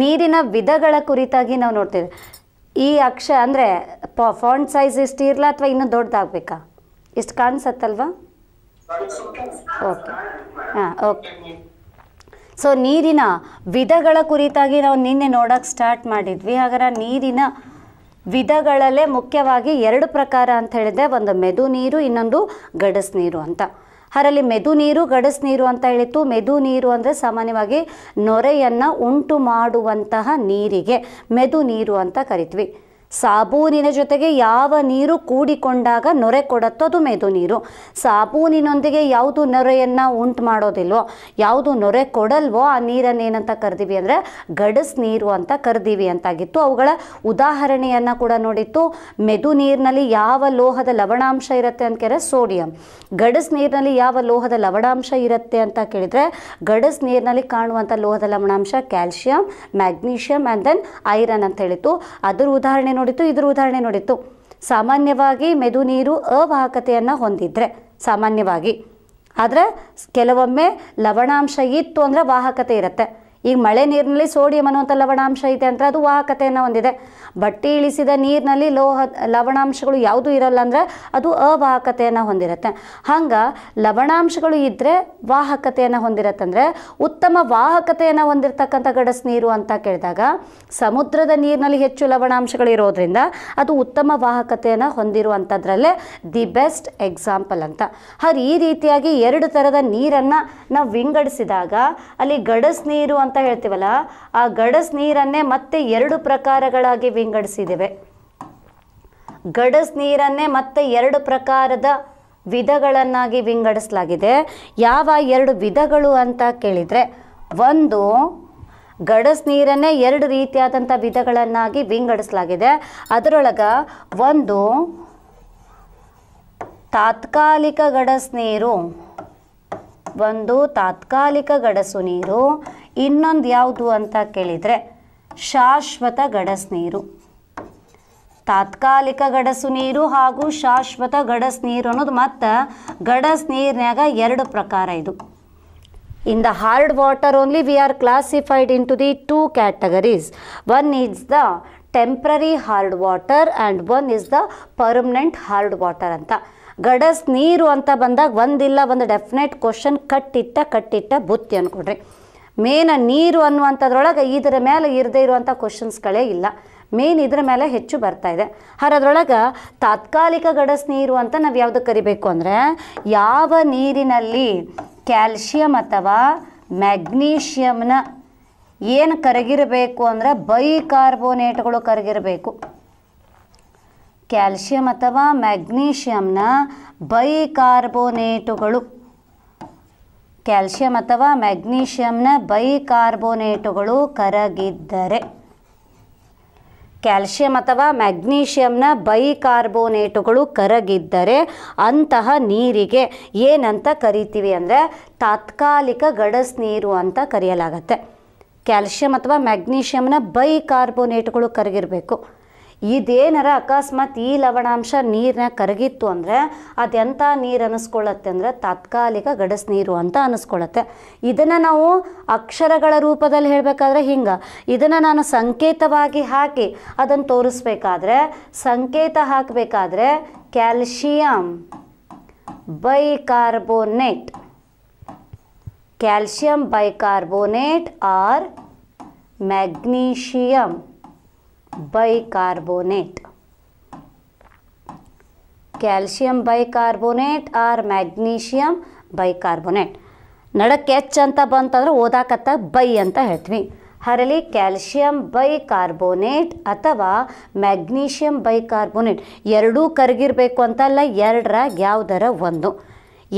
ನೀರಿನ ವಿಧಗಳ ಕುರಿತಾಗಿ ನಾವು ನೋಡ್ತೇವೆ ಈ ಅಕ್ಷ ಅಂದರೆ ಫಾಂಟ್ ಸೈಜ್ ಇಷ್ಟು ಇರಲಾ ಅಥವಾ ಇನ್ನೂ ದೊಡ್ಡದಾಗಬೇಕಾ ಇಷ್ಟು ಕಾಣಿಸತ್ತಲ್ವಾ ಓಕೆ ಹಾಂ ಓಕೆ ಸೊ ನೀರಿನ ವಿಧಗಳ ಕುರಿತಾಗಿ ನಾವು ನಿನ್ನೆ ನೋಡೋಕೆ ಸ್ಟಾರ್ಟ್ ಮಾಡಿದ್ವಿ ಹಾಗಾದ್ರೆ ನೀರಿನ ವಿಧಗಳಲ್ಲೇ ಮುಖ್ಯವಾಗಿ ಎರಡು ಪ್ರಕಾರ ಅಂತ ಹೇಳಿದೆ ಒಂದು ಮೆದು ನೀರು ಇನ್ನೊಂದು ಗಡಸ್ ನೀರು ಅಂತ ಅದರಲ್ಲಿ ಮೆದು ನೀರು ಗಡಸ್ ನೀರು ಅಂತ ಹೇಳಿತ್ತು ಮೆದು ನೀರು ಅಂದರೆ ಸಾಮಾನ್ಯವಾಗಿ ನೊರೆಯನ್ನು ಉಂಟು ಮಾಡುವಂತಹ ನೀರಿಗೆ ಮೆದು ನೀರು ಅಂತ ಕರಿತ್ವಿ. ಸಾಬೂನಿನ ಜೊತೆಗೆ ಯಾವ ನೀರು ಕೂಡಿಕೊಂಡಾಗ ನೊರೆ ಕೊಡುತ್ತೋ ಅದು ಮೆದು ನೀರು ಸಾಬೂನಿನೊಂದಿಗೆ ಯಾವುದು ನೊರೆಯನ್ನು ಉಂಟು ಮಾಡೋದಿಲ್ವೋ ಯಾವುದು ನೊರೆ ಕೊಡಲ್ವೋ ಆ ನೀರನ್ನು ಏನಂತ ಕರೆದೀವಿ ಅಂದರೆ ಗಡಸ್ ನೀರು ಅಂತ ಕರೆದೀವಿ ಅಂತಾಗಿತ್ತು ಅವುಗಳ ಉದಾಹರಣೆಯನ್ನು ಕೂಡ ನೋಡಿತ್ತು ಮೆದು ನೀರಿನಲ್ಲಿ ಯಾವ ಲೋಹದ ಲವಣಾಂಶ ಇರುತ್ತೆ ಅಂತ ಕೇಳಿದ್ರೆ ಸೋಡಿಯಂ ಗಡಸ್ ನೀರಿನಲ್ಲಿ ಯಾವ ಲೋಹದ ಲವಣಾಂಶ ಇರುತ್ತೆ ಅಂತ ಕೇಳಿದರೆ ಗಡಸ್ ನೀರಿನಲ್ಲಿ ಕಾಣುವಂಥ ಲೋಹದ ಲವಣಾಂಶ calcium magnesium and then iron ಅಂತ ಹೇಳಿತ್ತು ಅದರ ಉದಾಹರಣೆ ನೋಡಿತ್ತು ಇದರ ಉದಾಹರಣೆ ನೋಡಿತ್ತು ಸಾಮಾನ್ಯವಾಗಿ ಮೆದು ನೀರು ಅವಾಹಕತೆಯನ್ನು ಹೊಂದಿದ್ರೆ ಸಾಮಾನ್ಯವಾಗಿ ಆದರೆ ಕೆಲವೊಮ್ಮೆ ಲವಣಾಂಶ ಇತ್ತು ಅಂದರೆ ವಾಹಕತೆ ಇರುತ್ತೆ ಈಗ ಮಳೆ ನೀರಿನಲ್ಲಿ ಸೋಡಿಯಂ ಅನ್ನುವಂಥ ಲವಣಾಂಶ ಇದೆ ಅಂದರೆ ಅದು ವಾಹಕತೆಯನ್ನು ಹೊಂದಿದೆ ಬಟ್ಟೆ ಇಳಿಸಿದ ನೀರಿನಲ್ಲಿ ಲೋಹ ಲವಣಾಂಶಗಳು ಯಾವುದೂ ಇರಲ್ಲ ಅಂದರೆ ಅದು ಅವಾಹಕತೆಯನ್ನು ಹೊಂದಿರುತ್ತೆ ಹಂಗೆ ಲವಣಾಂಶಗಳು ಇದ್ದರೆ ವಾಹಕತೆಯನ್ನು ಹೊಂದಿರತ್ತಂದರೆ ಉತ್ತಮ ವಾಹಕತೆಯನ್ನು ಹೊಂದಿರತಕ್ಕಂಥ ಗಡಸ್ ನೀರು ಅಂತ ಕೇಳಿದಾಗ ಸಮುದ್ರದ ನೀರಿನಲ್ಲಿ ಹೆಚ್ಚು ಲವಣಾಂಶಗಳು ಇರೋದ್ರಿಂದ ಅದು ಉತ್ತಮ ವಾಹಕತೆಯನ್ನು ಹೊಂದಿರುವಂಥದ್ರಲ್ಲೇ ದಿ ಬೆಸ್ಟ್ ಎಕ್ಸಾಂಪಲ್ ಅಂತ ಹಾಗೆ ಈ ರೀತಿಯಾಗಿ ಎರಡು ಥರದ ನೀರನ್ನು ನಾವು ವಿಂಗಡಿಸಿದಾಗ ಅಲ್ಲಿ ಗಡಸ್ ನೀರು ಅಂತ ಅಂತ ಹೇಳ್ತೀವಲ್ಲ ಆ ಗಡಸ್ ನೀರನ್ನೇ ಮತ್ತೆ ಎರಡು ಪ್ರಕಾರಗಳಾಗಿ ವಿಂಗಡಿಸಿದ್ದೇವೆ ಗಡಸ್ ನೀರನ್ನೇ ಮತ್ತೆ ಎರಡು ಪ್ರಕಾರದ ವಿಧಗಳನ್ನಾಗಿ ವಿಂಗಡಿಸಲಾಗಿದೆ ಯಾವ ಎರಡು ವಿಧಗಳು ಅಂತ ಕೇಳಿದರೆ ಒಂದು ಗಡಸ್ ನೀರನ್ನೇ ಎರಡು ರೀತಿಯಾದಂಥ ವಿಧಗಳನ್ನಾಗಿ ವಿಂಗಡಿಸಲಾಗಿದೆ ಅದರೊಳಗೆ ಒಂದು ತಾತ್ಕಾಲಿಕ ಗಡಸ್ ನೀರು ಒಂದು ತಾತ್ಕಾಲಿಕ ಗಡಸು ನೀರು ಇನ್ನೊಂದು ಯಾವುದು ಅಂತ ಕೇಳಿದರೆ ಶಾಶ್ವತ ಗಡಸ್ ನೀರು ತಾತ್ಕಾಲಿಕ ಗಡಸು ನೀರು ಹಾಗೂ ಶಾಶ್ವತ ಗಡಸ್ ನೀರು ಅನ್ನೋದು ಮತ್ತು ಗಡಸ್ ನೀರಿನಾಗ ಎರಡು ಪ್ರಕಾರ ಇದು in the hard water only we are classified into the two categories one is the temporary hard water and one is the permanent hard water ಅಂತ ಗಡಸ್ ನೀರು ಅಂತ ಬಂದಾಗ ಒಂದಿಲ್ಲ ಒಂದು ಡೆಫಿನೆಟ್ ಕ್ವಶನ್ ಕಟ್ಟಿಟ್ಟ ಕಟ್ಟಿಟ್ಟ ಬುತ್ತಿ ಅಂದ್ಕೊಡ್ರಿ ಮೇನ ನೀರು ಅನ್ನುವಂಥದ್ರೊಳಗೆ ಇದರ ಮೇಲೆ ಇರದೇ ಇರುವಂಥ ಕ್ವಶನ್ಸ್ಗಳೇ ಇಲ್ಲ ಮೇನ್ ಇದ್ರ ಮೇಲೆ ಹೆಚ್ಚು ಬರ್ತಾ ಇದೆ ಹರದ್ರೊಳಗೆ ತಾತ್ಕಾಲಿಕ ಗಡಸ್ ನೀರು ಅಂತ ನಾವು ಯಾವುದು ಕರಿಬೇಕು ಅಂದರೆ ಯಾವ ನೀರಿನಲ್ಲಿ ಕ್ಯಾಲ್ಶಿಯಂ ಅಥವಾ ಮ್ಯಾಗ್ನೀಷಿಯಮ್ನ ಏನು ಕರಗಿರಬೇಕು ಅಂದರೆ ಬೈ ಕಾರ್ಬೋನೇಟ್ಗಳು ಕರಗಿರಬೇಕು ಕ್ಯಾಲ್ಶಿಯಂ ಅಥವಾ ಮ್ಯಾಗ್ನೀಷಿಯಮ್ನ ಬೈ ಕಾರ್ಬೋನೇಟುಗಳು ಕ್ಯಾಲ್ಶಿಯಂ ಅಥವಾ ಮ್ಯಾಗ್ನೀಷಿಯಂನ ಬೈಕಾರ್ಬೋನೇಟುಗಳು ಕರಗಿದ್ದರೆ ಕ್ಯಾಲ್ಶಿಯಂ ಅಥವಾ ಮ್ಯಾಗ್ನೀಷಿಯಂನ ಕಾರ್ಬೋನೇಟುಗಳು ಕರಗಿದ್ದರೆ ಅಂತಹ ನೀರಿಗೆ ಏನಂತ ಕರಿತೀವಿ ಅಂದರೆ ತಾತ್ಕಾಲಿಕ ಗಡಸ್ ನೀರು ಅಂತ ಕರೆಯಲಾಗತ್ತೆ ಕ್ಯಾಲ್ಶಿಯಂ ಅಥವಾ ಮ್ಯಾಗ್ನೀಷಿಯಂನ ಕಾರ್ಬೋನೇಟುಗಳು ಕರಗಿರಬೇಕು ಇದೇನಾರ ಅಕಸ್ಮಾತ್ ಈ ಲವಣಾಂಶ ನೀರನ್ನ ಕರಗಿತ್ತು ಅಂದರೆ ಅದೆಂಥ ನೀರು ಅನಿಸ್ಕೊಳ್ಳತ್ತೆ ಅಂದರೆ ತಾತ್ಕಾಲಿಕ ಗಡಸ್ ನೀರು ಅಂತ ಅನಿಸ್ಕೊಳ್ಳತ್ತೆ ಇದನ್ನು ನಾವು ಅಕ್ಷರಗಳ ರೂಪದಲ್ಲಿ ಹೇಳಬೇಕಾದ್ರೆ ಹಿಂಗೆ ಇದನ್ನು ನಾನು ಸಂಕೇತವಾಗಿ ಹಾಕಿ ಅದನ್ನು ತೋರಿಸ್ಬೇಕಾದ್ರೆ ಸಂಕೇತ ಹಾಕಬೇಕಾದ್ರೆ calcium bicarbonate calcium bicarbonate or magnesium bicarbonate calcium bicarbonate or magnesium bicarbonate ನಡಕ್ಕೆ ಎಚ್ ಅಂತ ಬಂತಂದ್ರೆ ಓದಾಕತ್ತ ಬೈ ಅಂತ ಹೇಳ್ತೀವಿ ಹರಳಿ ಕ್ಯಾಲ್ಶಿಯಂ ಬೈಕಾರ್ಬೋನೇಟ್ ಅಥವಾ ಮ್ಯಾಗ್ನೀಷಿಯಂ ಬೈಕಾರ್ಬೋನೇಟ್ ಎರಡೂ ಕರಗಿರಬೇಕು ಅಂತಲ್ಲ ಎರಡರ ಯಾವುದರ ಒಂದು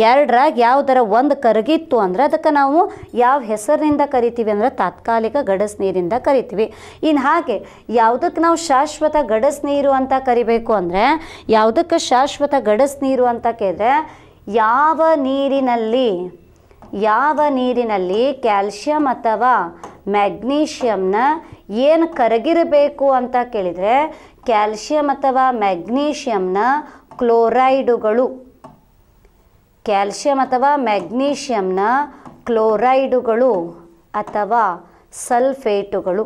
ಎರಡರಾಗ ಯಾವ್ದರ ಒಂದು ಕರಗಿತ್ತು ಅಂದರೆ ಅದಕ್ಕೆ ನಾವು ಯಾವ ಹೆಸರಿನಿಂದ ಕರಿತೀವಿ ಅಂದರೆ ತಾತ್ಕಾಲಿಕ ಗಡಸ್ ನೀರಿಂದ ಕರಿತೀವಿ ಇನ್ನು ಹಾಗೆ ಯಾವುದಕ್ಕೆ ನಾವು ಶಾಶ್ವತ ಗಡಸ್ ನೀರು ಅಂತ ಕರಿಬೇಕು ಅಂದರೆ ಯಾವುದಕ್ಕೆ ಶಾಶ್ವತ ಗಡಸ್ ನೀರು ಅಂತ ಕೇಳಿದ್ರೆ ಯಾವ ನೀರಿನಲ್ಲಿ ಯಾವ ನೀರಿನಲ್ಲಿ ಕ್ಯಾಲ್ಶಿಯಂ ಅಥವಾ ಮ್ಯಾಗ್ನೀಷಿಯಮ್ನ ಏನು ಕರಗಿರಬೇಕು ಅಂತ ಕೇಳಿದರೆ ಕ್ಯಾಲ್ಶಿಯಂ ಅಥವಾ ಮ್ಯಾಗ್ನೀಷಿಯಮ್ನ ಕ್ಲೋರೈಡುಗಳು ಕ್ಯಾಲ್ಶಿಯಂ ಅಥವಾ ಮ್ಯಾಗ್ನೀಷಿಯಂನ ಕ್ಲೋರೈಡುಗಳು ಅಥವಾ ಸಲ್ಫೇಟುಗಳು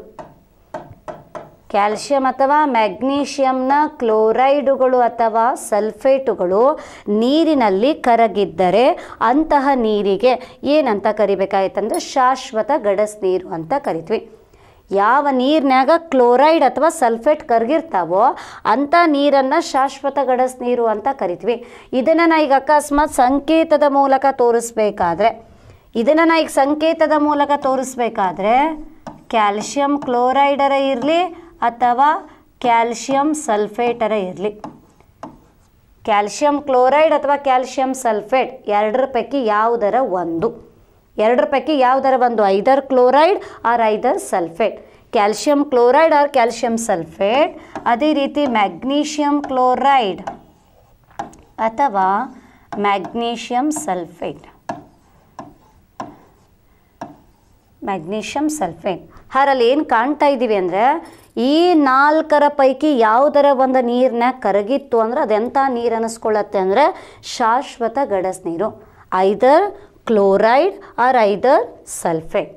ಕ್ಯಾಲ್ಶಿಯಂ ಅಥವಾ ಮ್ಯಾಗ್ನೀಷಿಯಂನ ಕ್ಲೋರೈಡುಗಳು ಅಥವಾ ಸಲ್ಫೇಟುಗಳು ನೀರಿನಲ್ಲಿ ಕರಗಿದ್ದರೆ ಅಂತಹ ನೀರಿಗೆ ಏನಂತ ಕರಿಬೇಕಾಯ್ತಂದ್ರೆ ಶಾಶ್ವತ ಗಡಸ್ ನೀರು ಅಂತ ಕರಿತೀವಿ ಯಾವ ನೀರಿನಾಗ ಕ್ಲೋರೈಡ್ ಅಥವಾ ಸಲ್ಫೇಟ್ ಕರ್ಗಿರ್ತಾವೋ ಅಂಥ ನೀರನ್ನು ಗಡಸ್ ನೀರು ಅಂತ ಕರಿತೀವಿ ಇದನ್ನು ನಾ ಈಗ ಅಕಸ್ಮಾತ್ ಸಂಕೇತದ ಮೂಲಕ ತೋರಿಸ್ಬೇಕಾದ್ರೆ ಇದನ್ನು ನಾ ಈಗ ಸಂಕೇತದ ಮೂಲಕ ತೋರಿಸ್ಬೇಕಾದ್ರೆ ಕ್ಯಾಲ್ಶಿಯಂ ಕ್ಲೋರೈಡರ ಇರಲಿ ಅಥವಾ ಕ್ಯಾಲ್ಶಿಯಂ ಸಲ್ಫೇಟರ ಇರಲಿ ಕ್ಯಾಲ್ಶಿಯಂ ಕ್ಲೋರೈಡ್ ಅಥವಾ ಕ್ಯಾಲ್ಶಿಯಂ ಸಲ್ಫೇಟ್ ಎರಡರ ಪೈಕಿ ಯಾವುದರ ಒಂದು ಎರಡರ ಪೈಕಿ ಯಾವ್ದಾರ ಒಂದು either chloride or either sulphate calcium chloride or calcium sulphate ಅದೇ ರೀತಿ ಮ್ಯಾಗ್ನೀಷಿಯಂ ಕ್ಲೋರೈಡ್ ಅಥವಾ ಮ್ಯಾಗ್ನೀಷಿಯಂ ಸಲ್ಫೇಟ್ ಮ್ಯಾಗ್ನೀಷಿಯಂ ಸಲ್ಫೇಟ್ ಹಾರಲ್ಲಿ ಏನು ಕಾಣ್ತಾ ಇದ್ದೀವಿ ಅಂದರೆ ಈ ನಾಲ್ಕರ ಪೈಕಿ ಯಾವುದರ ಒಂದು ನೀರನ್ನ ಕರಗಿತ್ತು ಅಂದರೆ ಅದೆಂಥ ನೀರು ಅನ್ನಿಸ್ಕೊಳ್ಳತ್ತೆ ಅಂದರೆ ಶಾಶ್ವತ ಗಡಸ್ ನೀರು ಐದರ್ chloride or either sulfate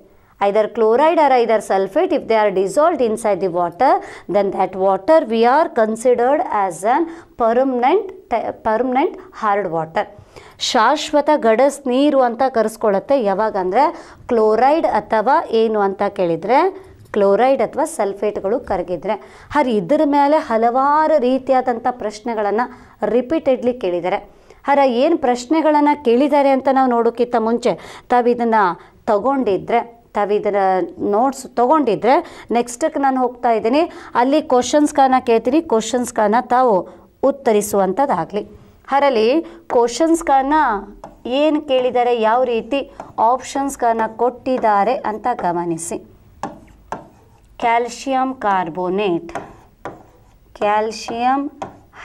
either chloride or either sulfate if they are dissolved inside the water then that water we are considered as an permanent permanent hard water ಶಾಶ್ವತ ಗಡಸ್ ನೀರು ಅಂತ ಕರೆಸ್ಕೊಳ್ಳುತ್ತೆ ಯಾವಾಗ ಅಂದರೆ anta ಅಥವಾ Chloride ಅಂತ ಕೇಳಿದರೆ ಕ್ಲೋರೈಡ್ ಅಥವಾ ಸಲ್ಫೇಟ್ಗಳು ಕರಗಿದ್ರೆ mele ಇದರ ಮೇಲೆ ಹಲವಾರು ರೀತಿಯಾದಂಥ ಪ್ರಶ್ನೆಗಳನ್ನು ರಿಪೀಟೆಡ್ಲಿ ಕೇಳಿದ್ದಾರೆ ಹರ ಏನು ಪ್ರಶ್ನೆಗಳನ್ನು ಕೇಳಿದ್ದಾರೆ ಅಂತ ನಾವು ನೋಡೋಕ್ಕಿಂತ ಮುಂಚೆ ತಾವು ಇದನ್ನು ತಗೊಂಡಿದ್ರೆ ತಾವು ನೋಟ್ಸ್ ತೊಗೊಂಡಿದ್ರೆ ನೆಕ್ಸ್ಟಕ್ಕೆ ನಾನು ಹೋಗ್ತಾ ಇದ್ದೀನಿ ಅಲ್ಲಿ ಕ್ವಶನ್ಸ್ಗಳನ್ನ ಕೇಳ್ತೀನಿ ಕ್ವಶನ್ಸ್ಗಳನ್ನ ತಾವು ಉತ್ತರಿಸುವಂಥದ್ದಾಗಲಿ ಹರಲಿ ಕ್ವಶನ್ಸ್ಗಳನ್ನ ಏನು ಕೇಳಿದ್ದಾರೆ ಯಾವ ರೀತಿ ಆಪ್ಷನ್ಸ್ಗಳನ್ನ ಕೊಟ್ಟಿದ್ದಾರೆ ಅಂತ ಗಮನಿಸಿ calcium carbonate calcium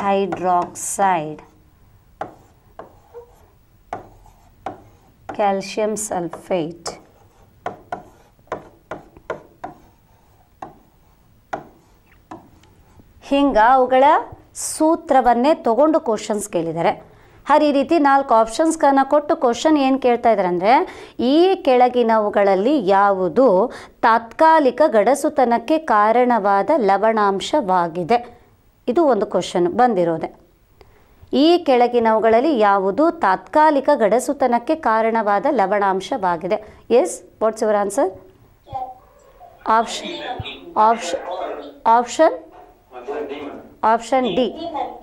hydroxide calcium sulfate. ಹಿಂಗೆ ಅವುಗಳ ಸೂತ್ರವನ್ನೇ ತಗೊಂಡು ಕ್ವಶನ್ಸ್ ಕೇಳಿದ್ದಾರೆ ಹರಿ ಈ ರೀತಿ ನಾಲ್ಕು ಆಪ್ಷನ್ಸ್ಗಳನ್ನು ಕೊಟ್ಟು ಕ್ವಶನ್ ಏನು ಕೇಳ್ತಾ ಇದ್ದಾರೆ ಅಂದರೆ ಈ ಕೆಳಗಿನವುಗಳಲ್ಲಿ ಯಾವುದು ತಾತ್ಕಾಲಿಕ ಗಡಸುತನಕ್ಕೆ ಕಾರಣವಾದ ಲವಣಾಂಶವಾಗಿದೆ ಇದು ಒಂದು ಕ್ವಶನ್ ಬಂದಿರೋದೆ ಈ ಕೆಳಗಿನವುಗಳಲ್ಲಿ ಯಾವುದು ತಾತ್ಕಾಲಿಕ ಗಡಸುತನಕ್ಕೆ ಕಾರಣವಾದ ಲವಣಾಂಶವಾಗಿದೆ yes what's your answer option option option option D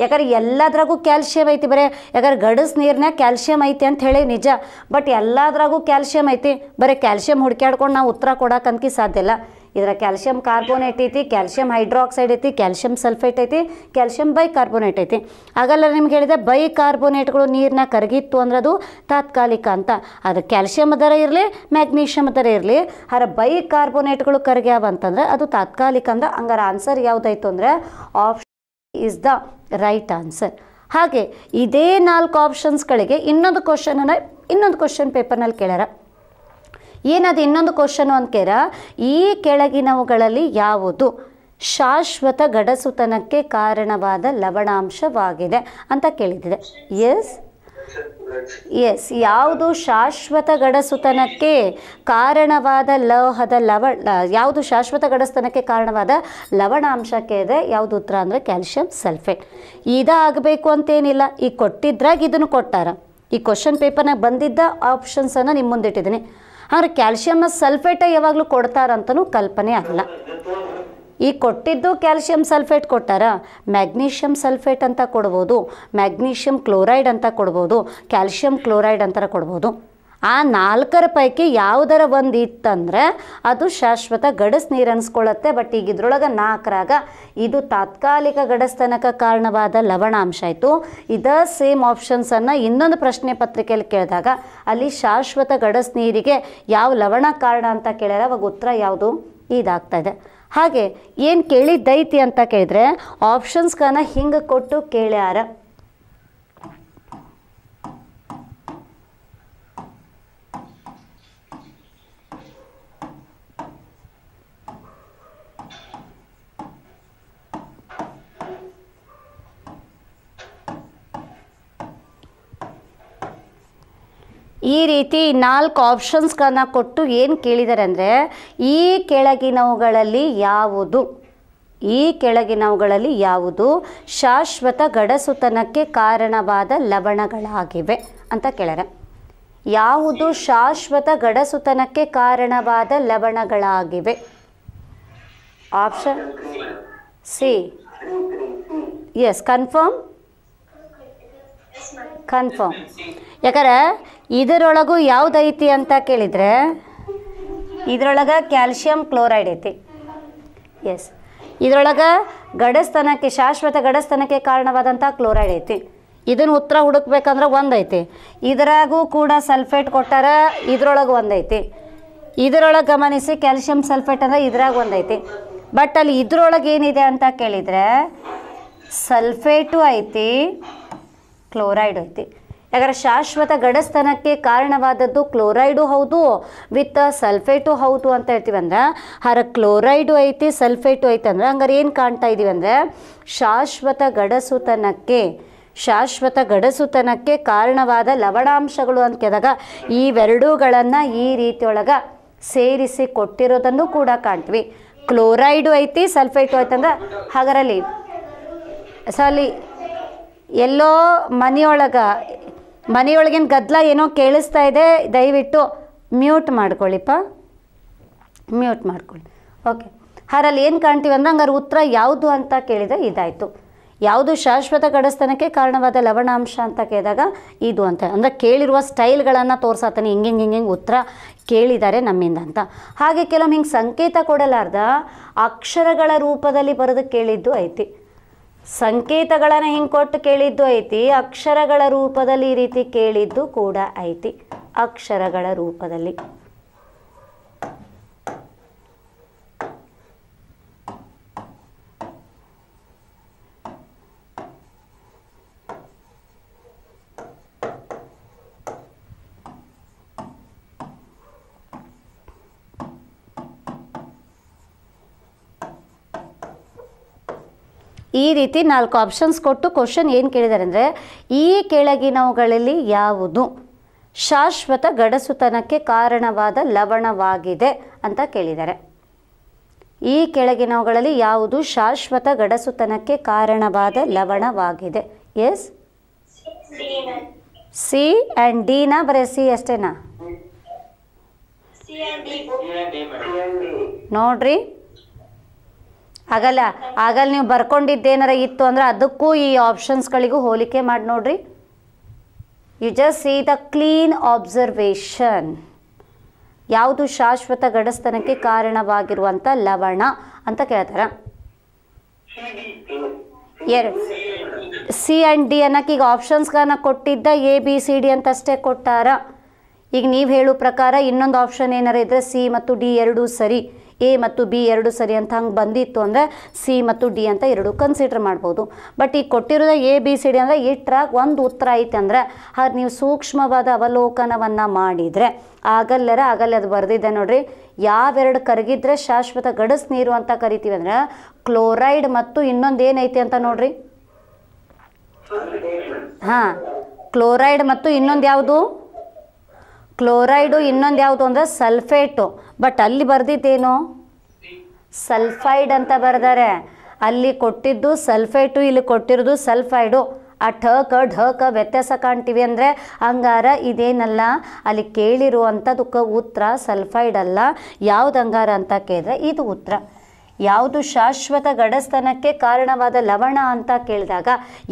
ಯಾಕಂದ್ರೆ ಎಲ್ಲದ್ರಾಗೂ ಕ್ಯಾಲ್ಶಿಯಂ ಐತಿ ಬರೇ ಯಾಕಂದ್ರೆ ಗಡಸ್ ನೀರ್ನಾಗ ಕ್ಯಾಲ್ಶಿಯಂ ಐತಿ ಅಂತ ಹೇಳಿ ನಿಜ ಬಟ್ ಎಲ್ಲದ್ರಾಗೂ ಕ್ಯಾಲ್ಶಿಯಂ ಐತಿ ಬರೀ ಕ್ಯಾಲ್ಶಿಯಂ ಹುಡ್ಕ್ಯಾಡ್ಕೊಂಡು ನಾವು ಉತ್ತರ ಕೊಡೋಕಂತ ಸಾಧ್ಯ ಇಲ್ಲ ಇದರ ಕ್ಯಾಲ್ಶಿಯಂ ಕಾರ್ಬೋನೇಟ್ ಐತಿ ಕ್ಯಾಲ್ಶಿಯಂ ಹೈಡ್ರಾಕ್ಸೈಡ್ ಐತಿ ಕ್ಯಾಲ್ಶಿಯಂ ಸಲ್ಫೇಟ್ ಐತಿ ಕ್ಯಾಲ್ಶಿಯಂ ಕಾರ್ಬೋನೇಟ್ ಐತಿ ಆಗಲ್ಲ ನಿಮ್ಗೆ ಹೇಳಿದೆ ಕಾರ್ಬೋನೇಟ್ಗಳು ನೀರನ್ನ ಕರಗಿತ್ತು ಅಂದ್ರೆ ಅದು ತಾತ್ಕಾಲಿಕ ಅಂತ ಅದು ಕ್ಯಾಲ್ಶಿಯಂ ದರ ಇರಲಿ ಮ್ಯಾಗ್ನೀಷಿಯಮ್ ದರ ಇರಲಿ ಬೈ ಕಾರ್ಬೋನೇಟ್ಗಳು ಕರಗ್ಯಾವ ಅಂತಂದ್ರೆ ಅದು ತಾತ್ಕಾಲಿಕ ಅಂದ್ರೆ ಹಂಗಾರ ಆನ್ಸರ್ ಯಾವುದಾಯ್ತು ಅಂದರೆ option is the right answer ಹಾಗೆ ಇದೇ ನಾಲ್ಕು ಆಪ್ಷನ್ಸ್ಗಳಿಗೆ ಇನ್ನೊಂದು ಕ್ವಶನನ್ನು ಇನ್ನೊಂದು ಕ್ವಶನ್ ಪೇಪರ್ನಲ್ಲಿ ಕೇಳ್ಯಾರ ಏನದು ಇನ್ನೊಂದು ಕ್ವಶನು ಕೇರ ಈ ಕೆಳಗಿನವುಗಳಲ್ಲಿ ಯಾವುದು ಶಾಶ್ವತ ಗಡಸುತನಕ್ಕೆ ಕಾರಣವಾದ ಲವಣಾಂಶವಾಗಿದೆ ಅಂತ ಕೇಳಿದಿದೆ ಎಸ್ ಎಸ್ ಯಾವುದು ಶಾಶ್ವತ ಗಡಸುತನಕ್ಕೆ ಕಾರಣವಾದ ಲೋಹದ ಲವ ಯಾವುದು ಶಾಶ್ವತ ಗಡಸುತನಕ್ಕೆ ಕಾರಣವಾದ ಲವಣಾಂಶಕ್ಕೆ ಇದೆ ಯಾವುದು ಉತ್ತರ ಅಂದರೆ ಕ್ಯಾಲ್ಶಿಯಂ ಸಲ್ಫೇಟ್ ಇದಾಗಬೇಕು ಅಂತೇನಿಲ್ಲ ಈ ಕೊಟ್ಟಿದ್ರಾಗ ಇದನ್ನು ಕೊಟ್ಟಾರ ಈ ಕ್ವಶನ್ ಪೇಪರ್ನಾಗ ಬಂದಿದ್ದ ಆಪ್ಷನ್ಸನ್ನು ನಿಮ್ಮ ಮುಂದಿಟ್ಟಿದ್ದೀನಿ ಆದರೆ ಕ್ಯಾಲ್ಸಿಯಂ ಸಲ್ಫೇಟ ಯಾವಾಗಲೂ ಕೊಡ್ತಾರಂತನೂ ಕಲ್ಪನೆ ಆಗಲ್ಲ ಈ ಕೊಟ್ಟಿದ್ದು ಕ್ಯಾಲ್ಸಿಯಂ ಸಲ್ಫೇಟ್ ಕೊಟ್ಟಾರ ಮ್ಯಾಗ್ನೀಷಿಯಮ್ ಸಲ್ಫೇಟ್ ಅಂತ ಕೊಡ್ಬೋದು ಮ್ಯಾಗ್ನೀಷಿಯಮ್ ಕ್ಲೋರೈಡ್ ಅಂತ ಕೊಡ್ಬೋದು ಕ್ಯಾಲ್ಸಿಯಂ ಕ್ಲೋರೈಡ್ ಅಂತ ಕೊಡ್ಬೋದು ಆ ನಾಲ್ಕರ ಪೈಕಿ ಯಾವುದರ ಒಂದು ಇತ್ತಂದರೆ ಅದು ಶಾಶ್ವತ ಗಡಸ್ ನೀರು ಅನ್ಸ್ಕೊಳ್ಳುತ್ತೆ ಬಟ್ ಈಗ ಇದ್ರೊಳಗೆ ನಾಲ್ಕರಾಗ ಇದು ತಾತ್ಕಾಲಿಕ ಗಡಸ್ತನಕ ಕಾರಣವಾದ ಲವಣಾಂಶ ಆಯಿತು ಇದ ಸೇಮ್ ಆಪ್ಷನ್ಸನ್ನು ಇನ್ನೊಂದು ಪ್ರಶ್ನೆ ಪತ್ರಿಕೆಯಲ್ಲಿ ಕೇಳಿದಾಗ ಅಲ್ಲಿ ಶಾಶ್ವತ ಗಡಸ್ ನೀರಿಗೆ ಯಾವ ಲವಣ ಕಾರಣ ಅಂತ ಕೇಳ್ಯಾರ ಅವಾಗ ಉತ್ತರ ಯಾವುದು ಇದಾಗ್ತಾ ಇದೆ ಹಾಗೆ ಏನು ಕೇಳಿದ್ದೈತಿ ಅಂತ ಕೇಳಿದ್ರೆ ಆಪ್ಷನ್ಸ್ಗನ್ನು ಹಿಂಗೆ ಕೊಟ್ಟು ಕೇಳ್ಯಾರ ಈ ರೀತಿ ನಾಲ್ಕು ಆಪ್ಷನ್ಸ್ಗಳನ್ನು ಕೊಟ್ಟು ಏನು ಕೇಳಿದ್ದಾರೆ ಅಂದರೆ ಈ ಕೆಳಗಿನವುಗಳಲ್ಲಿ ಯಾವುದು ಈ ಕೆಳಗಿನವುಗಳಲ್ಲಿ ಯಾವುದು ಶಾಶ್ವತ ಗಡಸುತನಕ್ಕೆ ಕಾರಣವಾದ ಲವಣಗಳಾಗಿವೆ ಅಂತ ಕೇಳ್ಯಾರೆ ಯಾವುದು ಶಾಶ್ವತ ಗಡಸುತನಕ್ಕೆ ಕಾರಣವಾದ ಲವಣಗಳಾಗಿವೆ option C yes confirm confirm ಯಾಕಂದ್ರೆ ಇದರೊಳಗೂ ಯಾವುದೈತಿ ಅಂತ ಕೇಳಿದರೆ ಇದರೊಳಗೆ ಕ್ಯಾಲ್ಶಿಯಂ ಕ್ಲೋರೈಡ್ ಐತಿ ಎಸ್ ಇದರೊಳಗೆ ಗಡಸ್ತನಕ್ಕೆ ಶಾಶ್ವತ ಗಡಸ್ತನಕ್ಕೆ ಕಾರಣವಾದಂಥ ಕ್ಲೋರೈಡ್ ಐತಿ ಇದನ್ನು ಉತ್ತರ ಹುಡುಕ್ಬೇಕಂದ್ರೆ ಒಂದೈತಿ ಇದರಾಗೂ ಕೂಡ ಸಲ್ಫೇಟ್ ಕೊಟ್ಟಾರ ಇದರೊಳಗೆ ಒಂದೈತಿ ಇದರೊಳಗೆ ಗಮನಿಸಿ ಕ್ಯಾಲ್ಶಿಯಂ ಸಲ್ಫೇಟ್ ಅಂದರೆ ಇದ್ರಾಗ ಒಂದೈತಿ ಬಟ್ ಅಲ್ಲಿ ಇದರೊಳಗೆ ಏನಿದೆ ಅಂತ ಕೇಳಿದರೆ ಸಲ್ಫೇಟು ಐತಿ ಕ್ಲೋರೈಡ್ ಐತಿ ಯಾಕಂದ್ರೆ ಶಾಶ್ವತ ಗಡಸ್ತನಕ್ಕೆ ಕಾರಣವಾದದ್ದು ಕ್ಲೋರೈಡು ಹೌದು ವಿತ್ ಸಲ್ಫೇಟು ಹೌದು ಅಂತ ಹೇಳ್ತೀವಿ ಅಂದ್ರೆ ಹರ ಕ್ಲೋರೈಡು ಐತಿ ಸಲ್ಫೇಟು ಐತಿ ಅಂದ್ರೆ ಹಂಗಾರೆ ಏನು ಕಾಣ್ತಾ ಇದ್ದೀವಿ ಅಂದರೆ ಶಾಶ್ವತ ಗಡಸುತನಕ್ಕೆ ಶಾಶ್ವತ ಗಡಸುತನಕ್ಕೆ ಕಾರಣವಾದ ಲವಣಾಂಶಗಳು ಅಂತ ಕೇಳಿದಾಗ ಇವೆರಡೂಗಳನ್ನು ಈ ರೀತಿಯೊಳಗೆ ಸೇರಿಸಿ ಕೊಟ್ಟಿರೋದನ್ನು ಕೂಡ ಕಾಣ್ತೀವಿ ಕ್ಲೋರೈಡು ಐತಿ ಸಲ್ಫೇಟು ಐತಂದ್ರೆ ಹಾಗರಲ್ಲಿ ಸೊ ಅಲ್ಲಿ ಎಲ್ಲೋ ಮನೆಯೊಳಗ ಮನೆಯೊಳಗಿನ ಗದ್ದಲ ಏನೋ ಕೇಳಿಸ್ತಾ ಇದೆ ದಯವಿಟ್ಟು ಮ್ಯೂಟ್ ಮಾಡ್ಕೊಳ್ಳಿಪ್ಪ ಮ್ಯೂಟ್ ಮಾಡ್ಕೊಳ್ಳಿ ಓಕೆ ಹಾರಲ್ಲಿ ಏನು ಕಾಣ್ತೀವಿ ಅಂದ್ರೆ ಹಂಗಾರೆ ಉತ್ತರ ಯಾವುದು ಅಂತ ಕೇಳಿದರೆ ಇದಾಯಿತು ಯಾವುದು ಶಾಶ್ವತ ಕಡಸ್ತನಕ್ಕೆ ಕಾರಣವಾದ ಲವಣಾಂಶ ಅಂತ ಕೇಳಿದಾಗ ಇದು ಅಂತ ಅಂದರೆ ಕೇಳಿರುವ ಸ್ಟೈಲ್ಗಳನ್ನು ತೋರಿಸತ್ತಾನೆ ಹಿಂಗೆ ಹಿಂಗೆ ಹಿಂಗೆ ಉತ್ತರ ಕೇಳಿದ್ದಾರೆ ನಮ್ಮಿಂದ ಅಂತ ಹಾಗೆ ಕೆಲವೊಮ್ಮೆ ಹಿಂಗೆ ಸಂಕೇತ ಕೊಡಲಾರ್ದ ಅಕ್ಷರಗಳ ರೂಪದಲ್ಲಿ ಬರೆದು ಕೇಳಿದ್ದು ಐತಿ ಸಂಕೇತಗಳನ್ನು ಹಿಂಗೆ ಕೊಟ್ಟು ಕೇಳಿದ್ದು ಐತಿ ಅಕ್ಷರಗಳ ರೂಪದಲ್ಲಿ ಈ ರೀತಿ ಕೇಳಿದ್ದು ಕೂಡ ಐತಿ ಅಕ್ಷರಗಳ ರೂಪದಲ್ಲಿ ಈ ರೀತಿ ನಾಲ್ಕು ಆಪ್ಷನ್ಸ್ ಕೊಟ್ಟು ಕ್ವಶನ್ ಏನು ಕೇಳಿದ್ದಾರೆ ಅಂದರೆ ಈ ಕೆಳಗಿನವುಗಳಲ್ಲಿ ಯಾವುದು ಶಾಶ್ವತ ಗಡಸುತನಕ್ಕೆ ಕಾರಣವಾದ ಲವಣವಾಗಿದೆ ಅಂತ ಕೇಳಿದ್ದಾರೆ ಈ ಕೆಳಗಿನವುಗಳಲ್ಲಿ ಯಾವುದು ಶಾಶ್ವತ ಗಡಸುತನಕ್ಕೆ ಕಾರಣವಾದ ಲವಣವಾಗಿದೆ ಎಸ್ ಸಿ ಆ್ಯಂಡ್ ಡಿನಾ ಬರೀ ಸಿ ಅಷ್ಟೇನಾ ನೋಡ್ರಿ ಆಗಲ್ಲ ಆಗಲ್ಲ ನೀವು ಬರ್ಕೊಂಡಿದ್ದೇನಾರ ಇತ್ತು ಅಂದ್ರೆ ಅದಕ್ಕೂ ಈ ಆಪ್ಷನ್ಸ್ಗಳಿಗೂ ಹೋಲಿಕೆ ಮಾಡಿ ನೋಡ್ರಿ you just see the clean observation ಯಾವುದು ಶಾಶ್ವತ ಗಡಸ್ತನಕ್ಕೆ ಕಾರಣವಾಗಿರುವಂಥ ಲವಣ ಅಂತ ಕೇಳ್ತಾರೆ ಎರಡು ಸಿ ಆ್ಯಂಡ್ ಡಿ ಅನ್ನೋಕೆ ಈಗ ಆಪ್ಷನ್ಸ್ಗಳನ್ನ ಕೊಟ್ಟಿದ್ದ ಎ ಬಿ ಸಿ ಡಿ ಅಂತ ಅಷ್ಟೇ ಕೊಟ್ಟಾರ ಈಗ ನೀವು ಹೇಳೋ ಪ್ರಕಾರ ಇನ್ನೊಂದು ಆಪ್ಷನ್ ಏನಾರ ಇದ್ದರೆ ಸಿ ಮತ್ತು ಡಿ ಎರಡೂ ಸರಿ ಎ ಮತ್ತು ಬಿ ಎರಡು ಸರಿ ಅಂತ ಹಂಗೆ ಬಂದಿತ್ತು ಅಂದರೆ ಸಿ ಮತ್ತು ಡಿ ಅಂತ ಎರಡು ಕನ್ಸಿಡರ್ ಮಾಡ್ಬೋದು ಬಟ್ ಈಗ ಕೊಟ್ಟಿರೋದ ಎ ಬಿ ಸಿ ಡಿ ಅಂದರೆ ಇಟ್ರಾಗ ಒಂದು ಉತ್ತರ ಐತೆ ಅಂದರೆ ಹಾಗೆ ನೀವು ಸೂಕ್ಷ್ಮವಾದ ಅವಲೋಕನವನ್ನು ಮಾಡಿದರೆ ಆಗಲ್ಲರ ಆಗಲ್ಲ ಅದು ಬರೆದಿದೆ ನೋಡ್ರಿ ಯಾವೆರಡು ಕರಗಿದ್ರೆ ಶಾಶ್ವತ ಗಡಸ್ ನೀರು ಅಂತ ಕರಿತೀವಿ ಅಂದ್ರೆ ಕ್ಲೋರೈಡ್ ಮತ್ತು ಇನ್ನೊಂದು ಏನೈತಿ ಅಂತ ನೋಡ್ರಿ ಹಾಂ ಕ್ಲೋರೈಡ್ ಮತ್ತು ಇನ್ನೊಂದು ಯಾವುದು ಕ್ಲೋರೈಡು ಇನ್ನೊಂದು ಯಾವುದು ಅಂದರೆ ಸಲ್ಫೇಟು ಬಟ್ ಅಲ್ಲಿ ಬರೆದಿದ್ದೇನು ಸಲ್ಫೈಡ್ ಅಂತ ಬರೆದಾರೆ ಅಲ್ಲಿ ಕೊಟ್ಟಿದ್ದು ಸಲ್ಫೇಟು ಇಲ್ಲಿ ಕೊಟ್ಟಿರೋದು ಸಲ್ಫೈಡು ಆ ಠಕ ಢಕ ವ್ಯತ್ಯಾಸ ಕಾಣ್ತೀವಿ ಅಂದರೆ ಅಂಗಾರ ಇದೇನಲ್ಲ ಅಲ್ಲಿ ಕೇಳಿರುವಂಥದಕ್ಕೆ ಉತ್ತರ ಸಲ್ಫೈಡ್ ಅಲ್ಲ ಯಾವುದು ಅಂಗಾರ ಅಂತ ಕೇಳಿದ್ರೆ ಇದು ಉತ್ತರ ಯಾವುದು ಶಾಶ್ವತ ಗಡಸ್ತನಕ್ಕೆ ಕಾರಣವಾದ ಲವಣ ಅಂತ ಕೇಳಿದಾಗ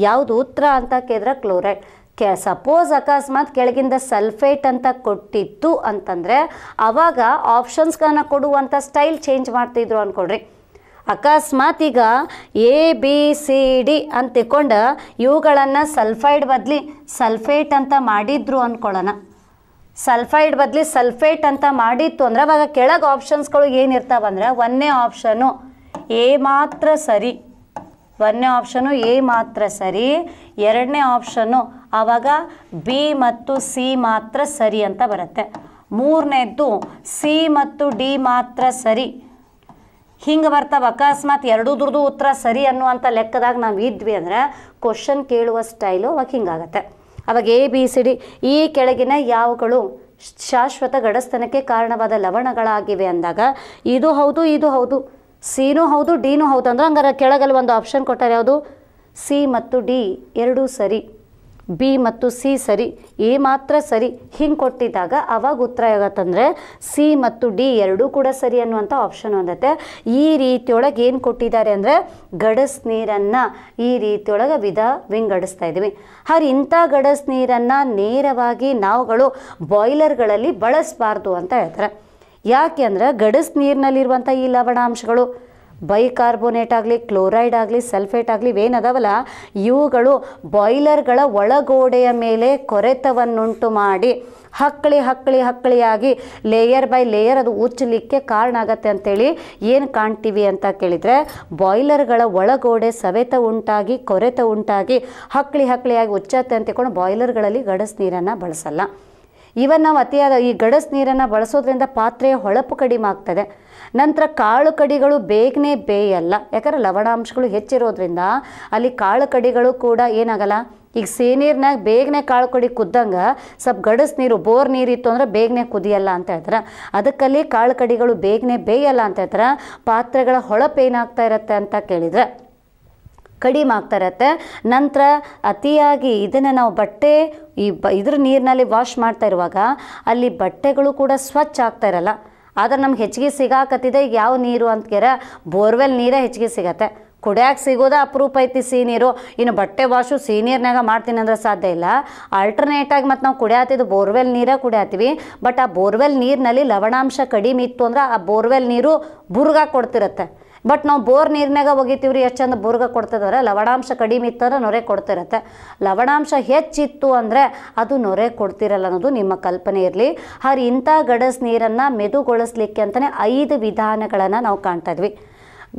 ಯಾವುದು ಉತ್ತರ ಅಂತ ಕೇಳಿದ್ರೆ ಕ್ಲೋರೈಡ್ ಕೆ ಸಪೋಸ್ ಅಕಸ್ಮಾತ್ ಕೆಳಗಿಂದ ಸಲ್ಫೇಟ್ ಅಂತ ಕೊಟ್ಟಿತ್ತು ಅಂತಂದರೆ ಆವಾಗ ಆಪ್ಷನ್ಸ್ಗಳನ್ನ ಕೊಡುವಂಥ ಸ್ಟೈಲ್ ಚೇಂಜ್ ಮಾಡ್ತಿದ್ರು ಅಂದ್ಕೊಡ್ರಿ ಅಕಸ್ಮಾತ್ ಈಗ ಎ ಬಿ ಸಿ ಡಿ ಅಂತ ತಿಕ್ಕೊಂಡು ಇವುಗಳನ್ನು ಸಲ್ಫೈಡ್ ಬದಲಿ ಸಲ್ಫೇಟ್ ಅಂತ ಮಾಡಿದ್ರು ಅಂದ್ಕೊಳ್ಳೋಣ ಸಲ್ಫೈಡ್ ಬದಲಿ ಸಲ್ಫೇಟ್ ಅಂತ ಮಾಡಿತ್ತು ಅಂದರೆ ಅವಾಗ ಕೆಳಗೆ ಆಪ್ಷನ್ಸ್ಗಳು ಏನಿರ್ತಾವಂದ್ರೆ ಒಂದನೇ ಆಪ್ಷನು ಎ ಮಾತ್ರ ಸರಿ ಒಂದನೇ ಆಪ್ಷನು ಎ ಮಾತ್ರ ಸರಿ ಎರಡನೇ ಆಪ್ಷನ್ನು ಆವಾಗ ಬಿ ಮತ್ತು ಸಿ ಮಾತ್ರ ಸರಿ ಅಂತ ಬರುತ್ತೆ ಮೂರನೇದ್ದು ಸಿ ಮತ್ತು ಡಿ ಮಾತ್ರ ಸರಿ ಹಿಂಗೆ ಬರ್ತಾವೆ ಅಕಸ್ಮಾತ್ ಎರಡೂದ್ರದ್ದು ಉತ್ತರ ಸರಿ ಅನ್ನುವಂಥ ಲೆಕ್ಕದಾಗ ನಾವು ಇದ್ವಿ ಅಂದರೆ ಕ್ವಶನ್ ಕೇಳುವ ಸ್ಟೈಲು ಅವಾಗ ಹಿಂಗಾಗತ್ತೆ ಅವಾಗ ಎ ಬಿ ಸಿ ಡಿ ಈ ಕೆಳಗಿನ ಯಾವಗಳು ಶಾಶ್ವತ ಗಡಸ್ತನಕ್ಕೆ ಕಾರಣವಾದ ಲವಣಗಳಾಗಿವೆ ಅಂದಾಗ ಇದು ಹೌದು ಇದು ಹೌದು ಸಿನೂ ಹೌದು ಡಿನೂ ಹೌದು ಅಂದ್ರೆ ಹಂಗಾರೆ ಕೆಳಗಲ್ಲಿ ಒಂದು ಆಪ್ಷನ್ ಕೊಟ್ಟಾರೆ ಯಾವುದು ಸಿ ಮತ್ತು ಡಿ ಎರಡೂ ಸರಿ ಬಿ ಮತ್ತು ಸಿ ಸರಿ ಎ ಮಾತ್ರ ಸರಿ ಹಿಂಗೆ ಕೊಟ್ಟಿದ್ದಾಗ ಅವಾಗ ಉತ್ತರ ಆಗತ್ತಂದರೆ ಸಿ ಮತ್ತು ಡಿ ಎರಡೂ ಕೂಡ ಸರಿ ಅನ್ನುವಂಥ ಆಪ್ಷನ್ ಹೊಂದತ್ತೆ ಈ ರೀತಿಯೊಳಗೆ ಏನು ಕೊಟ್ಟಿದ್ದಾರೆ ಅಂದರೆ ಗಡಸ್ ನೀರನ್ನು ಈ ರೀತಿಯೊಳಗೆ ವಿಧ ವಿಂಗಡಿಸ್ತಾ ಇದ್ದೀವಿ ಹಾಗೆ ಇಂಥ ಗಡಸ್ ನೀರನ್ನು ನೇರವಾಗಿ ನಾವುಗಳು ಬಾಯ್ಲರ್ಗಳಲ್ಲಿ ಬಳಸಬಾರ್ದು ಅಂತ ಹೇಳ್ತಾರೆ ಯಾಕೆ ಅಂದರೆ ಗಡಸ್ ನೀರಿನಲ್ಲಿರುವಂಥ ಈ ಲವಣಾಂಶಗಳು ಬೈಕಾರ್ಬೋನೇಟ್ ಆಗಲಿ ಕ್ಲೋರೈಡ್ ಆಗಲಿ ಸಲ್ಫೇಟ್ ಆಗಲಿ ಇವೇನದಾವಲ್ಲ ಇವುಗಳು ಬಾಯ್ಲರ್ಗಳ ಒಳಗೋಡೆಯ ಮೇಲೆ ಕೊರೆತವನ್ನುಂಟು ಮಾಡಿ ಹಕ್ಕಳಿ ಹಕ್ಕಳಿ ಹಕ್ಕಳಿಯಾಗಿ ಲೇಯರ್ ಬೈ ಲೇಯರ್ ಅದು ಉಚ್ಚಲಿಕ್ಕೆ ಕಾರಣ ಆಗತ್ತೆ ಅಂತೇಳಿ ಏನು ಕಾಣ್ತೀವಿ ಅಂತ ಕೇಳಿದರೆ ಬಾಯ್ಲರ್ಗಳ ಒಳಗೋಡೆ ಸವೆತ ಉಂಟಾಗಿ ಕೊರೆತ ಉಂಟಾಗಿ ಹಕ್ಕಳಿ ಹಕ್ಕಳಿಯಾಗಿ ಉಚ್ಚತ್ತೆ ಅಂತ ಬಾಯ್ಲರ್ಗಳಲ್ಲಿ ಗಡಸ್ ನೀರನ್ನು ಬಳಸಲ್ಲ ನಾವು ಅತಿಯಾದ ಈ ಗಡಸ್ ನೀರನ್ನು ಬಳಸೋದ್ರಿಂದ ಪಾತ್ರೆಯ ಹೊಳಪು ಕಡಿಮೆ ಆಗ್ತದೆ ನಂತರ ಕಾಳು ಕಡಿಗಳು ಬೇಗನೆ ಬೇಯಲ್ಲ ಯಾಕಂದ್ರೆ ಲವಣಾಂಶಗಳು ಹೆಚ್ಚಿರೋದ್ರಿಂದ ಅಲ್ಲಿ ಕಾಳು ಕಡಿಗಳು ಕೂಡ ಏನಾಗಲ್ಲ ಈಗ ಸೇನೀರ್ನಾಗ ಬೇಗನೆ ಕಾಳು ಕಡಿ ಕುದ್ದಂಗೆ ಸ್ವಲ್ಪ ಗಡಸ್ ನೀರು ಬೋರ್ ನೀರಿತ್ತು ಅಂದರೆ ಬೇಗನೆ ಕುದಿಯಲ್ಲ ಅಂತ ಹೇಳ್ತಾರೆ ಅದಕ್ಕಲ್ಲಿ ಕಾಳು ಕಡಿಗಳು ಬೇಗನೆ ಬೇಯಲ್ಲ ಅಂತ ಹೇಳ್ತಾರೆ ಪಾತ್ರೆಗಳ ಹೊಳಪೇನಾಗ್ತಾ ಇರತ್ತೆ ಅಂತ ಕೇಳಿದರೆ ಕಡಿಮೆ ಆಗ್ತಾ ಇರತ್ತೆ ನಂತರ ಅತಿಯಾಗಿ ಇದನ್ನು ನಾವು ಬಟ್ಟೆ ಈ ಬ ಇದ್ರ ನೀರಿನಲ್ಲಿ ವಾಶ್ ಮಾಡ್ತಾ ಇರುವಾಗ ಅಲ್ಲಿ ಬಟ್ಟೆಗಳು ಕೂಡ ಸ್ವಚ್ಛ ಆಗ್ತಾ ಇರಲ್ಲ ಆದ್ರೆ ನಮ್ಗೆ ಹೆಚ್ಚಿಗೆ ಸಿಗಾಕತ್ತಿದೆ ಈಗ ಯಾವ ನೀರು ಅಂತ ಕೇರ ಬೋರ್ವೆಲ್ ನೀರೇ ಹೆಚ್ಚಿಗೆ ಸಿಗತ್ತೆ ಕುಡಿಯೋಕೆ ಸಿಗೋದೇ ಅಪರೂಪ ಐತಿ ನೀರು ಇನ್ನು ಬಟ್ಟೆ ವಾಶು ನೀರ್ನಾಗ ಮಾಡ್ತೀನಿ ಅಂದರೆ ಸಾಧ್ಯ ಇಲ್ಲ ಆಲ್ಟರ್ನೇಟಾಗಿ ಮತ್ತು ನಾವು ಕುಡಿಯತ್ತಿದ್ದು ಬೋರ್ವೆಲ್ ನೀರೇ ಕುಡಿಯಾತೀವಿ ಬಟ್ ಆ ಬೋರ್ವೆಲ್ ನೀರಿನಲ್ಲಿ ಲವಣಾಂಶ ಕಡಿಮೆ ಇತ್ತು ಅಂದ್ರೆ ಆ ಬೋರ್ವೆಲ್ ನೀರು ಬುರ್ಗಾಗಿ ಕೊಡ್ತಿರತ್ತೆ ಬಟ್ ನಾವು ಬೋರ್ ನೀರಿನಾಗ ಒಗಿತೀವಿ ರೀ ಎಷ್ಟು ಚಂದ ಬೋರ್ಗ ಕೊಡ್ತದವ್ರೆ ಲವಣಾಂಶ ಕಡಿಮೆ ಇತ್ತಂದ್ರೆ ನೊರೆ ಕೊಡ್ತಿರತ್ತೆ ಲವಣಾಂಶ ಹೆಚ್ಚಿತ್ತು ಅಂದರೆ ಅದು ನೊರೆ ಕೊಡ್ತಿರಲ್ಲ ಅನ್ನೋದು ನಿಮ್ಮ ಕಲ್ಪನೆ ಇರಲಿ ಹಾಗೆ ಇಂಥ ಗಡಸ್ ನೀರನ್ನು ಮೆದುಗೊಳಿಸ್ಲಿಕ್ಕೆ ಅಂತಲೇ ಐದು ವಿಧಾನಗಳನ್ನು ನಾವು ಕಾಣ್ತಾ ಇದ್ವಿ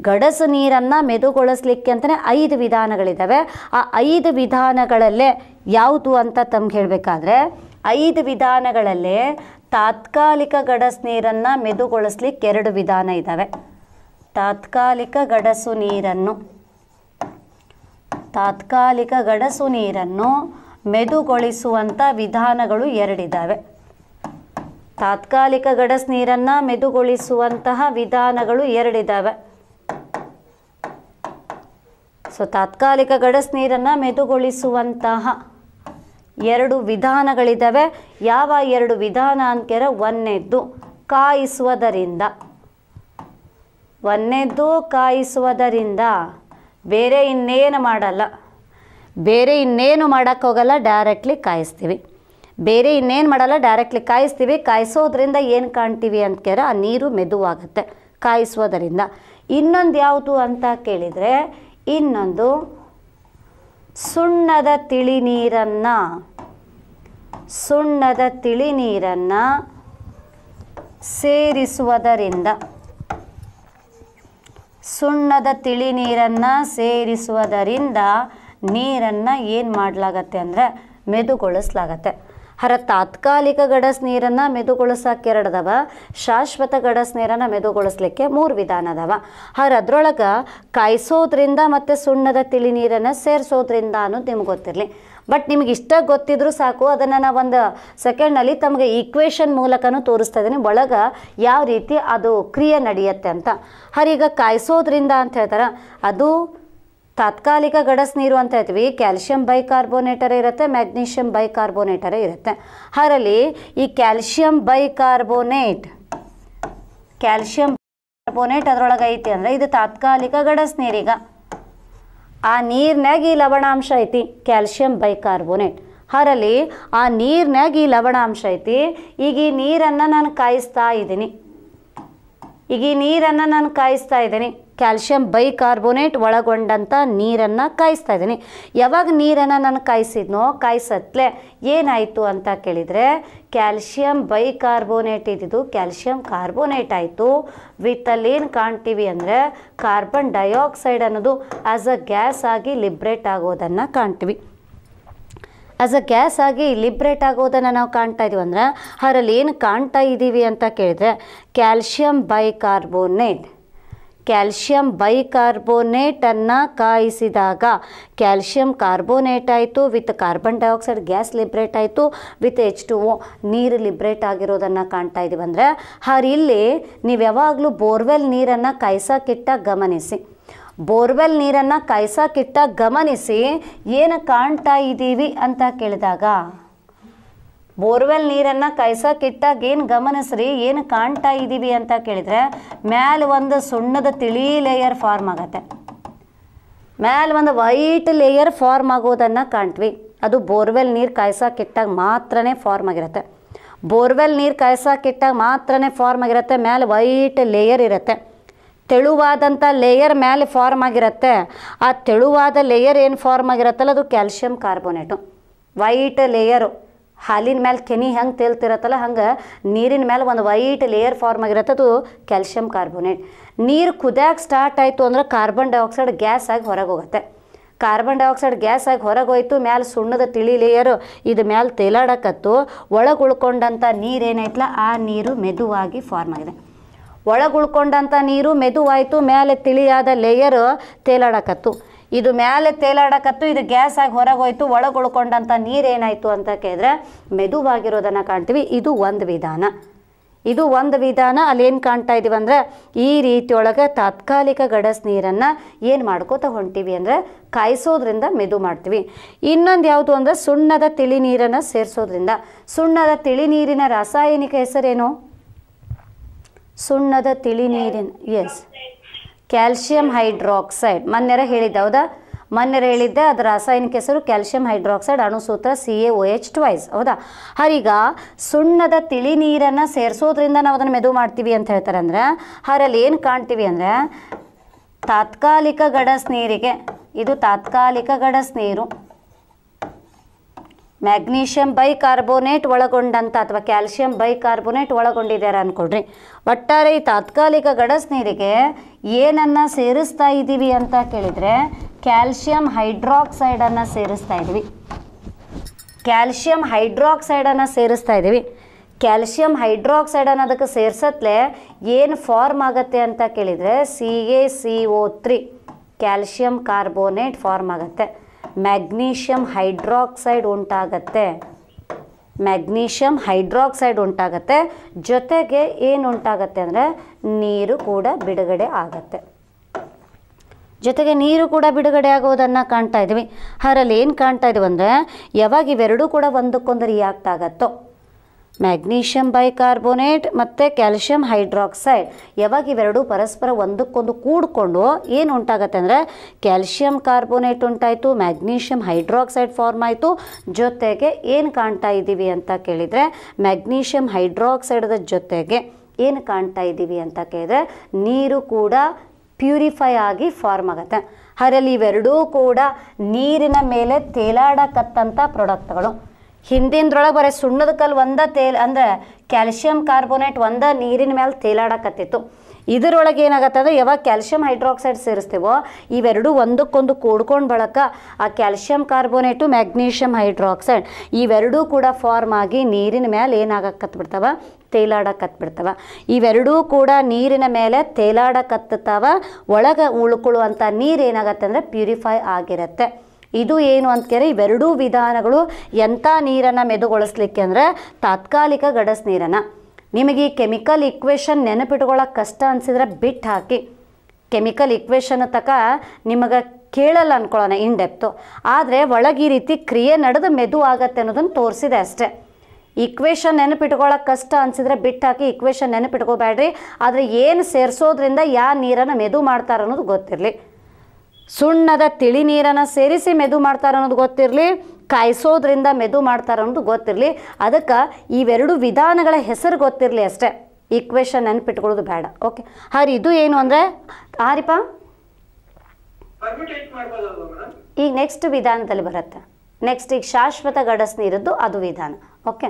ಗಡಸ ನೀರನ್ನು ಮೆದುಗೊಳಿಸ್ಲಿಕ್ಕೆ ಅಂತಲೇ ಐದು ವಿಧಾನಗಳಿದ್ದಾವೆ ಆ ಐದು ವಿಧಾನಗಳಲ್ಲೇ ಯಾವುದು ಅಂತ ತಮ್ಗೆ ಹೇಳಬೇಕಾದ್ರೆ ಐದು ವಿಧಾನಗಳಲ್ಲೇ ತಾತ್ಕಾಲಿಕ ಗಡಸ್ ನೀರನ್ನು ಮೆದುಗೊಳಿಸ್ಲಿಕ್ಕೆ ಎರಡು ವಿಧಾನ ಇದ್ದಾವೆ ತಾತ್ಕಾಲಿಕ ಗಡಸು ನೀರನ್ನು ತಾತ್ಕಾಲಿಕ ಗಡಸು ನೀರನ್ನು ಮೆದುಗೊಳಿಸುವಂಥ ವಿಧಾನಗಳು ಎರಡಿದ್ದಾವೆ ತಾತ್ಕಾಲಿಕ ಗಡಸು ನೀರನ್ನು ಮೆದುಗೊಳಿಸುವಂತಹ ವಿಧಾನಗಳು ಎರಡಿದ್ದಾವೆ ಸೊ ತಾತ್ಕಾಲಿಕ ಗಡಸು ನೀರನ್ನು ಮೆದುಗೊಳಿಸುವಂತಹ ಎರಡು ವಿಧಾನಗಳಿದ್ದಾವೆ ಯಾವ ಎರಡು ವಿಧಾನ ಅಂತಾರೆ ಒಂದೇದ್ದು ಕಾಯಿಸುವುದರಿಂದ ಒಂದನೇದ್ದು ಕಾಯಿಸುವುದರಿಂದ ಬೇರೆ ಇನ್ನೇನು ಮಾಡಲ್ಲ ಬೇರೆ ಇನ್ನೇನು ಮಾಡೋಕ್ಕೋಗಲ್ಲ ಡೈರೆಕ್ಟ್ಲಿ ಕಾಯಿಸ್ತೀವಿ ಬೇರೆ ಇನ್ನೇನು ಮಾಡಲ್ಲ ಡೈರೆಕ್ಟ್ಲಿ ಕಾಯಿಸ್ತೀವಿ ಕಾಯಿಸೋದ್ರಿಂದ ಏನು ಕಾಣ್ತೀವಿ ಅಂತ ಕೇಳಿದ್ರೆ ಆ ನೀರು ಮೆದುವಾಗುತ್ತೆ ಕಾಯಿಸೋದರಿಂದ ಇನ್ನೊಂದು ಯಾವುದು ಅಂತ ಕೇಳಿದರೆ ಇನ್ನೊಂದು ಸುಣ್ಣದ ತಿಳಿ ನೀರನ್ನು ಸುಣ್ಣದ ತಿಳಿ ನೀರನ್ನು ಸೇರಿಸುವುದರಿಂದ ಸುಣ್ಣದ ತಿಳಿ ನೀರನ್ನು ಸೇರಿಸುವುದರಿಂದ ನೀರನ್ನು ಏನು ಮಾಡಲಾಗತ್ತೆ ಅಂದರೆ ಮೆದುಗೊಳಿಸ್ಲಾಗತ್ತೆ ಹರ ತಾತ್ಕಾಲಿಕ ಗಡಸ್ ನೀರನ್ನು ಮೆದುಗೊಳಿಸೋಕೆ ಎರಡದವ ಶಾಶ್ವತ ಗಡಸ್ ನೀರನ್ನು ಮೆದುಗೊಳಿಸ್ಲಿಕ್ಕೆ ಮೂರು ವಿಧಾನ ಅದಾವ ಹರ ಅದ್ರೊಳಗೆ ಕಾಯಿಸೋದ್ರಿಂದ ಮತ್ತು ಸುಣ್ಣದ ತಿಳಿ ನೀರನ್ನು ಸೇರಿಸೋದ್ರಿಂದ ಅನ್ನೋದು ನಿಮ್ಗೆ ಗೊತ್ತಿರಲಿ ಬಟ್ ನಿಮಗೆ ಇಷ್ಟ ಗೊತ್ತಿದ್ರೂ ಸಾಕು ಅದನ್ನು ನಾವು ಒಂದು ಸೆಕೆಂಡ್ನಲ್ಲಿ ತಮಗೆ ಈಕ್ವೇಷನ್ ಮೂಲಕನೂ ತೋರಿಸ್ತಾ ಇದ್ದೀನಿ ಒಳಗೆ ಯಾವ ರೀತಿ ಅದು ಕ್ರಿಯೆ ನಡೆಯುತ್ತೆ ಅಂತ ಹರೀಗ ಕಾಯಿಸೋದ್ರಿಂದ ಅಂತ ಹೇಳ್ತಾರೆ ಅದು ತಾತ್ಕಾಲಿಕ ಗಡಸ್ ನೀರು ಅಂತ ಹೇಳ್ತೀವಿ ಕ್ಯಾಲ್ಶಿಯಂ ಬೈಕಾರ್ಬೋನೇಟರೇ ಇರುತ್ತೆ ಮ್ಯಾಗ್ನೀಷಿಯಂ ಬೈಕಾರ್ಬೋನೇಟರೇ ಇರುತ್ತೆ ಅದರಲ್ಲಿ ಈ ಕ್ಯಾಲ್ಶಿಯಂ ಬೈಕಾರ್ಬೋನೇಟ್ ಕ್ಯಾಲ್ಶಿಯಂ ಕಾರ್ಬೋನೇಟ್ ಅದರೊಳಗೆ ಐತಿ ಅಂದರೆ ಇದು ತಾತ್ಕಾಲಿಕ ಗಡಸ್ ನೀರೀಗ ಆ ನೀರಿನಾಗ ಈ ಲವಣಾಂಶ ಐತಿ ಕ್ಯಾಲ್ಶಿಯಂ ಬೈಕಾರ್ಬೋನೇಟ್ ಹರಲಿ ಆ ನೀರಿನಾಗ ಈ ಲವಣಾಂಶ ಐತಿ ಈಗ ಈ ನೀರನ್ನು ನಾನು ಕಾಯಿಸ್ತಾ ಇದ್ದೀನಿ ಈಗ ಈ ನೀರನ್ನು ನಾನು ಕಾಯಿಸ್ತಾ ಇದ್ದೀನಿ ಕ್ಯಾಲ್ಶಿಯಂ ಬೈ ಕಾರ್ಬೋನೇಟ್ ಒಳಗೊಂಡಂಥ ನೀರನ್ನು ಕಾಯಿಸ್ತಾ ಇದ್ದೀನಿ ಯಾವಾಗ ನೀರನ್ನು ನಾನು ಕಾಯಿಸಿದ್ನೋ ಕಾಯಿಸತ್ಲೆ ಏನಾಯಿತು ಅಂತ ಕೇಳಿದರೆ ಕ್ಯಾಲ್ಶಿಯಂ ಬೈ ಕಾರ್ಬೋನೇಟ್ ಇದ್ದಿದ್ದು ಕ್ಯಾಲ್ಶಿಯಂ ಕಾರ್ಬೋನೇಟ್ ಆಯಿತು ವಿತ್ತಲ್ಲಿ ಏನು ಕಾಣ್ತೀವಿ ಅಂದರೆ ಕಾರ್ಬನ್ ಡೈಆಕ್ಸೈಡ್ ಅನ್ನೋದು ಆಸ್ ಅ ಗ್ಯಾಸ್ ಆಗಿ ಲಿಬ್ರೇಟ್ ಆಗೋದನ್ನು ಕಾಣ್ತೀವಿ ಆಸ್ ಅ ಗ್ಯಾಸ್ ಆಗಿ ಲಿಬ್ರೇಟ್ ಆಗೋದನ್ನು ನಾವು ಕಾಣ್ತಾ ಇದೀವಿ ಅಂದರೆ ಅದರಲ್ಲಿ ಏನು ಕಾಣ್ತಾ ಇದ್ದೀವಿ ಅಂತ ಬೈ ಕ್ಯಾಲ್ಶಿಯಂ ಬೈಕಾರ್ಬೋನೇಟ್ ಕ್ಯಾಲ್ಶಿಯಂ ಕಾರ್ಬೋನೇಟನ್ನು ಕಾಯಿಸಿದಾಗ ಕ್ಯಾಲ್ಶಿಯಂ ಕಾರ್ಬೋನೇಟ್ ಆಯಿತು with carbon dioxide gas liberate ಆಯಿತು ವಿತ್ ಎಚ್ ಟು ಒ ನೀರು ಲಿಬ್ರೇಟ್ ಆಗಿರೋದನ್ನು ಕಾಣ್ತಾ ಇದ್ದೀವಿ ಅಂದರೆ ಇಲ್ಲಿ ನೀವು ಯಾವಾಗಲೂ ಬೋರ್ವೆಲ್ ನೀರನ್ನು ಕಾಯಿಸೋಕ್ಕಿಟ್ಟ ಗಮನಿಸಿ ಬೋರ್ವೆಲ್ ನೀರನ್ನು ಕಾಯ್ಸಕ್ಕಿಟ್ಟ ಗಮನಿಸಿ ಏನು ಕಾಣ್ತಾ ಇದ್ದೀವಿ ಅಂತ ಕೇಳಿದಾಗ ಬೋರ್ವೆಲ್ ನೀರನ್ನು ಕಾಯ್ಸಕ್ಕಿಟ್ಟಾಗ ಏನು ಗಮನಿಸ್ರಿ ಏನು ಕಾಣ್ತಾ ಇದ್ದೀವಿ ಅಂತ ಕೇಳಿದರೆ ಮ್ಯಾಲೆ ಒಂದು ಸುಣ್ಣದ ತಿಳಿ ಲೇಯರ್ ಫಾರ್ಮ್ ಆಗತ್ತೆ ಮ್ಯಾಲ ಒಂದು ವೈಟ್ ಲೇಯರ್ ಫಾರ್ಮ್ ಆಗೋದನ್ನು ಕಾಣ್ತೀವಿ ಅದು ಬೋರ್ವೆಲ್ ನೀರು ಕಾಯ್ಸಕ್ಕಿಟ್ಟಾಗ ಮಾತ್ರನೇ ಫಾರ್ಮ್ ಆಗಿರುತ್ತೆ ಬೋರ್ವೆಲ್ ನೀರು ಕಾಯ್ಸಕ್ಕಿಟ್ಟಾಗ ಮಾತ್ರನೇ ಫಾರ್ಮ್ ಆಗಿರುತ್ತೆ ಮ್ಯಾಲೆ ವೈಟ್ ಲೇಯರ್ ಇರುತ್ತೆ ತೆಳುವಾದಂಥ ಲೇಯರ್ ಮೇಲೆ ಫಾರ್ಮ್ ಆಗಿರುತ್ತೆ ಆ ತೆಳುವಾದ ಲೇಯರ್ ಏನು ಫಾರ್ಮ್ ಆಗಿರತ್ತಲ್ಲ ಅದು ಕ್ಯಾಲ್ಶಿಯಂ ಕಾರ್ಬೋನೇಟು ವೈಟ್ ಲೇಯರು ಹಾಲಿನ ಮೇಲೆ ಕೆನಿ ಹೆಂಗೆ ತೇಲ್ತಿರತ್ತಲ್ಲ ಹಂಗೆ ನೀರಿನ ಮೇಲೆ ಒಂದು ವೈಟ್ ಲೇಯರ್ ಫಾರ್ಮ್ ಆಗಿರುತ್ತೆ ಅದು ಕ್ಯಾಲ್ಶಿಯಂ ಕಾರ್ಬೋನೇಟ್ ನೀರು ಕುದಿಯಕ್ಕೆ ಸ್ಟಾರ್ಟ್ ಆಯಿತು ಅಂದ್ರೆ ಕಾರ್ಬನ್ ಡೈಆಕ್ಸೈಡ್ ಗ್ಯಾಸ್ ಆಗಿ ಹೊರಗೆ ಹೋಗುತ್ತೆ ಕಾರ್ಬನ್ ಡೈಆಕ್ಸೈಡ್ ಗ್ಯಾಸ್ ಆಗಿ ಹೊರಗೆ ಹೋಯ್ತು ಮ್ಯಾಲೆ ಸುಣ್ಣದ ತಿಳಿ ಲೇಯರು ಇದು ಮ್ಯಾಲೆ ತೇಲಾಡಕತ್ತು ಒಳಗೆ ಉಳ್ಕೊಂಡಂಥ ನೀರು ಆ ನೀರು ಮೆದುವಾಗಿ ಫಾರ್ಮ್ ಆಗಿದೆ ಒಳಗುಳ್ಕೊಂಡಂಥ ನೀರು ಮೆದುವಾಯಿತು ಮೇಲೆ ತಿಳಿಯಾದ ಲೇಯರ್ ತೇಲಾಡಕತ್ತು ಇದು ಮೇಲೆ ತೇಲಾಡಕತ್ತು ಇದು ಗ್ಯಾಸ್ ಆಗಿ ಹೊರಗೆ ಹೋಯಿತು ಒಳಗೆ ಉಳ್ಕೊಂಡಂಥ ನೀರೇನಾಯಿತು ಅಂತ ಕೇಳಿದ್ರೆ ಮೆದುವಾಗಿರೋದನ್ನು ಕಾಣ್ತೀವಿ ಇದು ಒಂದು ವಿಧಾನ ಇದು ಒಂದು ವಿಧಾನ ಅಲ್ಲಿ ಏನು ಕಾಣ್ತಾ ಇದ್ದೀವಿ ಅಂದರೆ ಈ ರೀತಿಯೊಳಗೆ ತಾತ್ಕಾಲಿಕ ಗಡಸ್ ನೀರನ್ನು ಏನು ಮಾಡ್ಕೋತ ಹೊಂಟೀವಿ ಅಂದರೆ ಕಾಯಿಸೋದ್ರಿಂದ ಮೆದು ಮಾಡ್ತೀವಿ ಇನ್ನೊಂದು ಯಾವುದು ಅಂದರೆ ಸುಣ್ಣದ ತಿಳಿ ನೀರನ್ನು ಸೇರಿಸೋದ್ರಿಂದ ಸುಣ್ಣದ ತಿಳಿ ನೀರಿನ ರಾಸಾಯನಿಕ ಹೆಸರೇನು ಸುಣ್ಣದ ತಿಳಿ ನೀರಿನ ಎಸ್ ಕ್ಯಾಲ್ಶಿಯಂ ಹೈಡ್ರಾಕ್ಸೈಡ್ ಮನ್ನೆರ ಹೇಳಿದ್ದೆ ಹೌದಾ ಮನ್ನೆರ ಹೇಳಿದ್ದೆ ಅದರ ರಾಸಾಯನಿಕ ಹೆಸರು ಕ್ಯಾಲ್ಶಿಯಂ ಹೈಡ್ರಾಕ್ಸೈಡ್ ಅಣುಸೂತ್ರ C A O H twice ಹೌದಾ ಹರೀಗ ಸುಣ್ಣದ ತಿಳಿ ನೀರನ್ನು ಸೇರಿಸೋದ್ರಿಂದ ನಾವು ಅದನ್ನು ಮೆದು ಮಾಡ್ತೀವಿ ಅಂತ ಹೇಳ್ತಾರೆ ಅಂದರೆ ಹರಲ್ಲಿ ಏನು ಕಾಣ್ತೀವಿ ಅಂದರೆ ತಾತ್ಕಾಲಿಕ ಗಡಸ್ ನೀರಿಗೆ ಇದು ತಾತ್ಕಾಲಿಕ ಗಡಸ್ ನೀರು ಮ್ಯಾಗ್ನೀಷಿಯಂ ಕಾರ್ಬೋನೇಟ್ ಒಳಗೊಂಡಂಥ ಅಥವಾ ಕ್ಯಾಲ್ಶಿಯಂ ಬೈ ಕಾರ್ಬೋನೇಟ್ ಒಳಗೊಂಡಿದ್ದಾರೆ ಅಂದ್ಕೊಡ್ರಿ ಒಟ್ಟಾರೆ ಈ ತಾತ್ಕಾಲಿಕ ಗಡಸ್ ನೀರಿಗೆ ಏನನ್ನು ಸೇರಿಸ್ತಾ ಇದ್ದೀವಿ ಅಂತ ಕೇಳಿದರೆ ಕ್ಯಾಲ್ಶಿಯಂ ಹೈಡ್ರಾಕ್ಸೈಡನ್ನು ಸೇರಿಸ್ತಾ ಇದ್ದೀವಿ ಕ್ಯಾಲ್ಶಿಯಂ ಹೈಡ್ರಾಕ್ಸೈಡನ್ನು ಸೇರಿಸ್ತಾ ಇದ್ದೀವಿ ಕ್ಯಾಲ್ಶಿಯಂ ಹೈಡ್ರಾಕ್ಸೈಡ್ ಅನ್ನೋದಕ್ಕೆ ಸೇರಿಸತ್ಲೆ ಏನು ಫಾರ್ಮ್ ಆಗುತ್ತೆ ಅಂತ ಕೇಳಿದರೆ C A C O three calcium carbonate form ಆಗುತ್ತೆ ಮ್ಯಾಗ್ನೀಷಿಯಂ ಹೈಡ್ರಾಕ್ಸೈಡ್ ಉಂಟಾಗತ್ತೆ ಮ್ಯಾಗ್ನೀಷಿಯಂ ಹೈಡ್ರಾಕ್ಸೈಡ್ ಉಂಟಾಗತ್ತೆ ಜೊತೆಗೆ ಏನು ಉಂಟಾಗತ್ತೆ ಅಂದರೆ ನೀರು ಕೂಡ ಬಿಡುಗಡೆ ಆಗತ್ತೆ ಜೊತೆಗೆ ನೀರು ಕೂಡ ಬಿಡುಗಡೆ ಆಗೋದನ್ನು ಕಾಣ್ತಾ ಇದ್ದೀವಿ ಅದರಲ್ಲಿ ಏನು ಕಾಣ್ತಾ ಇದ್ದೀವಿ ಅಂದರೆ ಯಾವಾಗ ಇವೆರಡೂ ಕೂಡ ಒಂದಕ್ಕೊಂದು ರಿಯಾಕ್ಟ್ ಆಗತ್ತೋ ಮ್ಯಾಗ್ನೀಷಿಯಂ ಬೈಕಾರ್ಬೋನೇಟ್ ಮತ್ತು ಕ್ಯಾಲ್ಶಿಯಂ ಹೈಡ್ರಾಕ್ಸೈಡ್ ಯಾವಾಗ ಇವೆರಡೂ ಪರಸ್ಪರ ಒಂದಕ್ಕೊಂದು ಕೂಡಿಕೊಂಡು ಏನು ಉಂಟಾಗತ್ತೆ ಅಂದರೆ ಕ್ಯಾಲ್ಶಿಯಂ ಕಾರ್ಬೋನೇಟ್ ಉಂಟಾಯಿತು ಮ್ಯಾಗ್ನೀಷಿಯಂ ಹೈಡ್ರಾಕ್ಸೈಡ್ ಫಾರ್ಮ್ ಆಯಿತು ಜೊತೆಗೆ ಏನು ಕಾಣ್ತಾ ಇದ್ದೀವಿ ಅಂತ ಕೇಳಿದರೆ ಮ್ಯಾಗ್ನೀಷಿಯಂ ಹೈಡ್ರಾಕ್ಸೈಡದ ಜೊತೆಗೆ ಏನು ಕಾಣ್ತಾ ಇದ್ದೀವಿ ಅಂತ ಕೇಳಿದರೆ ನೀರು ಕೂಡ ಪ್ಯೂರಿಫೈ ಆಗಿ ಫಾರ್ಮ್ ಆಗುತ್ತೆ ಅದರಲ್ಲಿ ಇವೆರಡೂ ಕೂಡ ನೀರಿನ ಮೇಲೆ ತೇಲಾಡಕತ್ತಂಥ ಪ್ರಾಡಕ್ಟ್ಗಳು ಹಿಂದಿನದ್ರೊಳಗೆ ಬರೀ ಸುಣ್ಣದ ಕಲ್ಲು ಒಂದ ತೇಲ್ ಅಂದ್ರೆ ಕ್ಯಾಲ್ಶಿಯಂ ಕಾರ್ಬೋನೇಟ್ ಒಂದ ನೀರಿನ ಮೇಲೆ ತೇಲಾಡಕತ್ತಿತ್ತು ಇದರೊಳಗೆ ಏನಾಗತ್ತಂದ್ರೆ ಯಾವಾಗ ಕ್ಯಾಲ್ಶಿಯಂ ಹೈಡ್ರಾಕ್ಸೈಡ್ ಸೇರಿಸ್ತೀವೋ ಇವೆರಡೂ ಒಂದಕ್ಕೊಂದು ಕೂಡ್ಕೊಂಡು ಬಳಕ ಆ ಕ್ಯಾಲ್ಶಿಯಂ ಕಾರ್ಬೋನೇಟು ಮ್ಯಾಗ್ನೀಷಿಯಂ ಹೈಡ್ರಾಕ್ಸೈಡ್ ಇವೆರಡೂ ಕೂಡ ಫಾರ್ಮ್ ಆಗಿ ನೀರಿನ ಮೇಲೆ ಏನಾಗಕ್ಕತ್ಬಿಡ್ತಾವ ಕತ್ಬಿಡ್ತಾವ ಇವೆರಡೂ ಕೂಡ ನೀರಿನ ಮೇಲೆ ತೇಲಾಡಕತ್ತಾವ ಒಳಗೆ ಉಳ್ಕೊಳ್ಳುವಂಥ ನೀರು ಏನಾಗತ್ತೆ ಅಂದರೆ ಪ್ಯೂರಿಫೈ ಆಗಿರುತ್ತೆ ಇದು ಏನು ಅಂತ ಕೇಳಿ ಇವೆರಡೂ ವಿಧಾನಗಳು ಎಂಥ ನೀರನ್ನು ಮೆದುಗೊಳಿಸ್ಲಿಕ್ಕೆ ಅಂದರೆ ತಾತ್ಕಾಲಿಕ ಗಡಸ್ ನೀರನ್ನು ನಿಮಗೆ ಈ ಕೆಮಿಕಲ್ ಇಕ್ವೇಷನ್ ನೆನಪಿಟ್ಕೊಳ್ಳೋಕೆ ಕಷ್ಟ ಅನಿಸಿದ್ರೆ ಬಿಟ್ಟು ಹಾಕಿ ಕೆಮಿಕಲ್ ಇಕ್ವೇಷನ್ ತಕ ನಿಮಗೆ ಕೇಳಲ್ಲ ಅಂದ್ಕೊಳ್ಳೋಣ ಇನ್ ಡೆಪ್ತು ಆದರೆ ಒಳಗೆ ಈ ರೀತಿ ಕ್ರಿಯೆ ನಡೆದು ಮೆದು ಆಗತ್ತೆ ಅನ್ನೋದನ್ನು ತೋರಿಸಿದೆ ಅಷ್ಟೇ ಇಕ್ವೇಷನ್ ನೆನಪಿಟ್ಕೊಳ್ಳೋಕೆ ಕಷ್ಟ ಅನಿಸಿದ್ರೆ ಬಿಟ್ಟು ಹಾಕಿ ಇಕ್ವೇಷನ್ ನೆನಪಿಟ್ಕೋಬೇಡ್ರಿ ಆದರೆ ಏನು ಸೇರಿಸೋದ್ರಿಂದ ಯಾವ ನೀರನ್ನು ಮೆದು ಮಾಡ್ತಾರೆ ಅನ್ನೋದು ಗೊತ್ತಿರಲಿ ಸುಣ್ಣದ ತಿಳಿ ನೀರನ್ನು ಸೇರಿಸಿ ಮೆದು ಮಾಡ್ತಾರೆ ಅನ್ನೋದು ಗೊತ್ತಿರಲಿ ಕಾಯಿಸೋದ್ರಿಂದ ಮೆದು ಮಾಡ್ತಾರೆ ಅನ್ನೋದು ಗೊತ್ತಿರಲಿ ಅದಕ್ಕೆ ಇವೆರಡು ವಿಧಾನಗಳ ಹೆಸರು ಗೊತ್ತಿರಲಿ ಅಷ್ಟೇ ಈಕ್ವೇಷನ್ ನೆನ್ಪಿಟ್ಕೊಳ್ಳೋದು ಬೇಡ ಓಕೆ ಹಾಗೆ ಇದು ಏನು ಅಂದರೆ ಆರಿಪ ಈಗ ನೆಕ್ಸ್ಟ್ ವಿಧಾನದಲ್ಲಿ ಬರುತ್ತೆ ನೆಕ್ಸ್ಟ್ ಈಗ ಶಾಶ್ವತ ಗಡಸ್ ನೀರದ್ದು ಅದು ವಿಧಾನ ಓಕೆ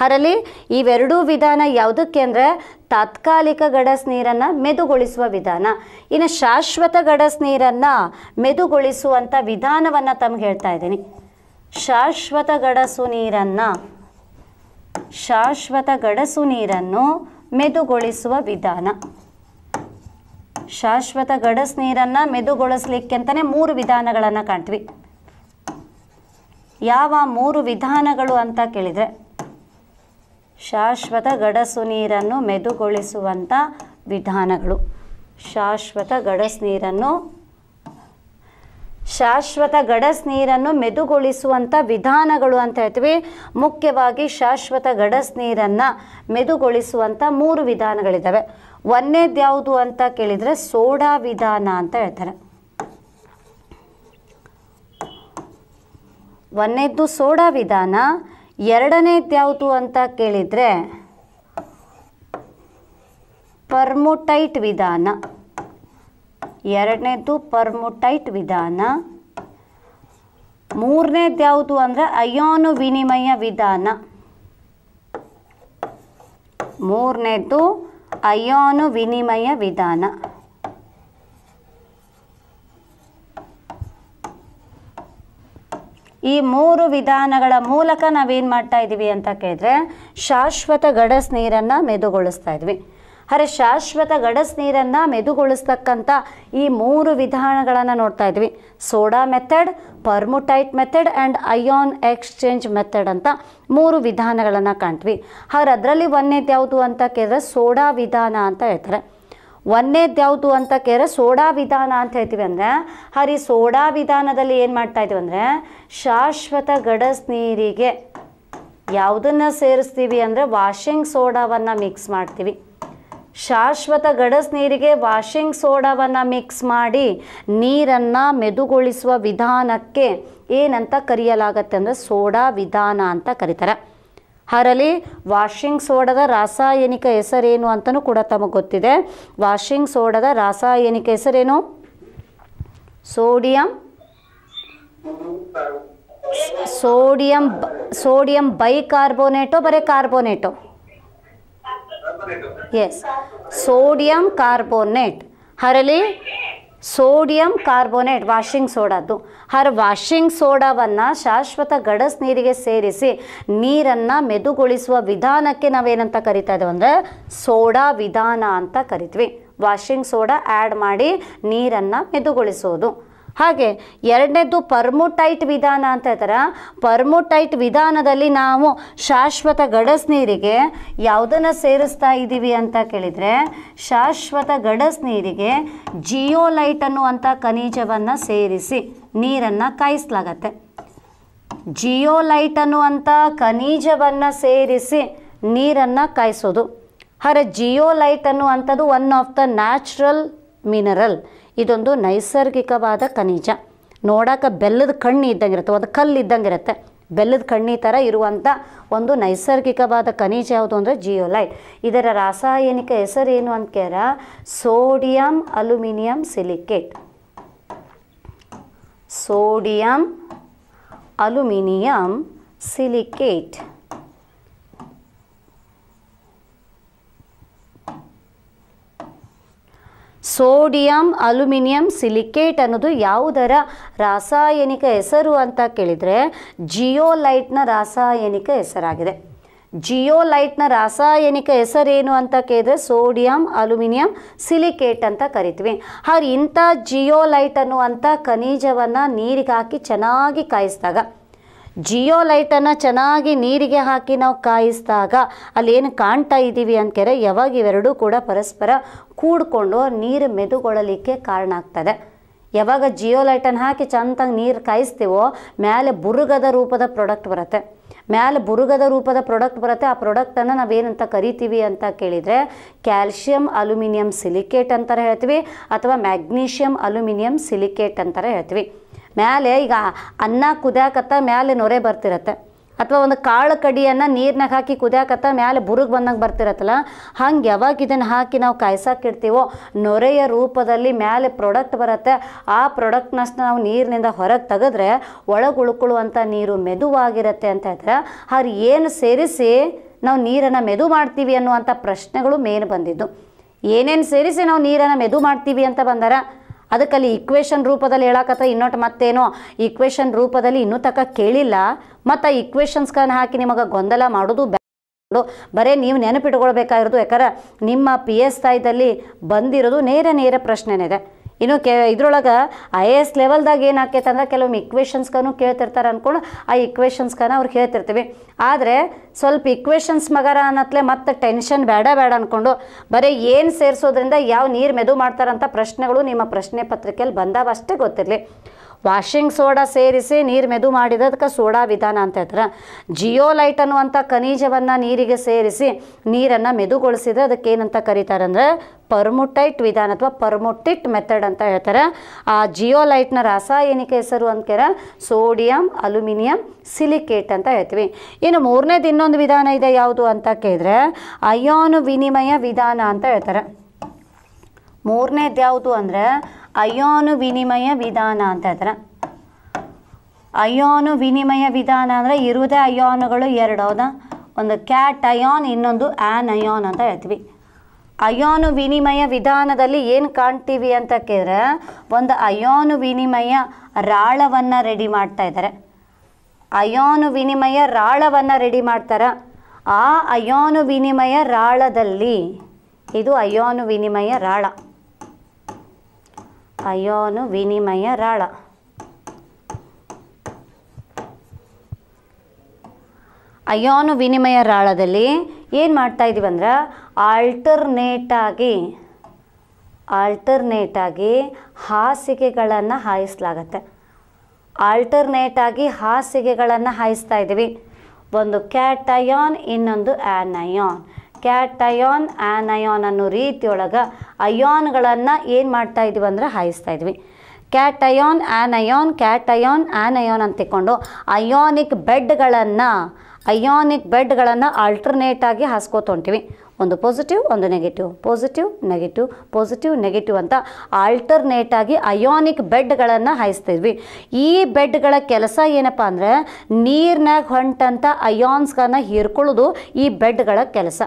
ಅದರಲ್ಲಿ ಇವೆರಡೂ ವಿಧಾನ ಯಾವುದಕ್ಕೆ ಅಂದರೆ ತಾತ್ಕಾಲಿಕ ಗಡಸ್ ನೀರನ್ನು ಮೆದುಗೊಳಿಸುವ ವಿಧಾನ ಇನ್ನು ಶಾಶ್ವತ ಗಡಸ್ ನೀರನ್ನು ಮೆದುಗೊಳಿಸುವಂಥ ವಿಧಾನವನ್ನು ತಮ್ಗೆ ಹೇಳ್ತಾ ಇದ್ದೀನಿ ಶಾಶ್ವತ ಗಡಸು ನೀರನ್ನು ಶಾಶ್ವತ ಗಡಸು ನೀರನ್ನು ಮೆದುಗೊಳಿಸುವ ವಿಧಾನ ಶಾಶ್ವತ ಗಡಸ್ ನೀರನ್ನು ಮೆದುಗೊಳಿಸ್ಲಿಕ್ಕೆ ಅಂತಲೇ ಮೂರು ವಿಧಾನಗಳನ್ನು ಕಾಣ್ತೀವಿ ಯಾವ ಮೂರು ವಿಧಾನಗಳು ಅಂತ ಕೇಳಿದರೆ ಶಾಶ್ವತ ಗಡಸು ನೀರನ್ನು ಮೆದುಗೊಳಿಸುವಂಥ ವಿಧಾನಗಳು ಶಾಶ್ವತ ಗಡಸ್ ನೀರನ್ನು ಶಾಶ್ವತ ಗಡಸ್ ನೀರನ್ನು ಮೆದುಗೊಳಿಸುವಂಥ ವಿಧಾನಗಳು ಅಂತ ಹೇಳ್ತೀವಿ ಮುಖ್ಯವಾಗಿ ಶಾಶ್ವತ ಗಡಸ್ ನೀರನ್ನು ಮೆದುಗೊಳಿಸುವಂಥ ಮೂರು ವಿಧಾನಗಳಿದ್ದಾವೆ ಒಂದೇದ್ಯಾವುದು ಯಾವುದು ಅಂತ ಕೇಳಿದರೆ ಸೋಡಾ ವಿಧಾನ ಅಂತ ಹೇಳ್ತಾರೆ ಒಂದೇದ್ದು ಸೋಡಾ ವಿಧಾನ ಎರಡನೇದು ಯಾವುದು ಅಂತ ಕೇಳಿದರೆ ಪರ್ಮುಟೈಟ್ ವಿಧಾನ ಎರಡನೇದು ಪರ್ಮುಟೈಟ್ ವಿಧಾನ ಮೂರನೇದು ಯಾವುದು ಅಂದರೆ ಅಯಾನು ವಿನಿಮಯ ವಿಧಾನ ಮೂರನೇದು ಅಯಾನು ವಿನಿಮಯ ವಿಧಾನ ಈ ಮೂರು ವಿಧಾನಗಳ ಮೂಲಕ ನಾವೇನು ಮಾಡ್ತಾ ಇದ್ದೀವಿ ಅಂತ ಕೇಳಿದ್ರೆ ಶಾಶ್ವತ ಗಡಸ್ ನೀರನ್ನು ಮೆದುಗೊಳಿಸ್ತಾ ಇದ್ವಿ ಅರೆ ಶಾಶ್ವತ ಗಡಸ್ ನೀರನ್ನು ಮೆದುಗೊಳಿಸ್ತಕ್ಕಂಥ ಈ ಮೂರು ವಿಧಾನಗಳನ್ನು ನೋಡ್ತಾ ಇದ್ವಿ soda method permutite method and ion exchange method ಅಂತ ಮೂರು ವಿಧಾನಗಳನ್ನು ಕಾಣ್ತೀವಿ ಹಾಗೆ ಅದರಲ್ಲಿ ಒಂದೇದು ಯಾವುದು ಅಂತ ಕೇಳಿದ್ರೆ ಸೋಡಾ ವಿಧಾನ ಅಂತ ಹೇಳ್ತಾರೆ ಒಂದನೇದು ಯಾವುದು ಅಂತ ಕೇಳಿದ್ರೆ ಸೋಡಾ ವಿಧಾನ ಅಂತ ಹೇಳ್ತೀವಿ ಅಂದರೆ ಹರಿ ಸೋಡಾ ವಿಧಾನದಲ್ಲಿ ಏನು ಮಾಡ್ತಾ ಇದ್ದೀವಿ ಅಂದರೆ ಶಾಶ್ವತ ಗಡಸ್ ನೀರಿಗೆ ಯಾವುದನ್ನು ಸೇರಿಸ್ತೀವಿ ಅಂದರೆ ವಾಷಿಂಗ್ ಸೋಡಾವನ್ನು ಮಿಕ್ಸ್ ಮಾಡ್ತೀವಿ ಶಾಶ್ವತ ಗಡಸ್ ನೀರಿಗೆ ವಾಷಿಂಗ್ ಸೋಡಾವನ್ನು ಮಿಕ್ಸ್ ಮಾಡಿ ನೀರನ್ನು ಮೆದುಗೊಳಿಸುವ ವಿಧಾನಕ್ಕೆ ಏನಂತ ಕರೆಯಲಾಗತ್ತೆ ಅಂದರೆ ಸೋಡಾ ವಿಧಾನ ಅಂತ ಕರೀತಾರೆ ಹರಲಿ ವಾಷಿಂಗ್ ಸೋಡದ ರಾಸಾಯನಿಕ ಹೆಸರೇನು ಅಂತಲೂ ಕೂಡ ತಮಗೆ ಗೊತ್ತಿದೆ ವಾಷಿಂಗ್ ಸೋಡದ ರಾಸಾಯನಿಕ ಹೆಸರೇನು ಸೋಡಿಯಂ ಸೋಡಿಯಂ ಸೋಡಿಯಂ ಬೈಕಾರ್ಬೋನೇಟೋ ಬರೀ ಕಾರ್ಬೋನೇಟೋ ಎಸ್ ಸೋಡಿಯಂ ಕಾರ್ಬೋನೇಟ್ ಹರಲಿ ಸೋಡಿಯಂ ಕಾರ್ಬೋನೇಟ್ ವಾಷಿಂಗ್ ಸೋಡಾದ್ದು ಹರ್ ವಾಷಿಂಗ್ ಸೋಡಾವನ್ನು ಶಾಶ್ವತ ಗಡಸ್ ನೀರಿಗೆ ಸೇರಿಸಿ ನೀರನ್ನು ಮೆದುಗೊಳಿಸುವ ವಿಧಾನಕ್ಕೆ ನಾವೇನಂತ ಕರಿತಾ ಇದ್ದೇವೆ ಅಂದರೆ ಸೋಡಾ ವಿಧಾನ ಅಂತ ಕರಿತೀವಿ ವಾಷಿಂಗ್ ಸೋಡಾ ಆ್ಯಡ್ ಮಾಡಿ ನೀರನ್ನು ಮೆದುಗೊಳಿಸೋದು ಹಾಗೆ ಎರಡನೇದು ಪರ್ಮುಟೈಟ್ ವಿಧಾನ ಅಂತ ಹೇಳ್ತಾರೆ ಪರ್ಮುಟೈಟ್ ವಿಧಾನದಲ್ಲಿ ನಾವು ಶಾಶ್ವತ ಗಡಸ್ ನೀರಿಗೆ ಯಾವುದನ್ನು ಸೇರಿಸ್ತಾ ಇದ್ದೀವಿ ಅಂತ ಕೇಳಿದರೆ ಶಾಶ್ವತ ಗಡಸ್ ನೀರಿಗೆ ಜಿಯೋಲೈಟ್ ಅನ್ನುವಂಥ ಖನಿಜವನ್ನು ಸೇರಿಸಿ ನೀರನ್ನು ಕಾಯಿಸ್ಲಾಗತ್ತೆ ಜಿಯೋಲೈಟ್ ಅನ್ನುವಂಥ ಖನಿಜವನ್ನು ಸೇರಿಸಿ ನೀರನ್ನು ಕಾಯಿಸೋದು ಹರ ಜಿಯೋಲೈಟ್ ಅನ್ನುವಂಥದ್ದು one of the natural mineral ಇದೊಂದು ನೈಸರ್ಗಿಕವಾದ ಖನಿಜ ನೋಡೋಕೆ ಬೆಲ್ಲದ ಕಣ್ಣು ಇದ್ದಂಗೆ ಇರುತ್ತೆ ಒಂದು ಕಲ್ಲು ಇದ್ದಂಗೆ ಇರುತ್ತೆ ಬೆಲ್ಲದ ಕಣ್ಣಿ ಥರ ಇರುವಂಥ ಒಂದು ನೈಸರ್ಗಿಕವಾದ ಖನಿಜ ಯಾವುದು ಅಂದರೆ ಜಿಯೋಲೈಟ್ ಇದರ ರಾಸಾಯನಿಕ ಹೆಸರೇನು ಅಂತ ಕೇರ sodium aluminium silicate sodium aluminium silicate sodium aluminium silicate ಅನ್ನೋದು ಯಾವುದರ ರಾಸಾಯನಿಕ ಹೆಸರು ಅಂತ ಕೇಳಿದರೆ ಜಿಯೋಲೈಟ್ನ ರಾಸಾಯನಿಕ ಹೆಸರಾಗಿದೆ ಜಿಯೋಲೈಟ್ನ ರಾಸಾಯನಿಕ ಹೆಸರೇನು ಅಂತ ಕೇಳಿದರೆ ಸೋಡಿಯಂ ಅಲ್ಯೂಮಿನಿಯಂ ಸಿಲಿಕೇಟ್ ಅಂತ ಕರಿತೀವಿ ಹಾಗೆ ಇಂಥ ಜಿಯೋಲೈಟ್ ಅನ್ನುವಂಥ ಖನಿಜವನ್ನು ನೀರಿಗೆ ಹಾಕಿ ಚೆನ್ನಾಗಿ ಕಾಯಿಸಿದಾಗ ಜಿಯೋ ಲೈಟನ್ನು ಚೆನ್ನಾಗಿ ನೀರಿಗೆ ಹಾಕಿ ನಾವು ಕಾಯಿಸಿದಾಗ ಅಲ್ಲೇನು ಕಾಣ್ತಾ ಇದ್ದೀವಿ ಅಂತಕರೆ ಯಾವಾಗ ಇವೆರಡೂ ಕೂಡ ಪರಸ್ಪರ ಕೂಡಿಕೊಂಡು ನೀರು ಮೆದುಗೊಳ್ಳಲಿಕ್ಕೆ ಕಾರಣ ಆಗ್ತದೆ ಯಾವಾಗ ಜಿಯೋಲೈಟನ್ನು ಹಾಕಿ ಚೆಂದಾಗಿ ನೀರು ಕಾಯಿಸ್ತೀವೋ ಮೇಲೆ ಬುರುಗದ ರೂಪದ ಪ್ರಾಡಕ್ಟ್ ಬರುತ್ತೆ ಮ್ಯಾಲೆ ಬುರುಗದ ರೂಪದ ಪ್ರಾಡಕ್ಟ್ ಬರುತ್ತೆ ಆ ಪ್ರಾಡಕ್ಟನ್ನು ನಾವೇನಂತ ಕರಿತೀವಿ ಅಂತ ಕೇಳಿದರೆ ಕ್ಯಾಲ್ಶಿಯಂ ಅಲ್ಯೂಮಿನಿಯಂ ಸಿಲಿಕೇಟ್ ಅಂತಾರೆ ಹೇಳ್ತೀವಿ ಅಥವಾ ಮ್ಯಾಗ್ನೀಷಿಯಂ ಅಲ್ಯೂಮಿನಿಯಂ ಸಿಲಿಕೇಟ್ ಅಂತಾರೆ ಹೇಳ್ತೀವಿ ಮ್ಯಾಲೆ ಈಗ ಅನ್ನ ಕುದಿಯಾಕತ್ತ ಮ್ಯಾಲೆ ನೊರೆ ಬರ್ತಿರತ್ತೆ ಅಥವಾ ಒಂದು ಕಾಳು ಕಡಿಯನ್ನು ನೀರ್ನಾಗ ಹಾಕಿ ಕುದಿಯಾಕತ್ತ ಮ್ಯಾಲೆ ಬುರುಗ್ ಬಂದಂಗೆ ಬರ್ತಿರತ್ತಲ್ಲ ಹಂಗೆ ಯಾವಾಗ ಇದನ್ನು ಹಾಕಿ ನಾವು ಕಾಯ್ಸಾಕಿಡ್ತೀವೋ ನೊರೆಯ ರೂಪದಲ್ಲಿ ಮ್ಯಾಲೆ ಪ್ರಾಡಕ್ಟ್ ಬರುತ್ತೆ ಆ ಪ್ರಾಡಕ್ಟ್ನಷ್ಟು ನಾವು ನೀರಿನಿಂದ ಹೊರಗೆ ತೆಗೆದ್ರೆ ಒಳಗೆ ಉಳ್ಕೊಳ್ಳುವಂಥ ನೀರು ಮೆದುವಾಗಿರುತ್ತೆ ಅಂತ ಹೇಳಿದ್ರೆ ಅವ್ರು ಏನು ಸೇರಿಸಿ ನಾವು ನೀರನ್ನು ಮೆದು ಮಾಡ್ತೀವಿ ಅನ್ನುವಂಥ ಪ್ರಶ್ನೆಗಳು ಮೇನ್ ಬಂದಿದ್ದು ಏನೇನು ಸೇರಿಸಿ ನಾವು ನೀರನ್ನು ಮೆದು ಮಾಡ್ತೀವಿ ಅಂತ ಬಂದಾರ ಅದಕ್ಕೆ ಅಲ್ಲಿ ಇಕ್ವೇಷನ್ ರೂಪದಲ್ಲಿ ಹೇಳಕತ್ತ ಇನ್ನೊಟ್ಟು ಮತ್ತೇನೋ ಇಕ್ವೇಷನ್ ರೂಪದಲ್ಲಿ ಇನ್ನೂ ತಕ್ಕ ಕೇಳಿಲ್ಲ ಮತ್ತು ಆ ಹಾಕಿ ನಿಮಗೆ ಗೊಂದಲ ಮಾಡೋದು ಬರೇ ನೀವು ನೆನಪಿಟ್ಕೊಳ್ಬೇಕಾಗಿರೋದು ಯಾಕಂದ್ರೆ ನಿಮ್ಮ ಪಿ ಎಸ್ ತಾಯ್ದಲ್ಲಿ ಬಂದಿರೋದು ನೇರ ನೇರ ಪ್ರಶ್ನೆನೇ ಇದೆ ಇನ್ನು ಕೆ ಇದ್ರೊಳಗೆ ಐ ಎ ಎಸ್ ಲೆವೆಲ್ದಾಗ ಏನು ಅಂದರೆ ಕೆಲವೊಮ್ಮೆ ಇಕ್ವೇಷನ್ಸ್ಗನು ಕೇಳ್ತಿರ್ತಾರೆ ಅಂದ್ಕೊಂಡು ಆ ಇಕ್ವೇಷನ್ಸ್ಗನ ಅವ್ರು ಹೇಳ್ತಿರ್ತೀವಿ ಆದರೆ ಸ್ವಲ್ಪ ಇಕ್ವೇಷನ್ಸ್ ಮಗರ ಅನ್ನತ್ಲೆ ಮತ್ತೆ ಟೆನ್ಷನ್ ಬೇಡ ಬೇಡ ಅಂದ್ಕೊಂಡು ಬರೀ ಏನು ಸೇರಿಸೋದ್ರಿಂದ ಯಾವ ನೀರು ಮೆದು ಮಾಡ್ತಾರಂಥ ಪ್ರಶ್ನೆಗಳು ನಿಮ್ಮ ಪ್ರಶ್ನೆ ಪತ್ರಿಕೆಯಲ್ಲಿ ಬಂದಾವಷ್ಟೇ ಅಷ್ಟೇ ಗೊತ್ತಿರಲಿ ವಾಷಿಂಗ್ ಸೋಡಾ ಸೇರಿಸಿ ನೀರು ಮೆದು ಮಾಡಿದದಕ್ಕೆ ಸೋಡಾ ವಿಧಾನ ಅಂತ ಹೇಳ್ತಾರೆ ಜಿಯೋಲೈಟ್ ಅನ್ನುವಂಥ ಖನಿಜವನ್ನು ನೀರಿಗೆ ಸೇರಿಸಿ ನೀರನ್ನು ಮೆದುಗೊಳಿಸಿದ್ರೆ ಅದಕ್ಕೆ ಏನಂತ ಕರೀತಾರೆ ಅಂದರೆ ಪರ್ಮುಟೈಟ್ ವಿಧಾನ ಅಥವಾ ಪರ್ಮುಟಿಟ್ ಮೆಥಡ್ ಅಂತ ಹೇಳ್ತಾರೆ ಆ ಜಿಯೋಲೈಟ್ನ ರಾಸಾಯನಿಕ ಹೆಸರು ಅಂತ ಕೇಳ ಸೋಡಿಯಂ ಅಲ್ಯೂಮಿನಿಯಂ ಸಿಲಿಕೇಟ್ ಅಂತ ಹೇಳ್ತೀವಿ ಇನ್ನು ಮೂರನೇದು ಇನ್ನೊಂದು ವಿಧಾನ ಇದೆ ಯಾವುದು ಅಂತ ಕೇಳಿದ್ರೆ ಅಯಾನು ವಿನಿಮಯ ವಿಧಾನ ಅಂತ ಹೇಳ್ತಾರೆ ಮೂರನೇದು ಯಾವುದು ಅಂದರೆ ಅಯಾನು ವಿನಿಮಯ ವಿಧಾನ ಅಂತ ಹೇಳ್ತಾರೆ ಅಯಾನು ವಿನಿಮಯ ವಿಧಾನ ಅಂದರೆ ಇರುವುದೇ ಅಯಾನುಗಳು ಎರಡು ಹೌದಾ ಒಂದು ಕ್ಯಾಟ್ ಅಯಾನ್ ಇನ್ನೊಂದು ಆನ್ ಅಯಾನ್ ಅಂತ ಹೇಳ್ತೀವಿ ಅಯಾನು ವಿನಿಮಯ ವಿಧಾನದಲ್ಲಿ ಏನು ಕಾಣ್ತೀವಿ ಅಂತ ಕೇಳಿದ್ರೆ ಒಂದು ಅಯಾನು ವಿನಿಮಯ ರಾಳವನ್ನು ರೆಡಿ ಮಾಡ್ತಾ ಇದ್ದಾರೆ ಅಯಾನು ವಿನಿಮಯ ರಾಳವನ್ನು ರೆಡಿ ಮಾಡ್ತಾರೆ ಆ ಅಯಾನು ವಿನಿಮಯ ರಾಳದಲ್ಲಿ ಇದು ಅಯಾನು ವಿನಿಮಯ ರಾಳ ಅಯೋನು ವಿನಿಮಯ ರಾಳ ಅಯೋನು ವಿನಿಮಯ ರಾಳದಲ್ಲಿ ಏನು ಮಾಡ್ತಾ ಇದೀವಿ ಅಂದ್ರೆ ಆಲ್ಟರ್ನೇಟಾಗಿ ಆಲ್ಟರ್ನೇಟಾಗಿ ಹಾಸಿಗೆಗಳನ್ನು ಹಾಯಿಸಲಾಗತ್ತೆ ಆಲ್ಟರ್ನೇಟಾಗಿ ಹಾಸಿಗೆಗಳನ್ನು ಹಾಯಿಸ್ತಾ ಇದ್ದೀವಿ ಒಂದು ಕ್ಯಾಟ್ ಅಯಾನ್ ಇನ್ನೊಂದು ಆನ್ ಕ್ಯಾಟಯಾನ್ ಆನಯಾನ್ ಅನ್ನೋ ರೀತಿಯೊಳಗೆ ಅಯಾನ್ಗಳನ್ನು ಏನು ಮಾಡ್ತಾ ಇದೀವಿ ಅಂದ್ರೆ ಹಾಯಿಸ್ತಾ ಇದ್ವಿ ಕ್ಯಾಟಯಾನ್ ಆನಯಾನ್ ಕ್ಯಾಟಯಾನ್ ಆನಯಾನ್ ಅಂತ ತಕೊಂಡು ಅಯಾನಿಕ್ ಬೆಡ್ಗಳನ್ನು ಅಯಾನಿಕ್ ಬೆಡ್ಗಳನ್ನು ಆಲ್ಟರ್ನೇಟ್ ಆಗಿ ಒಂದು ಪಾಸಿಟಿವ್ ಒಂದು negative positive negative positive negative ಅಂತ ಆಲ್ಟರ್ನೇಟಾಗಿ ಅಯೋನಿಕ್ ಬೆಡ್ಗಳನ್ನು ಹಾಯಿಸ್ತಿದ್ವಿ ಈ ಬೆಡ್ಗಳ ಕೆಲಸ ಏನಪ್ಪ ಅಂದರೆ ನೀರಿನಾಗ ಹೊಂಟಂಥ ಅಯಾನ್ಸ್ಗಳನ್ನು ಹೀರ್ಕೊಳ್ಳೋದು ಈ ಬೆಡ್ಗಳ ಕೆಲಸ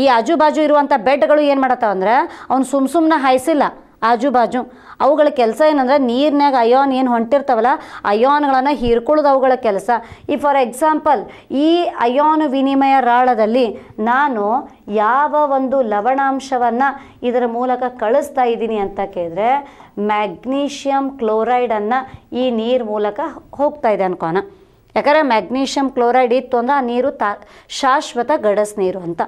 ಈ ಆಜುಬಾಜು ಇರುವಂಥ ಬೆಡ್ಗಳು ಏನು ಮಾಡತ್ತಾವ ಅಂದ್ರೆ ಅವ್ನು ಸುಮ್ ಸುಮ್ಮನೆ ಹಾಯಿಸಿಲ್ಲ ಆಜುಬಾಜು ಅವುಗಳ ಕೆಲಸ ಏನಂದ್ರೆ ನೀರಿನಾಗ ಅಯೋನ್ ಏನು ಹೊಂಟಿರ್ತಾವಲ್ಲ ಅಯೋನ್ಗಳನ್ನು ಹೀರ್ಕೊಳ್ಳೋದು ಅವುಗಳ ಕೆಲಸ ಈ ಫಾರ್ ಎಕ್ಸಾಂಪಲ್ ಈ ಅಯೋನ್ ವಿನಿಮಯ ರಾಳದಲ್ಲಿ ನಾನು ಯಾವ ಒಂದು ಲವಣಾಂಶವನ್ನು ಇದರ ಮೂಲಕ ಕಳಿಸ್ತಾ ಇದ್ದೀನಿ ಅಂತ ಕೇಳಿದ್ರೆ ಮ್ಯಾಗ್ನೀಷಿಯಂ ಕ್ಲೋರೈಡನ್ನು ಈ ನೀರು ಮೂಲಕ ಹೋಗ್ತಾ ಇದೆ ಅನ್ಕೋಣ ಯಾಕಂದರೆ ಮ್ಯಾಗ್ನೀಷಿಯಂ ಕ್ಲೋರೈಡ್ ಇತ್ತು ಅಂದರೆ ಆ ನೀರು ತಾ ಶಾಶ್ವತ ಗಡಸ್ ನೀರು ಅಂತ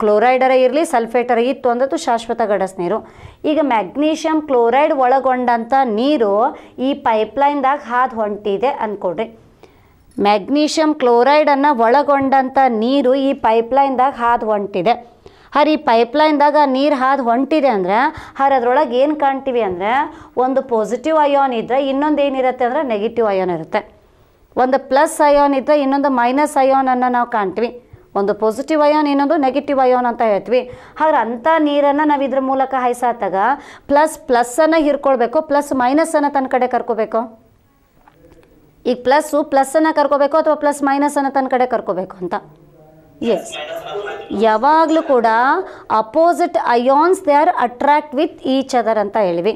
ಕ್ಲೋರೈಡರ ಇರಲಿ ಸಲ್ಫೇಟರ ಇತ್ತು ಅಂದದ್ದು ಶಾಶ್ವತ ಗಡಸ್ ನೀರು ಈಗ ಮ್ಯಾಗ್ನೀಷಿಯಮ್ ಕ್ಲೋರೈಡ್ ಒಳಗೊಂಡಂಥ ನೀರು ಈ ಪೈಪ್ಲೈನ್ದಾಗ ಹಾದು ಹೊಂಟಿದೆ ಅಂದ್ಕೊಡ್ರಿ ಮ್ಯಾಗ್ನೀಷಿಯಮ್ ಕ್ಲೋರೈಡನ್ನು ಒಳಗೊಂಡಂಥ ನೀರು ಈ ಪೈಪ್ಲೈನ್ದಾಗ ಹಾದು ಹೊಂಟಿದೆ ಹರ್ ಈ ಪೈಪ್ಲೈನ್ದಾಗ ನೀರು ಹಾದು ಹೊಂಟಿದೆ ಅಂದರೆ ಹರ ಅದರೊಳಗೆ ಏನು ಕಾಣ್ತೀವಿ ಅಂದರೆ ಒಂದು ಪಾಸಿಟಿವ್ ಅಯೋನ್ ಇದ್ದರೆ ಇನ್ನೊಂದು ಏನಿರುತ್ತೆ ಅಂದರೆ ನೆಗೆಟಿವ್ ಅಯೋನ್ ಇರುತ್ತೆ ಒಂದು ಪ್ಲಸ್ ಅಯೋನ್ ಇದ್ದರೆ ಇನ್ನೊಂದು ಮೈನಸ್ ಅಯೋನನ್ನು ನಾವು ಕಾಣ್ತೀವಿ ಒಂದು ಪಾಸಿಟಿವ್ ಅಯಾನ್ ಇನ್ನೊಂದು ನೆಗೆಟಿವ್ ಅಯಾನ್ ಅಂತ ಹೇಳ್ತೀವಿ ಆದ್ರೆ ಅಂಥ ನೀರನ್ನು ನಾವು ಇದ್ರ ಮೂಲಕ ಹಾಯಿಸಾತಾಗ ಪ್ಲಸ್ ಪ್ಲಸ್ಸನ್ನು ಹಿರ್ಕೊಳ್ಬೇಕು ಪ್ಲಸ್ ಮೈನಸನ್ನು ತನ್ನ ಕಡೆ ಕರ್ಕೋಬೇಕು ಈಗ ಪ್ಲಸ್ಸು ಪ್ಲಸ್ಸನ್ನು ಕರ್ಕೋಬೇಕು ಅಥವಾ ಪ್ಲಸ್ ಮೈನಸನ್ನು ತನ್ನ ಕಡೆ ಕರ್ಕೋಬೇಕು ಅಂತ ಎಸ್ ಯಾವಾಗಲೂ ಕೂಡ opposite ions they are attract with each other ಅಂತ ಹೇಳಿವಿ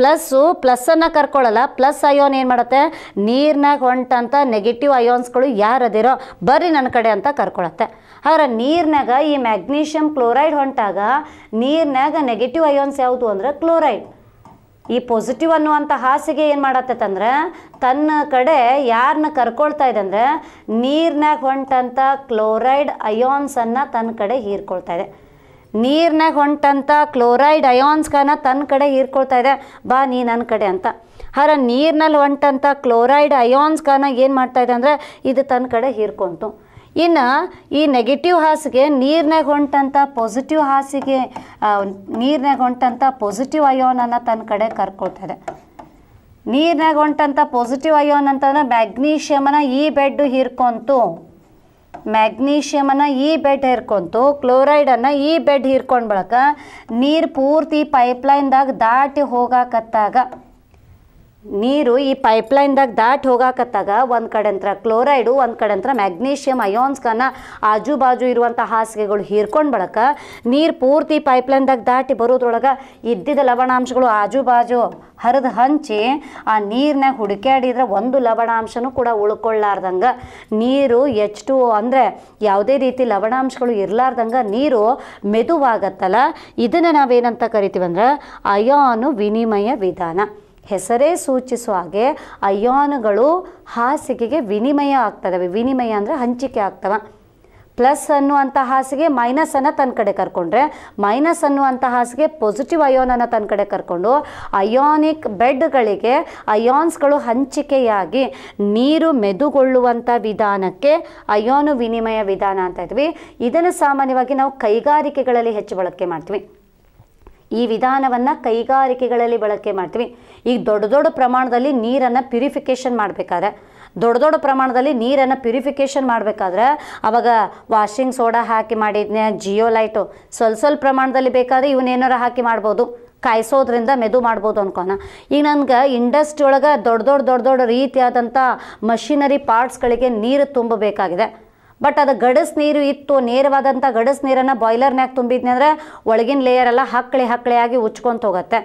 ಪ್ಲಸ್ಸು ಪ್ಲಸ್ಸನ್ನು ಕರ್ಕೊಳ್ಳಲ್ಲ ಪ್ಲಸ್ ಅಯೋನ್ ಏನು ಮಾಡುತ್ತೆ ನೀರಿನಾಗ ಹೊಂಟಂಥ ನೆಗೆಟಿವ್ ಅಯೋನ್ಸ್ಗಳು ಯಾರದಿರೋ ಬರ್ರಿ ನನ್ನ ಕಡೆ ಅಂತ ಕರ್ಕೊಳತ್ತೆ ಆದ್ರೆ ನೀರಿನಾಗ ಈ ಮ್ಯಾಗ್ನೀಷಿಯಮ್ ಕ್ಲೋರೈಡ್ ಹೊಂಟಾಗ ನೀರಿನಾಗ ನೆಗೆಟಿವ್ ಅಯೋನ್ಸ್ ಯಾವುದು ಅಂದರೆ ಕ್ಲೋರೈಡ್ ಈ ಪಾಸಿಟಿವ್ ಅನ್ನುವಂಥ ಹಾಸಿಗೆ ಏನು ಅಂದರೆ ತನ್ನ ಕಡೆ ಯಾರನ್ನ ಕರ್ಕೊಳ್ತಾ ಇದೆ ಅಂದರೆ ನೀರಿನಾಗ ಹೊಂಟಂಥ ಕ್ಲೋರೈಡ್ ಅಯೋನ್ಸನ್ನು ತನ್ನ ಕಡೆ ಹೀರ್ಕೊಳ್ತಾ ಇದೆ ನೀರಿನಾಗ ಹೊಂಟಂಥ ಕ್ಲೋರೈಡ್ ಅಯಾನ್ಸ್ಗಳನ್ನ ತನ್ನ ಕಡೆ ಹೀರ್ಕೊಳ್ತಾ ಇದೆ ಬಾ ನೀ ನನ್ನ ಕಡೆ ಅಂತ ಹರ ನೀರಿನಲ್ಲಿ ಹೊಂಟಂಥ ಕ್ಲೋರೈಡ್ ಅಯಾನ್ಸ್ಗಳನ್ನ ಏನು ಮಾಡ್ತಾ ಇದೆ ಅಂದರೆ ಇದು ತನ್ನ ಕಡೆ ಹೀರ್ಕೊಂತು ಇನ್ನು ಈ ನೆಗೆಟಿವ್ ಹಾಸಿಗೆ ನೀರಿನಾಗ ಹೊಂಟಂಥ ಪಾಸಿಟಿವ್ ಹಾಸಿಗೆ ನೀರಿನಾಗ ಹೊಂಟಂಥ ಪಾಸಿಟಿವ್ ಅಯೋನನ್ನು ತನ್ನ ಕಡೆ ಇದೆ ನೀರಿನಾಗ ಹೊಂಟಂಥ ಪಾಸಿಟಿವ್ ಅಯೋನ್ ಅಂತಂದ್ರೆ ಮ್ಯಾಗ್ನೀಷಿಯಮನ ಈ ಬೆಡ್ಡು ಹೀರ್ಕೊಂತು ಮ್ಯಾಗ್ನೀಷಿಯಮನ್ನು ಈ ಬೆಡ್ ಹೇರ್ಕೊಂತು ಕ್ಲೋರೈಡನ್ನು ಈ ಬೆಡ್ ಹಿರ್ಕೊಂಡ್ಬಳಕ ನೀರು ಪೂರ್ತಿ ಪೈಪ್ಲೈನ್ದಾಗ ದಾಟಿ ಹೋಗಾಕತ್ತಾಗ ನೀರು ಈ ಪೈಪ್ಲೈನ್ದಾಗ ದಾಟಿ ಹೋಗಾಕತ್ತಾಗ ಒಂದು ಕಡೆಂತ್ರ ಕ್ಲೋರೈಡು ಒಂದು ಕಡೆಂತ್ರ ಮ್ಯಾಗ್ನೀಷಿಯಮ್ ಅಯೋನ್ಸ್ಕನ್ನು ಆಜು ಬಾಜು ಇರುವಂಥ ಹಾಸಿಗೆಗಳು ಹೀರ್ಕೊಂಡು ಬಳಕ ನೀರು ಪೂರ್ತಿ ಪೈಪ್ಲೈನ್ದಾಗ ದಾಟಿ ಬರೋದ್ರೊಳಗೆ ಇದ್ದಿದ್ದ ಲವಣಾಂಶಗಳು ಆಜು ಬಾಜು ಹರಿದು ಹಂಚಿ ಆ ನೀರ್ನಾಗ ಹುಡುಕ್ಯಾಡಿದ್ರೆ ಒಂದು ಲವಣಾಂಶನೂ ಕೂಡ ಉಳ್ಕೊಳ್ಳಾರ್ದಂಗೆ ನೀರು ಎಚ್ ಟು ಅಂದರೆ ಯಾವುದೇ ರೀತಿ ಲವಣಾಂಶಗಳು ಇರಲಾರ್ದಂಗೆ ನೀರು ಮೆದುವಾಗತ್ತಲ್ಲ ಇದನ್ನು ನಾವೇನಂತ ಕರಿತೀವಂದ್ರೆ ಅಯೋನು ವಿನಿಮಯ ವಿಧಾನ ಹೆಸರೇ ಸೂಚಿಸುವ ಹಾಗೆ ಅಯೋನುಗಳು ಹಾಸಿಗೆಗೆ ವಿನಿಮಯ ಆಗ್ತದವೆ ವಿನಿಮಯ ಅಂದರೆ ಹಂಚಿಕೆ ಆಗ್ತವೆ ಪ್ಲಸ್ ಅನ್ನುವಂಥ ಹಾಸಿಗೆ ಮೈನಸನ್ನು ತನ್ನ ಕಡೆ ಕರ್ಕೊಂಡ್ರೆ ಮೈನಸ್ ಅನ್ನುವಂಥ ಹಾಸಿಗೆ ಪಾಸಿಟಿವ್ ಅಯೋನನ್ನು ತನ್ನ ಕಡೆ ಕರ್ಕೊಂಡು ಅಯೋನಿಕ್ ಬೆಡ್ಗಳಿಗೆ ಅಯಾನ್ಸ್ಗಳು ಹಂಚಿಕೆಯಾಗಿ ನೀರು ಮೆದುಗೊಳ್ಳುವಂಥ ವಿಧಾನಕ್ಕೆ ಅಯೋನು ವಿನಿಮಯ ವಿಧಾನ ಅಂತ ಇದ್ವಿ ಇದನ್ನು ಸಾಮಾನ್ಯವಾಗಿ ನಾವು ಕೈಗಾರಿಕೆಗಳಲ್ಲಿ ಹೆಚ್ಚು ಬಳಕೆ ಮಾಡ್ತೀವಿ ಈ ವಿಧಾನವನ್ನು ಕೈಗಾರಿಕೆಗಳಲ್ಲಿ ಬಳಕೆ ಮಾಡ್ತೀವಿ ಈಗ ದೊಡ್ಡ ದೊಡ್ಡ ಪ್ರಮಾಣದಲ್ಲಿ ನೀರನ್ನು ಪ್ಯೂರಿಫಿಕೇಶನ್ ಮಾಡಬೇಕಾದ್ರೆ ದೊಡ್ಡ ದೊಡ್ಡ ಪ್ರಮಾಣದಲ್ಲಿ ನೀರನ್ನು ಪ್ಯೂರಿಫಿಕೇಷನ್ ಮಾಡಬೇಕಾದ್ರೆ ಅವಾಗ ವಾಷಿಂಗ್ ಸೋಡಾ ಹಾಕಿ ಮಾಡಿದ್ನೆ ಜಿಯೋಲೈಟು ಸ್ವಲ್ಪ ಸ್ವಲ್ಪ ಪ್ರಮಾಣದಲ್ಲಿ ಬೇಕಾದ್ರೆ ಇವನೇನಾರು ಹಾಕಿ ಮಾಡ್ಬೋದು ಕಾಯಿಸೋದ್ರಿಂದ ಮೆದು ಮಾಡ್ಬೋದು ಅನ್ಕೋಣ ಈಗ ನನಗೆ ಇಂಡಸ್ಟ್ರಿ ಒಳಗೆ ದೊಡ್ಡ ದೊಡ್ಡ ದೊಡ್ಡ ದೊಡ್ಡ ರೀತಿಯಾದಂಥ ಮಷಿನರಿ ಪಾರ್ಟ್ಸ್ಗಳಿಗೆ ನೀರು ತುಂಬಬೇಕಾಗಿದೆ ಬಟ್ ಅದು ಗಡಸ್ ನೀರು ಇತ್ತು ನೇರವಾದಂಥ ಗಡಸ್ ನೀರನ್ನು ಬಾಯ್ಲರ್ನ್ಯಾಗ ತುಂಬಿದ್ನಿ ಅಂದರೆ ಒಳಗಿನ ಲೇಯರ್ ಎಲ್ಲ ಹಕ್ಕಳಿ ಹಕ್ಕಳಿ ಆಗಿ ಉಚ್ಕೊಂತ ಹೋಗುತ್ತೆ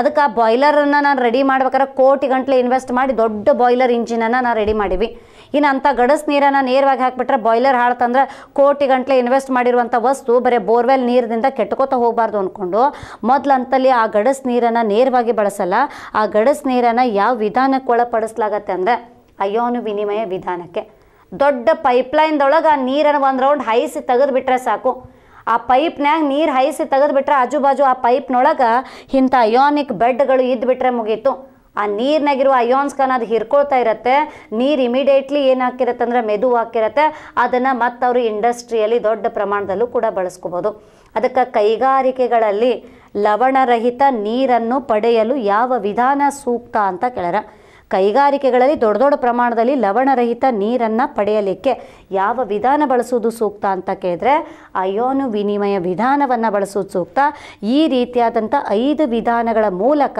ಅದಕ್ಕೆ ಆ ಬಾಯ್ಲರನ್ನು ನಾನು ರೆಡಿ ಮಾಡ್ಬೇಕಾದ್ರೆ ಕೋಟಿ ಗಂಟ್ಲೆ ಇನ್ವೆಸ್ಟ್ ಮಾಡಿ ದೊಡ್ಡ ಬಾಯ್ಲರ್ ಇಂಜಿನನ್ನು ನಾನು ರೆಡಿ ಮಾಡಿವಿ ಇನ್ನು ಅಂಥ ಗಡಸ್ ನೀರನ್ನು ನೇರವಾಗಿ ಹಾಕಿಬಿಟ್ರೆ ಬಾಯ್ಲರ್ ಹಾಳ್ತಂದ್ರೆ ಕೋಟಿ ಗಂಟ್ಲೆ ಇನ್ವೆಸ್ಟ್ ಮಾಡಿರುವಂಥ ವಸ್ತು ಬರೀ ಬೋರ್ವೆಲ್ ನೀರಿನಿಂದ ಕೆಟ್ಕೋತಾ ಹೋಗಬಾರ್ದು ಅಂದ್ಕೊಂಡು ಮೊದಲು ಅಂತಲ್ಲಿ ಆ ಗಡಸ್ ನೀರನ್ನು ನೇರವಾಗಿ ಬಳಸಲ್ಲ ಆ ಗಡಸ್ ನೀರನ್ನು ಯಾವ ವಿಧಾನಕ್ಕೆ ಒಳಪಡಿಸ್ಲಾಗತ್ತೆ ಅಂದರೆ ಅಯ್ಯೋನು ವಿನಿಮಯ ವಿಧಾನಕ್ಕೆ ದೊಡ್ಡ ಪೈಪ್ಲೈನ್ದೊಳಗೆ ಆ ನೀರನ್ನು ಒಂದು ರೌಂಡ್ ಹಾಯಿಸಿ ತೆಗೆದುಬಿಟ್ರೆ ಸಾಕು ಆ ಪೈಪ್ನಾಗ ನೀರು ಹಾಯಿಸಿ ತೆಗೆದುಬಿಟ್ರೆ ಆಜು ಬಾಜು ಆ ಪೈಪ್ನೊಳಗೆ ಇಂಥ ಅಯೋನಿಕ್ ಬೆಡ್ಗಳು ಇದ್ದುಬಿಟ್ರೆ ಮುಗೀತು ಆ ನೀರಿನಾಗಿರುವ ಅಯೋನ್ಸ್ಕನ್ನ ಅದು ಹಿರ್ಕೊಳ್ತಾ ಇರತ್ತೆ ನೀರು ಇಮಿಡಿಯೇಟ್ಲಿ ಏನು ಹಾಕಿರತ್ತೆ ಅಂದರೆ ಮೆದು ಹಾಕಿರತ್ತೆ ಅದನ್ನು ಮತ್ತವರು ಇಂಡಸ್ಟ್ರಿಯಲ್ಲಿ ದೊಡ್ಡ ಪ್ರಮಾಣದಲ್ಲೂ ಕೂಡ ಬಳಸ್ಕೋಬೋದು ಅದಕ್ಕೆ ಕೈಗಾರಿಕೆಗಳಲ್ಲಿ ಲವಣರಹಿತ ನೀರನ್ನು ಪಡೆಯಲು ಯಾವ ವಿಧಾನ ಸೂಕ್ತ ಅಂತ ಕೇಳ್ಯಾರ ಕೈಗಾರಿಕೆಗಳಲ್ಲಿ ದೊಡ್ಡ ದೊಡ್ಡ ಪ್ರಮಾಣದಲ್ಲಿ ಲವಣರಹಿತ ನೀರನ್ನು ಪಡೆಯಲಿಕ್ಕೆ ಯಾವ ವಿಧಾನ ಬಳಸುವುದು ಸೂಕ್ತ ಅಂತ ಕೇಳಿದ್ರೆ ಅಯೋನು ವಿನಿಮಯ ವಿಧಾನವನ್ನು ಬಳಸೋದು ಸೂಕ್ತ ಈ ರೀತಿಯಾದಂಥ ಐದು ವಿಧಾನಗಳ ಮೂಲಕ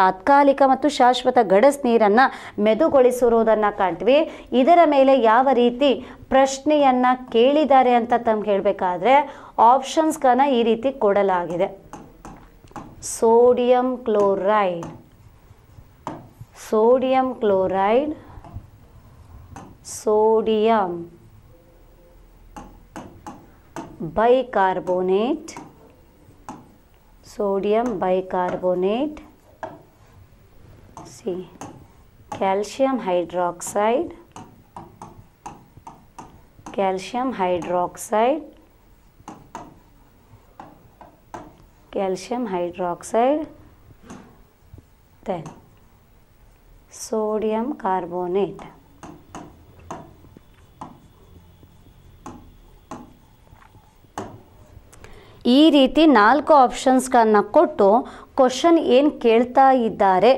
ತಾತ್ಕಾಲಿಕ ಮತ್ತು ಶಾಶ್ವತ ಗಡಸ್ ನೀರನ್ನು ಮೆದುಗೊಳಿಸಿರುವುದನ್ನು ಕಾಣ್ತೀವಿ ಇದರ ಮೇಲೆ ಯಾವ ರೀತಿ ಪ್ರಶ್ನೆಯನ್ನು ಕೇಳಿದ್ದಾರೆ ಅಂತ ತಮ್ಗೆ ಹೇಳಬೇಕಾದ್ರೆ ಆಪ್ಷನ್ಸ್ಗಳನ್ನು ಈ ರೀತಿ ಕೊಡಲಾಗಿದೆ sodium chloride sodium chloride sodium bicarbonate sodium bicarbonate see calcium hydroxide calcium hydroxide calcium hydroxide then sodium carbonate ಈ ರೀತಿ ನಾಲ್ಕು ಆಪ್ಷನ್ಸ್ಗಳನ್ನು ಕೊಟ್ಟು ಕ್ವಶನ್ ಏನು ಕೇಳ್ತಾ ಇದ್ದಾರೆ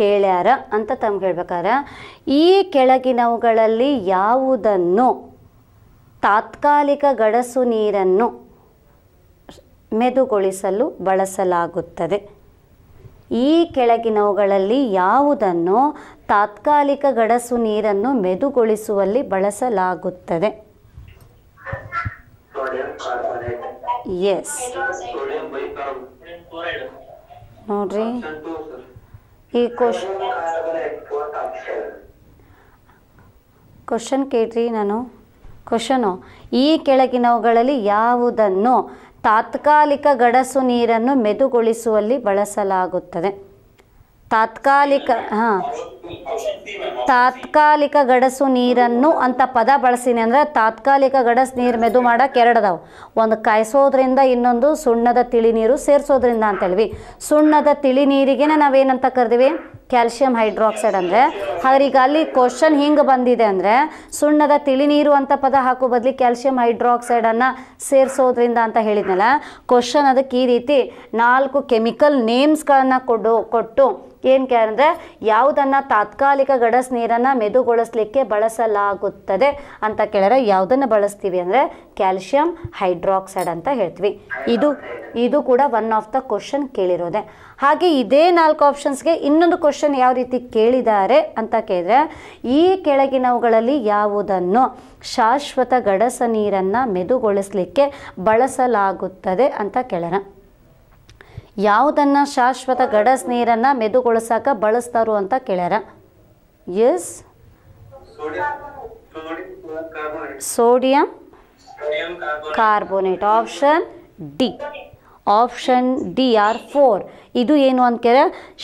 ಕೇಳ್ಯಾರ ಅಂತ ತಮ್ಗೆ ಹೇಳ್ಬೇಕಾದ್ರೆ ಈ ಕೆಳಗಿನವುಗಳಲ್ಲಿ ಯಾವುದನ್ನು ತಾತ್ಕಾಲಿಕ ಗಡಸು ನೀರನ್ನು ಮೆದುಗೊಳಿಸಲು ಬಳಸಲಾಗುತ್ತದೆ ಈ ಕೆಳಗಿನವುಗಳಲ್ಲಿ ಯಾವುದನ್ನು ತಾತ್ಕಾಲಿಕ ಗಡಸು ನೀರನ್ನು ಮೆದುಗೊಳಿಸುವಲ್ಲಿ ಬಳಸಲಾಗುತ್ತದೆ ಎಸ್ ನೋಡ್ರಿ ಈ ಕ್ವಶ್ ಕ್ವಶನ್ ಕೇಳ್ರಿ ನಾನು ಕ್ವಶನು ಈ ಕೆಳಗಿನವುಗಳಲ್ಲಿ ಯಾವುದನ್ನು ತಾತ್ಕಾಲಿಕ ಗಡಸು ನೀರನ್ನು ಮೆದುಗೊಳಿಸುವಲ್ಲಿ ಬಳಸಲಾಗುತ್ತದೆ ತಾತ್ಕಾಲಿಕ ಹಾಂ ತಾತ್ಕಾಲಿಕ ಗಡಸು ನೀರನ್ನು ಅಂತ ಪದ ಬಳಸೀನಿ ಅಂದರೆ ತಾತ್ಕಾಲಿಕ ಗಡಸು ನೀರು ಮೆದು ಮಾಡೋಕೆ ಎರಡದಾವು ಒಂದು ಕಾಯಿಸೋದ್ರಿಂದ ಇನ್ನೊಂದು ಸುಣ್ಣದ ತಿಳಿ ನೀರು ಸೇರಿಸೋದ್ರಿಂದ ಅಂತೇಳ್ವಿ ಸುಣ್ಣದ ತಿಳಿ ನೀರಿಗೆ ನಾವೇನಂತ ಕರೆದಿವಿ ಕ್ಯಾಲ್ಶಿಯಂ ಹೈಡ್ರಾಕ್ಸೈಡ್ ಅಂದರೆ ಹಾಗಾದ್ರೆ ಈಗ ಅಲ್ಲಿ ಕ್ವಶನ್ ಹಿಂಗೆ ಬಂದಿದೆ ಅಂದರೆ ಸುಣ್ಣದ ತಿಳಿ ನೀರು ಅಂತ ಪದ ಹಾಕೋ ಬದಲಿ ಕ್ಯಾಲ್ಶಿಯಂ ಹೈಡ್ರಾಕ್ಸೈಡನ್ನು ಸೇರಿಸೋದ್ರಿಂದ ಅಂತ ಹೇಳಿದ್ನಲ್ಲ ಕ್ವಶನ್ ಅದಕ್ಕೆ ಈ ರೀತಿ ನಾಲ್ಕು ಕೆಮಿಕಲ್ ನೇಮ್ಸ್ಗಳನ್ನು ಕೊಡು ಕೊಟ್ಟು ಏನು ಕೇಳ ಅಂದರೆ ಯಾವುದನ್ನು ತಾತ್ಕಾಲಿಕ ಗಡಸ್ ನೀರನ್ನು ಮೆದುಗೊಳಿಸ್ಲಿಕ್ಕೆ ಬಳಸಲಾಗುತ್ತದೆ ಅಂತ ಕೇಳಿದ್ರೆ ಯಾವುದನ್ನು ಬಳಸ್ತೀವಿ ಅಂದರೆ ಕ್ಯಾಲ್ಶಿಯಂ ಹೈಡ್ರಾಕ್ಸೈಡ್ ಅಂತ ಹೇಳ್ತೀವಿ ಇದು ಇದು ಕೂಡ ಒನ್ ಆಫ್ ದ ಕ್ವಶನ್ ಕೇಳಿರೋದೆ ಹಾಗೆ ಇದೇ ನಾಲ್ಕು ಆಪ್ಷನ್ಸ್ಗೆ ಇನ್ನೊಂದು ಕ್ವಶನ್ ಯಾವ ರೀತಿ ಕೇಳಿದ್ದಾರೆ ಅಂತ ಕೇಳಿದ್ರೆ ಈ ಕೆಳಗಿನವುಗಳಲ್ಲಿ ಯಾವುದನ್ನು ಶಾಶ್ವತ ಗಡಸ ನೀರನ್ನು ಮೆದುಗೊಳಿಸಲಿಕ್ಕೆ ಬಳಸಲಾಗುತ್ತದೆ ಅಂತ ಕೇಳೋಣ ಯಾವುದನ್ನು ಶಾಶ್ವತ ಗಡಸ್ ನೀರನ್ನು ಮೆದುಗೊಳಿಸೋಕ ಬಳಸ್ತಾರೋ ಅಂತ ಕೇಳ್ಯಾರ yes sodium carbonate option D option D or four ಇದು ಏನು ಅಂತ ಕೇಳ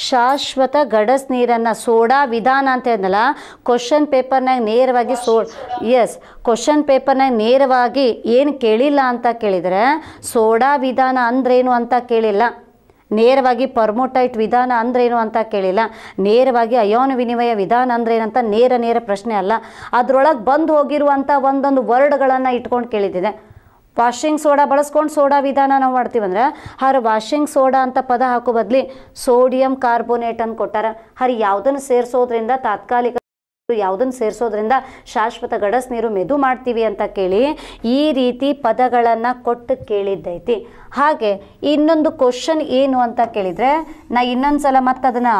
ಶಾಶ್ವತ ಗಡಸ್ ನೀರನ್ನು ಸೋಡಾ ವಿಧಾನ ಅಂತ ಹೇಳಲ್ಲ ಕ್ವಶನ್ ಪೇಪರ್ನಾಗ ನೇರವಾಗಿ ಸೋ ಎಸ್ ಕ್ವಶನ್ ಪೇಪರ್ನಾಗ ನೇರವಾಗಿ ಏನು ಕೇಳಿಲ್ಲ ಅಂತ ಕೇಳಿದರೆ ಸೋಡಾ ವಿಧಾನ ಅಂದ್ರೇನು ಅಂತ ಕೇಳಿಲ್ಲ ನೇರವಾಗಿ ಪರ್ಮೋಟೈಟ್ ವಿಧಾನ ಅಂದ್ರೇನು ಅಂತ ಕೇಳಿಲ್ಲ ನೇರವಾಗಿ ಅಯೋನ ವಿನಿಮಯ ವಿಧಾನ ಅಂದ್ರೇನಂತ ನೇರ ನೇರ ಪ್ರಶ್ನೆ ಅಲ್ಲ ಅದರೊಳಗೆ ಬಂದು ಹೋಗಿರುವಂಥ ಒಂದೊಂದು ವರ್ಡ್ಗಳನ್ನು ಇಟ್ಕೊಂಡು ಕೇಳಿದ್ದಿದೆ ವಾಷಿಂಗ್ ಸೋಡಾ ಬಳಸ್ಕೊಂಡು ಸೋಡಾ ವಿಧಾನ ನಾವು ಮಾಡ್ತೀವಂದ್ರೆ ಹರ್ ವಾಷಿಂಗ್ ಸೋಡಾ ಅಂತ ಪದ ಹಾಕೋ ಬದಲಿ ಸೋಡಿಯಂ ಕಾರ್ಬೋನೇಟ್ ಅಂತ ಕೊಟ್ಟಾರ ಹರಿ ಯಾವುದನ್ನು ಸೇರಿಸೋದ್ರಿಂದ ತಾತ್ಕಾಲಿಕ ಯಾವುದನ್ನು ಸೇರಿಸೋದ್ರಿಂದ ಶಾಶ್ವತ ಗಡಸ್ ನೀರು ಮೆದು ಮಾಡ್ತೀವಿ ಅಂತ ಕೇಳಿ ಈ ರೀತಿ ಪದಗಳನ್ನು ಕೊಟ್ಟು ಕೇಳಿದ್ದೈತಿ ಹಾಗೆ ಇನ್ನೊಂದು ಕ್ವಶನ್ ಏನು ಅಂತ ಕೇಳಿದರೆ ನಾ ಇನ್ನೊಂದು ಸಲ ಮತ್ತದನ್ನು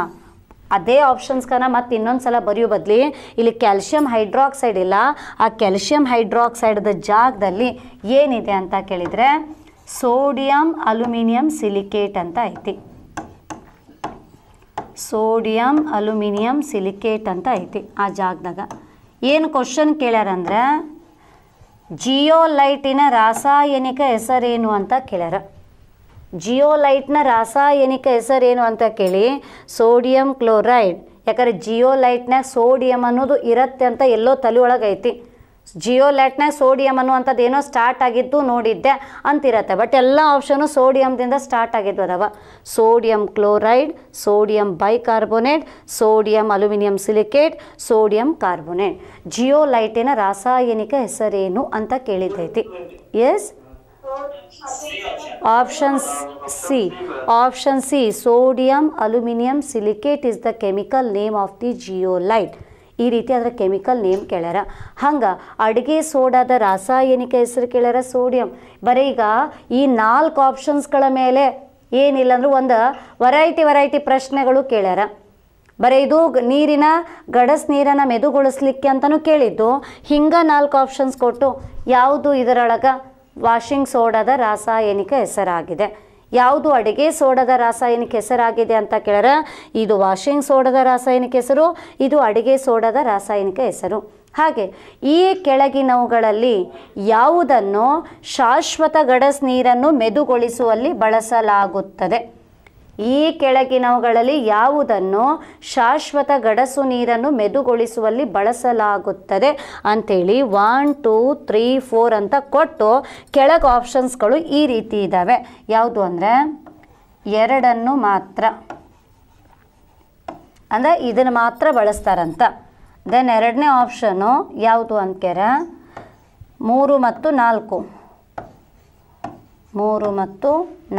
ಅದೇ ಆಪ್ಷನ್ಸ್ಗನ ಮತ್ತೆ ಇನ್ನೊಂದು ಸಲ ಬರೆಯೋ ಬದಲಿ ಇಲ್ಲಿ ಕ್ಯಾಲ್ಶಿಯಂ ಹೈಡ್ರಾಕ್ಸೈಡ್ ಇಲ್ಲ ಆ ಕ್ಯಾಲ್ಶಿಯಂ ಹೈಡ್ರಾಕ್ಸೈಡ್ದ ಜಾಗದಲ್ಲಿ ಏನಿದೆ ಅಂತ ಕೇಳಿದರೆ ಸೋಡಿಯಂ ಅಲ್ಯೂಮಿನಿಯಂ ಸಿಲಿಕೇಟ್ ಅಂತ ಐತಿ ಸೋಡಿಯಂ ಅಲ್ಯೂಮಿನಿಯಂ ಸಿಲಿಕೇಟ್ ಅಂತ ಐತಿ ಆ ಜಾಗದಾಗ ಏನು ಕ್ವಶನ್ ಕೇಳ್ಯಾರಂದ್ರೆ ಜಿಯೋಲೈಟಿನ ರಾಸಾಯನಿಕ ಹೆಸರೇನು ಅಂತ ಕೇಳ್ಯಾರ ಜಿಯೋಲೈಟ್ನ ರಾಸಾಯನಿಕ ಹೆಸರೇನು ಅಂತ ಕೇಳಿ ಸೋಡಿಯಂ ಕ್ಲೋರೈಡ್ ಯಾಕಂದರೆ ಜಿಯೋಲೈಟ್ನಾಗ ಸೋಡಿಯಂ ಅನ್ನೋದು ಇರತ್ತೆ ಅಂತ ಎಲ್ಲೋ ತಲೆ ಒಳಗೈತಿ ಜಿಯೋಲೈಟ್ನಾಗ ಸೋಡಿಯಂ ಅನ್ನುವಂಥದ್ದು ಏನೋ ಸ್ಟಾರ್ಟ್ ಆಗಿದ್ದು ನೋಡಿದ್ದೆ ಅಂತಿರತ್ತೆ ಬಟ್ ಎಲ್ಲ ಆಪ್ಷನು ಸೋಡಿಯಂದಿಂದ ಸ್ಟಾರ್ಟ್ ಆಗಿದ್ದು ಅದಾವ sodium chloride sodium bicarbonate sodium aluminium silicate sodium carbonate ಜಿಯೋಲೈಟಿನ ರಾಸಾಯನಿಕ ಹೆಸರೇನು ಅಂತ ಕೇಳಿದ್ದೈತಿ yes Option C. Option C. Sodium aluminium silicate is the chemical name of the geolite. ಈ ರೀತಿ ಅದರ ಕೆಮಿಕಲ್ ನೇಮ್ ಕೇಳ್ಯಾರ ಹಂಗೆ ಅಡುಗೆ ಸೋಡಾದ ರಾಸಾಯನಿಕ ಹೆಸರು ಕೇಳ್ಯಾರ ಸೋಡಿಯಂ ಬರೀ ಈಗ ಈ ನಾಲ್ಕು ಆಪ್ಷನ್ಸ್ಗಳ ಮೇಲೆ ಏನಿಲ್ಲ ಅಂದ್ರೆ ಒಂದು ವೆರೈಟಿ ವೆರೈಟಿ ಪ್ರಶ್ನೆಗಳು ಕೇಳ್ಯಾರ ಬರೀ ಇದು ನೀರಿನ ಗಡಸ್ ನೀರನ್ನು ಮೆದುಗೊಳಿಸ್ಲಿಕ್ಕೆ ಅಂತಲೂ ಕೇಳಿದ್ದು ಹಿಂಗೆ ನಾಲ್ಕು ಆಪ್ಷನ್ಸ್ ಕೊಟ್ಟು ಯಾವುದು ಇದರೊಳಗೆ ವಾಷಿಂಗ್ ಸೋಡಾದ ರಾಸಾಯನಿಕ ಹೆಸರಾಗಿದೆ ಯಾವುದು ಅಡುಗೆ ಸೋಡದ ರಾಸಾಯನಿಕ ಹೆಸರಾಗಿದೆ ಅಂತ ಕೇಳಿದ್ರೆ ಇದು ವಾಷಿಂಗ್ ಸೋಡದ ರಾಸಾಯನಿಕ ಹೆಸರು ಇದು ಅಡುಗೆ ಸೋಡದ ರಾಸಾಯನಿಕ ಹೆಸರು ಹಾಗೆ ಈ ಕೆಳಗಿನವುಗಳಲ್ಲಿ ಯಾವುದನ್ನು ಶಾಶ್ವತ ಗಡಸ್ ನೀರನ್ನು ಮೆದುಗೊಳಿಸುವಲ್ಲಿ ಬಳಸಲಾಗುತ್ತದೆ ಈ ಕೆಳಗಿನವುಗಳಲ್ಲಿ ಯಾವುದನ್ನು ಶಾಶ್ವತ ಗಡಸು ನೀರನ್ನು ಮೆದುಗೊಳಿಸುವಲ್ಲಿ ಬಳಸಲಾಗುತ್ತದೆ ಅಂಥೇಳಿ ಒನ್ ಟೂ ತ್ರೀ ಫೋರ್ ಅಂತ ಕೊಟ್ಟು ಕೆಳಗೆ ಆಪ್ಷನ್ಸ್ಗಳು ಈ ರೀತಿ ಇದ್ದಾವೆ ಯಾವುದು ಅಂದರೆ ಎರಡನ್ನು ಮಾತ್ರ ಅಂದರೆ ಇದನ್ನು ಮಾತ್ರ ಬಳಸ್ತಾರಂತ ದೆನ್ ಎರಡನೇ ಆಪ್ಷನು ಯಾವುದು ಅಂತರ ಮೂರು ಮತ್ತು ನಾಲ್ಕು ಮೂರು ಮತ್ತು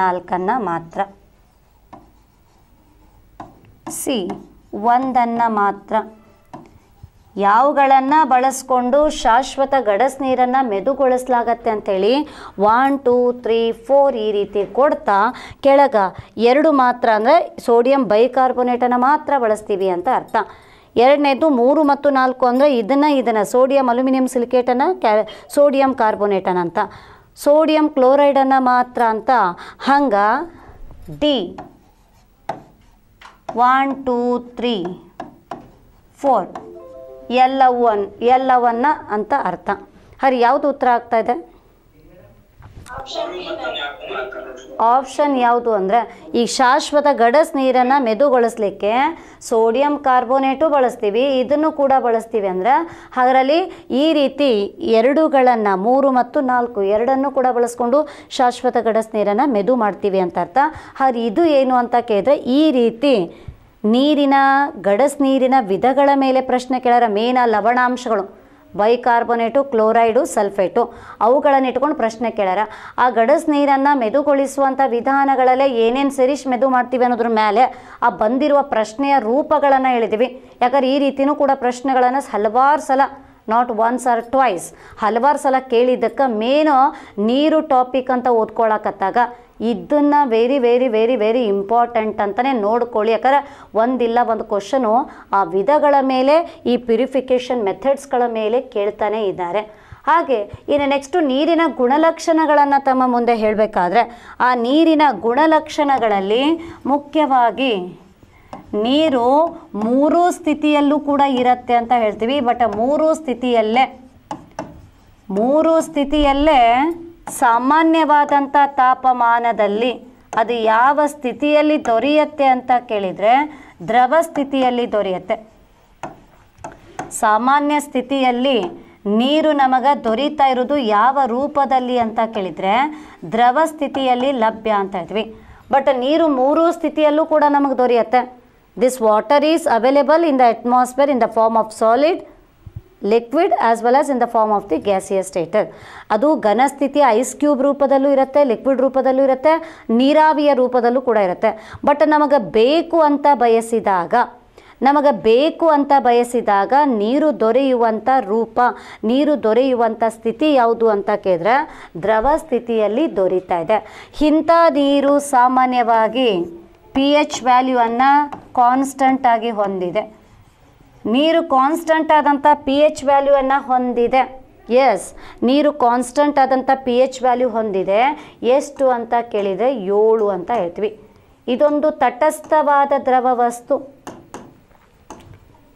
ನಾಲ್ಕನ್ನು ಮಾತ್ರ ಸಿ ಒಂದನ್ನು ಮಾತ್ರ ಯಾವುಗಳನ್ನು ಬಳಸ್ಕೊಂಡು ಶಾಶ್ವತ ಗಡಸ್ ನೀರನ್ನು ಮೆದುಗೊಳಿಸ್ಲಾಗತ್ತೆ ಅಂಥೇಳಿ ಒನ್ ಟೂ ತ್ರೀ ಫೋರ್ ಈ ರೀತಿ ಕೊಡ್ತಾ ಕೆಳಗ ಎರಡು ಮಾತ್ರ ಅಂದರೆ ಸೋಡಿಯಂ ಬೈಕಾರ್ಬೋನೇಟನ್ನು ಮಾತ್ರ ಬಳಸ್ತೀವಿ ಅಂತ ಅರ್ಥ ಎರಡನೇದು ಮೂರು ಮತ್ತು ನಾಲ್ಕು ಅಂದರೆ ಇದನ್ನು ಇದನ್ನು ಸೋಡಿಯಂ ಅಲ್ಯೂಮಿನಿಯಂ ಸಿಲಿಕೇಟನ್ನು ಕ್ಯಾ ಸೋಡಿಯಂ ಕಾರ್ಬೊನೇಟನ್ ಅಂತ ಸೋಡಿಯಂ ಕ್ಲೋರೈಡನ್ನು ಮಾತ್ರ ಅಂತ ಹಂಗೆ D one two three four ಎಲ್ಲವನ್ ಎಲ್ಲವನ್ನ ಅಂತ ಅರ್ಥ ಹರಿ ಯಾವುದು ಉತ್ತರ ಆಗ್ತಾ ಇದೆ ಆಪ್ಷನ್ ಯಾವುದು ಅಂದರೆ ಈ ಶಾಶ್ವತ ಗಡಸ್ ನೀರನ್ನು ಮೆದುಗೊಳಿಸ್ಲಿಕ್ಕೆ ಸೋಡಿಯಂ ಕಾರ್ಬೋನೇಟು ಬಳಸ್ತೀವಿ ಇದನ್ನು ಕೂಡ ಬಳಸ್ತೀವಿ ಅಂದರೆ ಅದರಲ್ಲಿ ಈ ರೀತಿ ಎರಡುಗಳನ್ನು ಮೂರು ಮತ್ತು ನಾಲ್ಕು ಎರಡನ್ನು ಕೂಡ ಬಳಸ್ಕೊಂಡು ಶಾಶ್ವತ ಗಡಸ್ ನೀರನ್ನು ಮೆದು ಮಾಡ್ತೀವಿ ಅಂತ ಅರ್ಥ ಹಾಗೆ ಇದು ಏನು ಅಂತ ಕೇಳಿದ್ರೆ ಈ ರೀತಿ ನೀರಿನ ಗಡಸ್ ನೀರಿನ ವಿಧಗಳ ಮೇಲೆ ಪ್ರಶ್ನೆ ಕೇಳಾರ ಮೇನ ಲವಣಾಂಶಗಳು ಬೈಕಾರ್ಬೊನೇಟು ಕ್ಲೋರೈಡು ಸಲ್ಫೇಟು ಅವುಗಳನ್ನು ಇಟ್ಕೊಂಡು ಪ್ರಶ್ನೆ ಕೇಳ್ಯಾರ ಆ ಗಡಸ್ ನೀರನ್ನು ಮೆದುಗೊಳಿಸುವಂಥ ವಿಧಾನಗಳಲ್ಲೇ ಏನೇನು ಸೇರಿಸ್ ಮೆದು ಮಾಡ್ತೀವಿ ಅನ್ನೋದ್ರ ಮೇಲೆ ಆ ಬಂದಿರುವ ಪ್ರಶ್ನೆಯ ರೂಪಗಳನ್ನು ಹೇಳಿದ್ದೀವಿ ಯಾಕಂದ್ರೆ ಈ ರೀತಿಯೂ ಕೂಡ ಪ್ರಶ್ನೆಗಳನ್ನು ಹಲವಾರು ಸಲ ನಾಟ್ ಒನ್ಸ್ ಆರ್ ಟ್ವಾಯ್ಸ್ ಹಲವಾರು ಸಲ ಕೇಳಿದ್ದಕ್ಕೆ ಮೇನು ನೀರು ಟಾಪಿಕ್ ಅಂತ ಓದ್ಕೊಳಕತ್ತಾಗ ಇದನ್ನು very very very very important ಅಂತಲೇ ನೋಡ್ಕೊಳ್ಳಿ ಯಾಕಂದರೆ ಒಂದಿಲ್ಲ ಒಂದು ಕ್ವಶನು ಆ ವಿಧಗಳ ಮೇಲೆ ಈ ಪ್ಯೂರಿಫಿಕೇಷನ್ ಮೆಥಡ್ಸ್ಗಳ ಮೇಲೆ ಕೇಳ್ತಾನೆ ಇದ್ದಾರೆ ಹಾಗೆ ಇನ್ನು ನೆಕ್ಸ್ಟು ನೀರಿನ ಗುಣಲಕ್ಷಣಗಳನ್ನು ತಮ್ಮ ಮುಂದೆ ಹೇಳಬೇಕಾದ್ರೆ ಆ ನೀರಿನ ಗುಣಲಕ್ಷಣಗಳಲ್ಲಿ ಮುಖ್ಯವಾಗಿ ನೀರು ಮೂರು ಸ್ಥಿತಿಯಲ್ಲೂ ಕೂಡ ಇರುತ್ತೆ ಅಂತ ಹೇಳ್ತೀವಿ ಬಟ್ ಮೂರು ಸ್ಥಿತಿಯಲ್ಲೇ ಮೂರು ಸ್ಥಿತಿಯಲ್ಲೇ ಸಾಮಾನ್ಯವಾದಂಥ ತಾಪಮಾನದಲ್ಲಿ ಅದು ಯಾವ ಸ್ಥಿತಿಯಲ್ಲಿ ದೊರೆಯುತ್ತೆ ಅಂತ ಕೇಳಿದರೆ ದ್ರವ ಸ್ಥಿತಿಯಲ್ಲಿ ದೊರೆಯುತ್ತೆ ಸಾಮಾನ್ಯ ಸ್ಥಿತಿಯಲ್ಲಿ ನೀರು ನಮಗೆ ದೊರೀತಾ ಇರೋದು ಯಾವ ರೂಪದಲ್ಲಿ ಅಂತ ಕೇಳಿದರೆ ದ್ರವ ಸ್ಥಿತಿಯಲ್ಲಿ ಲಭ್ಯ ಅಂತ ಇದ್ವಿ ಬಟ್ ನೀರು ಮೂರು ಸ್ಥಿತಿಯಲ್ಲೂ ಕೂಡ ನಮಗೆ ದೊರೆಯುತ್ತೆ this water is available in the atmosphere in the form of solid liquid as well as in the form of the gaseous state ಅದು ಘನ ಸ್ಥಿತಿ ಐಸ್ ಕ್ಯೂಬ್ ರೂಪದಲ್ಲೂ ಇರುತ್ತೆ ಲಿಕ್ವಿಡ್ ರೂಪದಲ್ಲೂ ಇರುತ್ತೆ ನೀರಾವಿಯ ರೂಪದಲ್ಲೂ ಕೂಡ ಇರುತ್ತೆ ಬಟ್ ನಮಗೆ ಬೇಕು ಅಂತ ಬಯಸಿದಾಗ ನಮಗೆ ಬೇಕು ಅಂತ ಬಯಸಿದಾಗ ನೀರು ದೊರೆಯುವಂಥ ರೂಪ ನೀರು ದೊರೆಯುವಂಥ ಸ್ಥಿತಿ ಯಾವುದು ಅಂತ ಕೇಳಿದ್ರೆ ದ್ರವ ಸ್ಥಿತಿಯಲ್ಲಿ ದೊರೀತಾ ಇದೆ ಇಂಥ ನೀರು ಸಾಮಾನ್ಯವಾಗಿ ಪಿ ಎಚ್ ವ್ಯಾಲ್ಯೂ ಅನ್ನು ಕಾನ್ಸ್ಟಂಟ್ ಆಗಿ ಹೊಂದಿದೆ ನೀರು ಕಾನ್ಸ್ಟಂಟ್ ಆದಂಥ ಪಿ ಎಚ್ ವ್ಯಾಲ್ಯೂವನ್ನು ಹೊಂದಿದೆ ಎಸ್ ನೀರು ಕಾನ್ಸ್ಟಂಟ್ ಆದಂಥ ಪಿ ಎಚ್ ವ್ಯಾಲ್ಯೂ ಹೊಂದಿದೆ ಎಷ್ಟು ಅಂತ ಕೇಳಿದರೆ ಏಳು ಅಂತ ಹೇಳ್ತೀವಿ ಇದೊಂದು ತಟಸ್ಥವಾದ ದ್ರವ ವಸ್ತು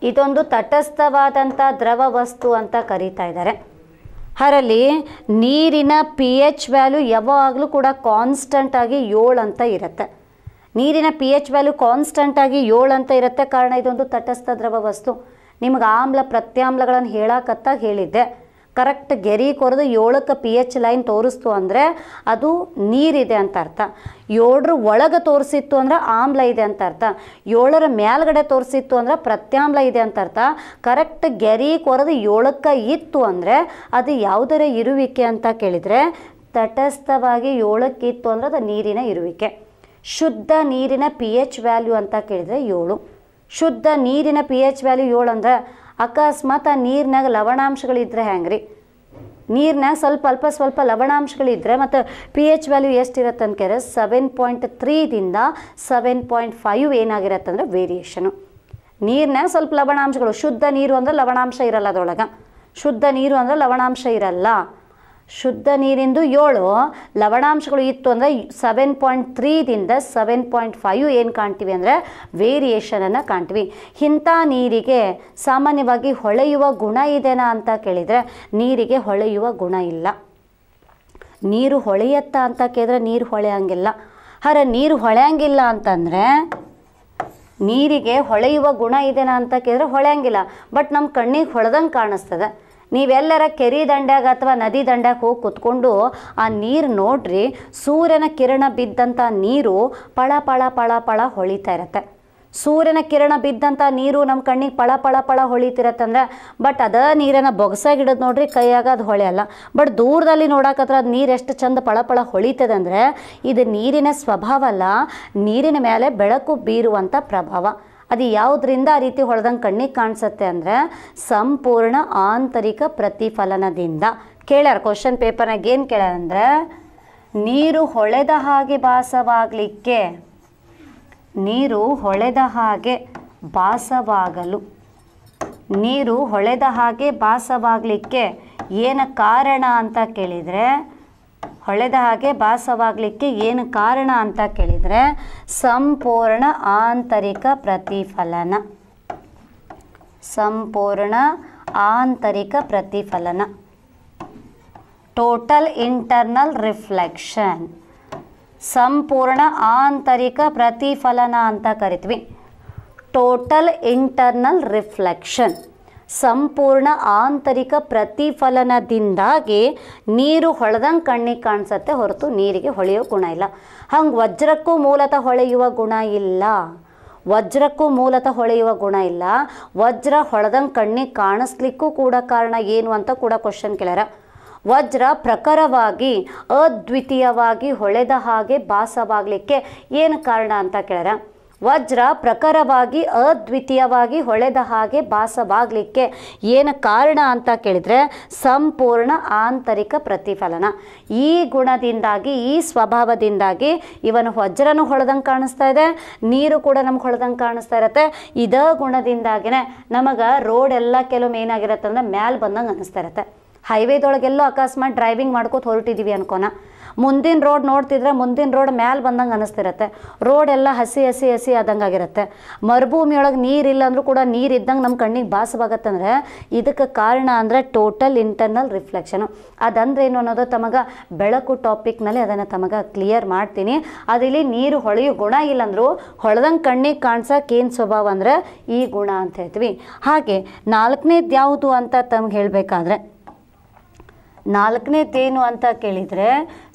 ಇದೊಂದು ತಟಸ್ಥವಾದಂಥ ದ್ರವ ವಸ್ತು ಅಂತ ಕರೀತಾ ಇದ್ದಾರೆ ಅದರಲ್ಲಿ ನೀರಿನ ಪಿ ಎಚ್ ವ್ಯಾಲ್ಯೂ ಯಾವಾಗಲೂ ಕೂಡ ಕಾನ್ಸ್ಟಂಟಾಗಿ ಏಳು ಅಂತ ಇರುತ್ತೆ ನೀರಿನ ಪಿ ಎಚ್ ವ್ಯಾಲ್ಯೂ ಕಾನ್ಸ್ಟೆಂಟಾಗಿ ಏಳು ಅಂತ ಇರುತ್ತೆ ಕಾರಣ ಇದೊಂದು ತಟಸ್ಥ ದ್ರವ ವಸ್ತು ನಿಮ್ಗೆ ಆಮ್ಲ ಪ್ರತ್ಯಾಮ್ಲಗಳನ್ನು ಹೇಳಕತ್ತ ಹೇಳಿದ್ದೆ ಕರೆಕ್ಟ್ ಗೆರಿ ಕೊರೆದು ಏಳಕ್ಕೆ ಪಿ ಎಚ್ ಲೈನ್ ತೋರಿಸ್ತು ಅಂದರೆ ಅದು ನೀರಿದೆ ಅಂತ ಅರ್ಥ ಏಳರ ಒಳಗೆ ತೋರಿಸಿತ್ತು ಅಂದರೆ ಆಮ್ಲ ಇದೆ ಅಂತ ಅರ್ಥ ಏಳರ ಮೇಲ್ಗಡೆ ತೋರಿಸಿತ್ತು ಅಂದರೆ ಪ್ರತ್ಯಾಮ್ಲ ಇದೆ ಅಂತ ಅರ್ಥ ಕರೆಕ್ಟ್ ಗೆರಿ ಕೊರೆದು ಏಳಕ್ಕೆ ಇತ್ತು ಅಂದರೆ ಅದು ಯಾವುದರ ಇರುವಿಕೆ ಅಂತ ಕೇಳಿದರೆ ತಟಸ್ಥವಾಗಿ ಏಳಕ್ಕಿತ್ತು ಅಂದರೆ ಅದು ನೀರಿನ ಇರುವಿಕೆ ಶುದ್ಧ ನೀರಿನ ಪಿ ಎಚ್ ವ್ಯಾಲ್ಯೂ ಅಂತ ಕೇಳಿದರೆ ಏಳು ಶುದ್ಧ ನೀರಿನ ಪಿ ಎಚ್ ವ್ಯಾಲ್ಯೂ ಏಳು ಅಂದ್ರೆ ಅಕಸ್ಮಾತ್ ಆ ನೀರಿನಾಗ ಲವಣಾಂಶಗಳಿದ್ರೆ ಹ್ಯಾಂಗೆ ರೀ ನೀರಿನಾಗ ಸ್ವಲ್ಪ ಅಲ್ಪ ಸ್ವಲ್ಪ ಲವಣಾಂಶಗಳಿದ್ರೆ ಮತ್ತು ಪಿ ಎಚ್ ವ್ಯಾಲ್ಯೂ ಎಷ್ಟಿರತ್ತೆ ಅಂತ ಕೇಳಿದ್ರೆ ಸೆವೆನ್ ಪಾಯಿಂಟ್ ತ್ರೀದಿಂದ ಸೆವೆನ್ ಪಾಯಿಂಟ್ ಫೈವ್ ಏನಾಗಿರತ್ತಂದ್ರೆ ವೇರಿಯೇಷನು ನೀರಿನಾಗ ಸ್ವಲ್ಪ ಲವಣಾಂಶಗಳು ಶುದ್ಧ ನೀರು ಅಂದರೆ ಲವಣಾಂಶ ಇರಲ್ಲ ಅದರೊಳಗೆ ಶುದ್ಧ ನೀರು ಅಂದರೆ ಲವಣಾಂಶ ಇರಲ್ಲ ಶುದ್ಧ ನೀರಿಂದು ಏಳು ಲವಣಾಂಶಗಳು ಇತ್ತು ಅಂದರೆ ಸೆವೆನ್ ಪಾಯಿಂಟ್ ತ್ರೀದಿಂದ ಸೆವೆನ್ ಪಾಯಿಂಟ್ ಫೈವ್ ಏನು ಕಾಣ್ತೀವಿ ಅಂದರೆ ವೇರಿಯೇಷನನ್ನು ಕಾಣ್ತೀವಿ ಇಂಥ ನೀರಿಗೆ ಸಾಮಾನ್ಯವಾಗಿ ಹೊಳೆಯುವ ಗುಣ ಇದೆನಾ ಅಂತ ಕೇಳಿದರೆ ನೀರಿಗೆ ಹೊಳೆಯುವ ಗುಣ ಇಲ್ಲ ನೀರು ಹೊಳೆಯತ್ತಾ ಅಂತ ಕೇಳಿದ್ರೆ ನೀರು ಹೊಳೆಯಂಗಿಲ್ಲ ಆದರೆ ನೀರು ಹೊಳೆಯಂಗಿಲ್ಲ ಅಂತಂದರೆ ನೀರಿಗೆ ಹೊಳೆಯುವ ಗುಣ ಇದೆಯಾ ಅಂತ ಕೇಳಿದ್ರೆ ಹೊಳೆಯಂಗಿಲ್ಲ ಬಟ್ ನಮ್ಮ ಕಣ್ಣಿಗೆ ಹೊಳೆದಂಗೆ ಕಾಣಿಸ್ತದೆ ನೀವೆಲ್ಲರ ಕೆರೆ ದಂಡ್ಯಾಗ ಅಥವಾ ನದಿ ದಂಡ್ಯಾಗ ಹೋಗಿ ಕುತ್ಕೊಂಡು ಆ ನೀರು ನೋಡ್ರಿ ಸೂರ್ಯನ ಕಿರಣ ಬಿದ್ದಂಥ ನೀರು ಪಳ ಪಳ ಪಳ ಪಳ ಹೊಳಿತಾ ಇರತ್ತೆ ಸೂರ್ಯನ ಕಿರಣ ಬಿದ್ದಂಥ ನೀರು ನಮ್ಮ ಕಣ್ಣಿಗೆ ಪಳ ಪಳ ಪಳ ಹೊಳಿತಿರತ್ತಂದ್ರೆ ಬಟ್ ಅದ ನೀರನ್ನು ಬೊಗ್ಸಾಗಿಡೋದು ನೋಡ್ರಿ ಕೈಯಾಗ ಅದು ಹೊಳೆಯಲ್ಲ ಬಟ್ ದೂರದಲ್ಲಿ ನೋಡಕತ್ರ ಅದು ನೀರು ಎಷ್ಟು ಚಂದ ಪಳ ಪಳ ಅಂದರೆ ಇದು ನೀರಿನ ಸ್ವಭಾವ ಅಲ್ಲ ನೀರಿನ ಮೇಲೆ ಬೆಳಕು ಬೀರುವಂಥ ಪ್ರಭಾವ ಅದು ಯಾವುದರಿಂದ ಆ ರೀತಿ ಹೊಳೆದಂಗೆ ಕಣ್ಣಿಗೆ ಕಾಣಿಸುತ್ತೆ ಅಂದರೆ ಸಂಪೂರ್ಣ ಆಂತರಿಕ ಪ್ರತಿಫಲನದಿಂದ ಕೇಳ್ಯಾರ ಕ್ವಶನ್ ಪೇಪರ್ನಾಗ ಏನು ಕೇಳ್ಯಾರ ಅಂದರೆ ನೀರು ಹೊಳೆದ ಹಾಗೆ ಭಾಸವಾಗಲಿಕ್ಕೆ ನೀರು ಹೊಳೆದ ಹಾಗೆ ಭಾಸವಾಗಲು ನೀರು ಹೊಳೆದ ಹಾಗೆ ಭಾಸವಾಗಲಿಕ್ಕೆ ಏನ ಕಾರಣ ಅಂತ ಕೇಳಿದರೆ ಹೊಳೆದ ಹಾಗೆ ಭಾಸವಾಗಲಿಕ್ಕೆ ಏನು ಕಾರಣ ಅಂತ ಕೇಳಿದರೆ ಸಂಪೂರ್ಣ ಆಂತರಿಕ ಪ್ರತಿಫಲನ ಸಂಪೂರ್ಣ ಆಂತರಿಕ ಪ್ರತಿಫಲನ ಟೋಟಲ್ ಇಂಟರ್ನಲ್ ರಿಫ್ಲೆಕ್ಷನ್ ಸಂಪೂರ್ಣ ಆಂತರಿಕ ಪ್ರತಿಫಲನ ಅಂತ ಕರಿತೀವಿ ಟೋಟಲ್ ಇಂಟರ್ನಲ್ ರಿಫ್ಲೆಕ್ಷನ್ ಸಂಪೂರ್ಣ ಆಂತರಿಕ ಪ್ರತಿಫಲನದಿಂದಾಗಿ ನೀರು ಹೊಳೆದಂಗೆ ಕಣ್ಣಿಗೆ ಕಾಣಿಸತ್ತೆ ಹೊರತು ನೀರಿಗೆ ಹೊಳೆಯೋ ಗುಣ ಇಲ್ಲ ಹಂಗೆ ವಜ್ರಕ್ಕೂ ಮೂಲತಃ ಹೊಳೆಯುವ ಗುಣ ಇಲ್ಲ ವಜ್ರಕ್ಕೂ ಮೂಲತಃ ಹೊಳೆಯುವ ಗುಣ ಇಲ್ಲ ವಜ್ರ ಹೊಳೆದಂಗೆ ಕಣ್ಣಿಗೆ ಕಾಣಿಸ್ಲಿಕ್ಕೂ ಕೂಡ ಕಾರಣ ಏನು ಅಂತ ಕೂಡ ಕ್ವಶನ್ ಕೇಳ್ಯಾರ ವಜ್ರ ಪ್ರಖರವಾಗಿ ಅದ್ವಿತೀಯವಾಗಿ ಹೊಳೆದ ಹಾಗೆ ಭಾಸವಾಗಲಿಕ್ಕೆ ಏನು ಕಾರಣ ಅಂತ ಕೇಳ್ಯಾರ ವಜ್ರ ಪ್ರಖರವಾಗಿ ಅದ್ವಿತೀಯವಾಗಿ ಹೊಳೆದ ಹಾಗೆ ಭಾಸವಾಗಲಿಕ್ಕೆ ಏನು ಕಾರಣ ಅಂತ ಕೇಳಿದರೆ ಸಂಪೂರ್ಣ ಆಂತರಿಕ ಪ್ರತಿಫಲನ ಈ ಗುಣದಿಂದಾಗಿ ಈ ಸ್ವಭಾವದಿಂದಾಗಿ ಇವನು ವಜ್ರನೂ ಹೊಳೆದಂಗೆ ಕಾಣಿಸ್ತಾ ಇದೆ ನೀರು ಕೂಡ ನಮ್ಗೆ ಹೊಳೆದಂಗೆ ಕಾಣಿಸ್ತಾ ಇರತ್ತೆ ಇದ ಗುಣದಿಂದಾಗಿನೇ ನಮಗೆ ರೋಡ್ ಎಲ್ಲ ಕೆಲವೊಮ್ಮೆ ಏನಾಗಿರತ್ತೆ ಅಂದರೆ ಮ್ಯಾಲೆ ಬಂದಂಗೆ ಅನಿಸ್ತಾ ಇರತ್ತೆ ಹೈವೇದೊಳಗೆಲ್ಲೋ ಅಕಸ್ಮಾತ್ ಡ್ರೈವಿಂಗ್ ಮಾಡ್ಕೋತ ಹೊರಟಿದ್ದೀವಿ ಅನ್ಕೋಣ ಮುಂದಿನ ರೋಡ್ ನೋಡ್ತಿದ್ರೆ ಮುಂದಿನ ರೋಡ್ ಮ್ಯಾಲೆ ಬಂದಂಗೆ ಅನಿಸ್ತಿರತ್ತೆ ರೋಡ್ ಎಲ್ಲ ಹಸಿ ಹಸಿ ಹಸಿ ಆಗಿರುತ್ತೆ ಮರುಭೂಮಿಯೊಳಗೆ ನೀರಿಲ್ಲ ಅಂದರೂ ಕೂಡ ನೀರು ಇದ್ದಂಗೆ ನಮ್ಮ ಕಣ್ಣಿಗೆ ಭಾಸವಾಗತ್ತಂದ್ರೆ ಇದಕ್ಕೆ ಕಾರಣ ಅಂದರೆ ಟೋಟಲ್ ಇಂಟರ್ನಲ್ ರಿಫ್ಲೆಕ್ಷನು ಅದಂದ್ರೆ ಏನು ಅನ್ನೋದು ತಮಗೆ ಬೆಳಕು ಟಾಪಿಕ್ನಲ್ಲಿ ಅದನ್ನು ತಮಗೆ ಕ್ಲಿಯರ್ ಮಾಡ್ತೀನಿ ಅದಿಲ್ಲಿ ನೀರು ಹೊಳೆಯೋ ಗುಣ ಇಲ್ಲಂದರೂ ಹೊಳೆದಂಗೆ ಕಣ್ಣಿಗೆ ಕಾಣಿಸೋಕೆ ಏನು ಸ್ವಭಾವ ಅಂದರೆ ಈ ಗುಣ ಅಂತ ಹೇಳ್ತೀವಿ ಹಾಗೆ ನಾಲ್ಕನೇದು ಯಾವುದು ಅಂತ ತಮ್ಗೆ ಹೇಳಬೇಕಾದ್ರೆ ನಾಲ್ಕನೇ ತೇನು ಅಂತ ಕೇಳಿದರೆ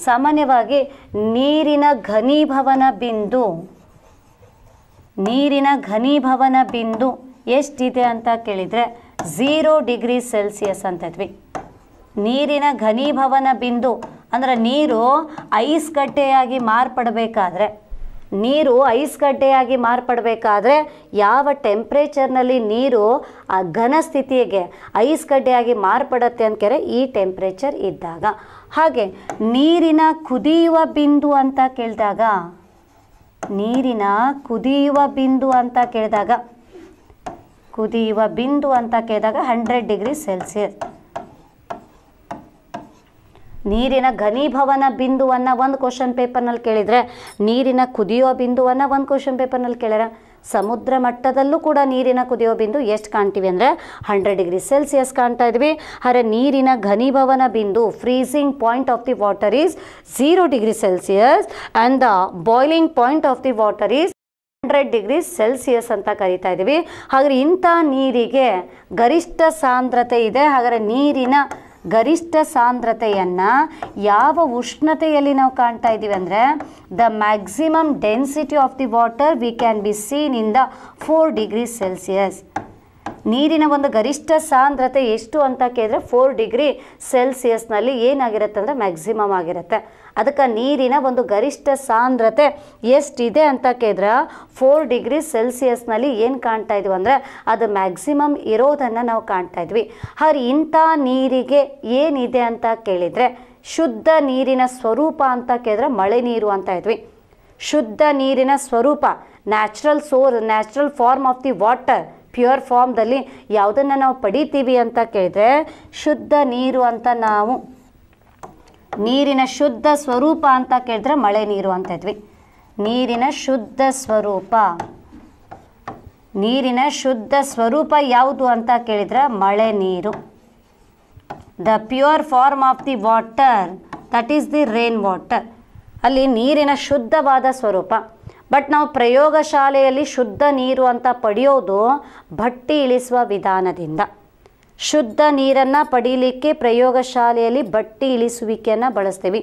ಸಾಮಾನ್ಯವಾಗಿ ನೀರಿನ ಘನೀಭವನ ಬಿಂದು ನೀರಿನ ಘನೀಭವನ ಬಿಂದು ಎಷ್ಟಿದೆ ಅಂತ ಕೇಳಿದರೆ ಝೀರೋ ಡಿಗ್ರಿ ಸೆಲ್ಸಿಯಸ್ ಅಂತಿದ್ವಿ ನೀರಿನ ಘನೀಭವನ ಬಿಂದು ಅಂದರೆ ನೀರು ಐಸ್ ಕಟ್ಟೆಯಾಗಿ ಮಾರ್ಪಡಬೇಕಾದ್ರೆ ನೀರು ಐಸ್ ಗಡ್ಡೆಯಾಗಿ ಮಾರ್ಪಡಬೇಕಾದ್ರೆ ಯಾವ ಟೆಂಪ್ರೇಚರ್ನಲ್ಲಿ ನೀರು ಆ ಘನ ಸ್ಥಿತಿಗೆ ಐಸ್ ಗಡ್ಡೆಯಾಗಿ ಮಾರ್ಪಡುತ್ತೆ ಕೇಳಿ ಈ ಟೆಂಪ್ರೇಚರ್ ಇದ್ದಾಗ ಹಾಗೆ ನೀರಿನ ಕುದಿಯುವ ಬಿಂದು ಅಂತ ಕೇಳಿದಾಗ ನೀರಿನ ಕುದಿಯುವ ಬಿಂದು ಅಂತ ಕೇಳಿದಾಗ ಕುದಿಯುವ ಬಿಂದು ಅಂತ ಕೇಳಿದಾಗ ಹಂಡ್ರೆಡ್ ಡಿಗ್ರಿ ಸೆಲ್ಸಿಯಸ್ ನೀರಿನ ಘನೀಭವನ ಬಿಂದುವನ್ನು ಒಂದು ಕ್ವಶನ್ ಪೇಪರ್ನಲ್ಲಿ ಕೇಳಿದರೆ ನೀರಿನ ಕುದಿಯೋ ಬಿಂದುವನ್ನು ಒಂದು ಕ್ವಶನ್ ಪೇಪರ್ನಲ್ಲಿ ಕೇಳ್ಯಾರ ಸಮುದ್ರ ಮಟ್ಟದಲ್ಲೂ ಕೂಡ ನೀರಿನ ಕುದಿಯೋ ಬಿಂದು ಎಷ್ಟು ಕಾಣ್ತೀವಿ ಅಂದರೆ ಹಂಡ್ರೆಡ್ ಡಿಗ್ರಿ ಸೆಲ್ಸಿಯಸ್ ಕಾಣ್ತಾ ಇದ್ವಿ ಆದರೆ ನೀರಿನ ಘನೀಭವನ ಬಿಂದು freezing point of the water is zero degree Celsius and the boiling point of the water is hundred degree Celsius ಅಂತ ಕರಿತಾ ಇದ್ದೀವಿ ಹಾಗಾದರೆ ಇಂಥ ನೀರಿಗೆ ಗರಿಷ್ಠ ಸಾಂದ್ರತೆ ಇದೆ ಹಾಗಾದರೆ ನೀರಿನ ಗರಿಷ್ಠ ಸಾಂದ್ರತೆಯನ್ನು ಯಾವ ಉಷ್ಣತೆಯಲ್ಲಿ ನಾವು ಕಾಣ್ತಾ ಇದ್ದೀವಿ ಅಂದರೆ the maximum density of the water we can be seen in the four degree Celsius ನೀರಿನ ಒಂದು ಗರಿಷ್ಠ ಸಾಂದ್ರತೆ ಎಷ್ಟು ಅಂತ ಕೇಳಿದ್ರೆ ಫೋರ್ ಡಿಗ್ರಿ ಸೆಲ್ಸಿಯಸ್ನಲ್ಲಿ ಏನಾಗಿರುತ್ತೆ ಅಂದರೆ ಮ್ಯಾಕ್ಸಿಮಮ್ ಆಗಿರುತ್ತೆ ಅದಕ್ಕೆ ನೀರಿನ ಒಂದು ಗರಿಷ್ಠ ಸಾಂದ್ರತೆ ಎಷ್ಟಿದೆ ಅಂತ ಕೇಳಿದ್ರೆ ಫೋರ್ ಡಿಗ್ರಿ ಸೆಲ್ಸಿಯಸ್ನಲ್ಲಿ ಏನು ಕಾಣ್ತಾ ಇದ್ವಿ ಅಂದರೆ ಅದು ಮ್ಯಾಕ್ಸಿಮಮ್ ಇರೋದನ್ನು ನಾವು ಕಾಣ್ತಾ ಇದ್ವಿ ಹಾಗೆ ಇಂಥ ನೀರಿಗೆ ಏನಿದೆ ಅಂತ ಕೇಳಿದರೆ ಶುದ್ಧ ನೀರಿನ ಸ್ವರೂಪ ಅಂತ ಕೇಳಿದ್ರೆ ಮಳೆ ನೀರು ಅಂತ ಇದ್ವಿ ಶುದ್ಧ ನೀರಿನ ಸ್ವರೂಪ ನ್ಯಾಚುರಲ್ ಸೋರ್ natural form of the water pure ಫಾರ್ಮ್ದಲ್ಲಿ ಯಾವುದನ್ನು ನಾವು ಪಡಿತೀವಿ ಅಂತ ಕೇಳಿದರೆ ಶುದ್ಧ ನೀರು ಅಂತ ನಾವು ನೀರಿನ ಶುದ್ಧ ಸ್ವರೂಪ ಅಂತ ಕೇಳಿದ್ರೆ ಮಳೆ ನೀರು ಅಂತ ಇದ್ವಿ ನೀರಿನ ಶುದ್ಧ ಸ್ವರೂಪ ನೀರಿನ ಶುದ್ಧ ಸ್ವರೂಪ ಯಾವುದು ಅಂತ ಕೇಳಿದ್ರೆ ಮಳೆ ನೀರು the pure form of the water that is the rain water ಅಲ್ಲಿ ನೀರಿನ ಶುದ್ಧವಾದ ಸ್ವರೂಪ ಬಟ್ ನಾವು ಪ್ರಯೋಗಶಾಲೆಯಲ್ಲಿ ಶುದ್ಧ ನೀರು ಅಂತ ಪಡೆಯೋದು ಭಟ್ಟಿ ಇಳಿಸುವ ವಿಧಾನದಿಂದ ಶುದ್ಧ ನೀರನ್ನು ಪಡೀಲಿಕ್ಕೆ ಪ್ರಯೋಗಶಾಲೆಯಲ್ಲಿ ಬಟ್ಟಿ ಇಳಿಸುವಿಕೆಯನ್ನು ಬಳಸ್ತೀವಿ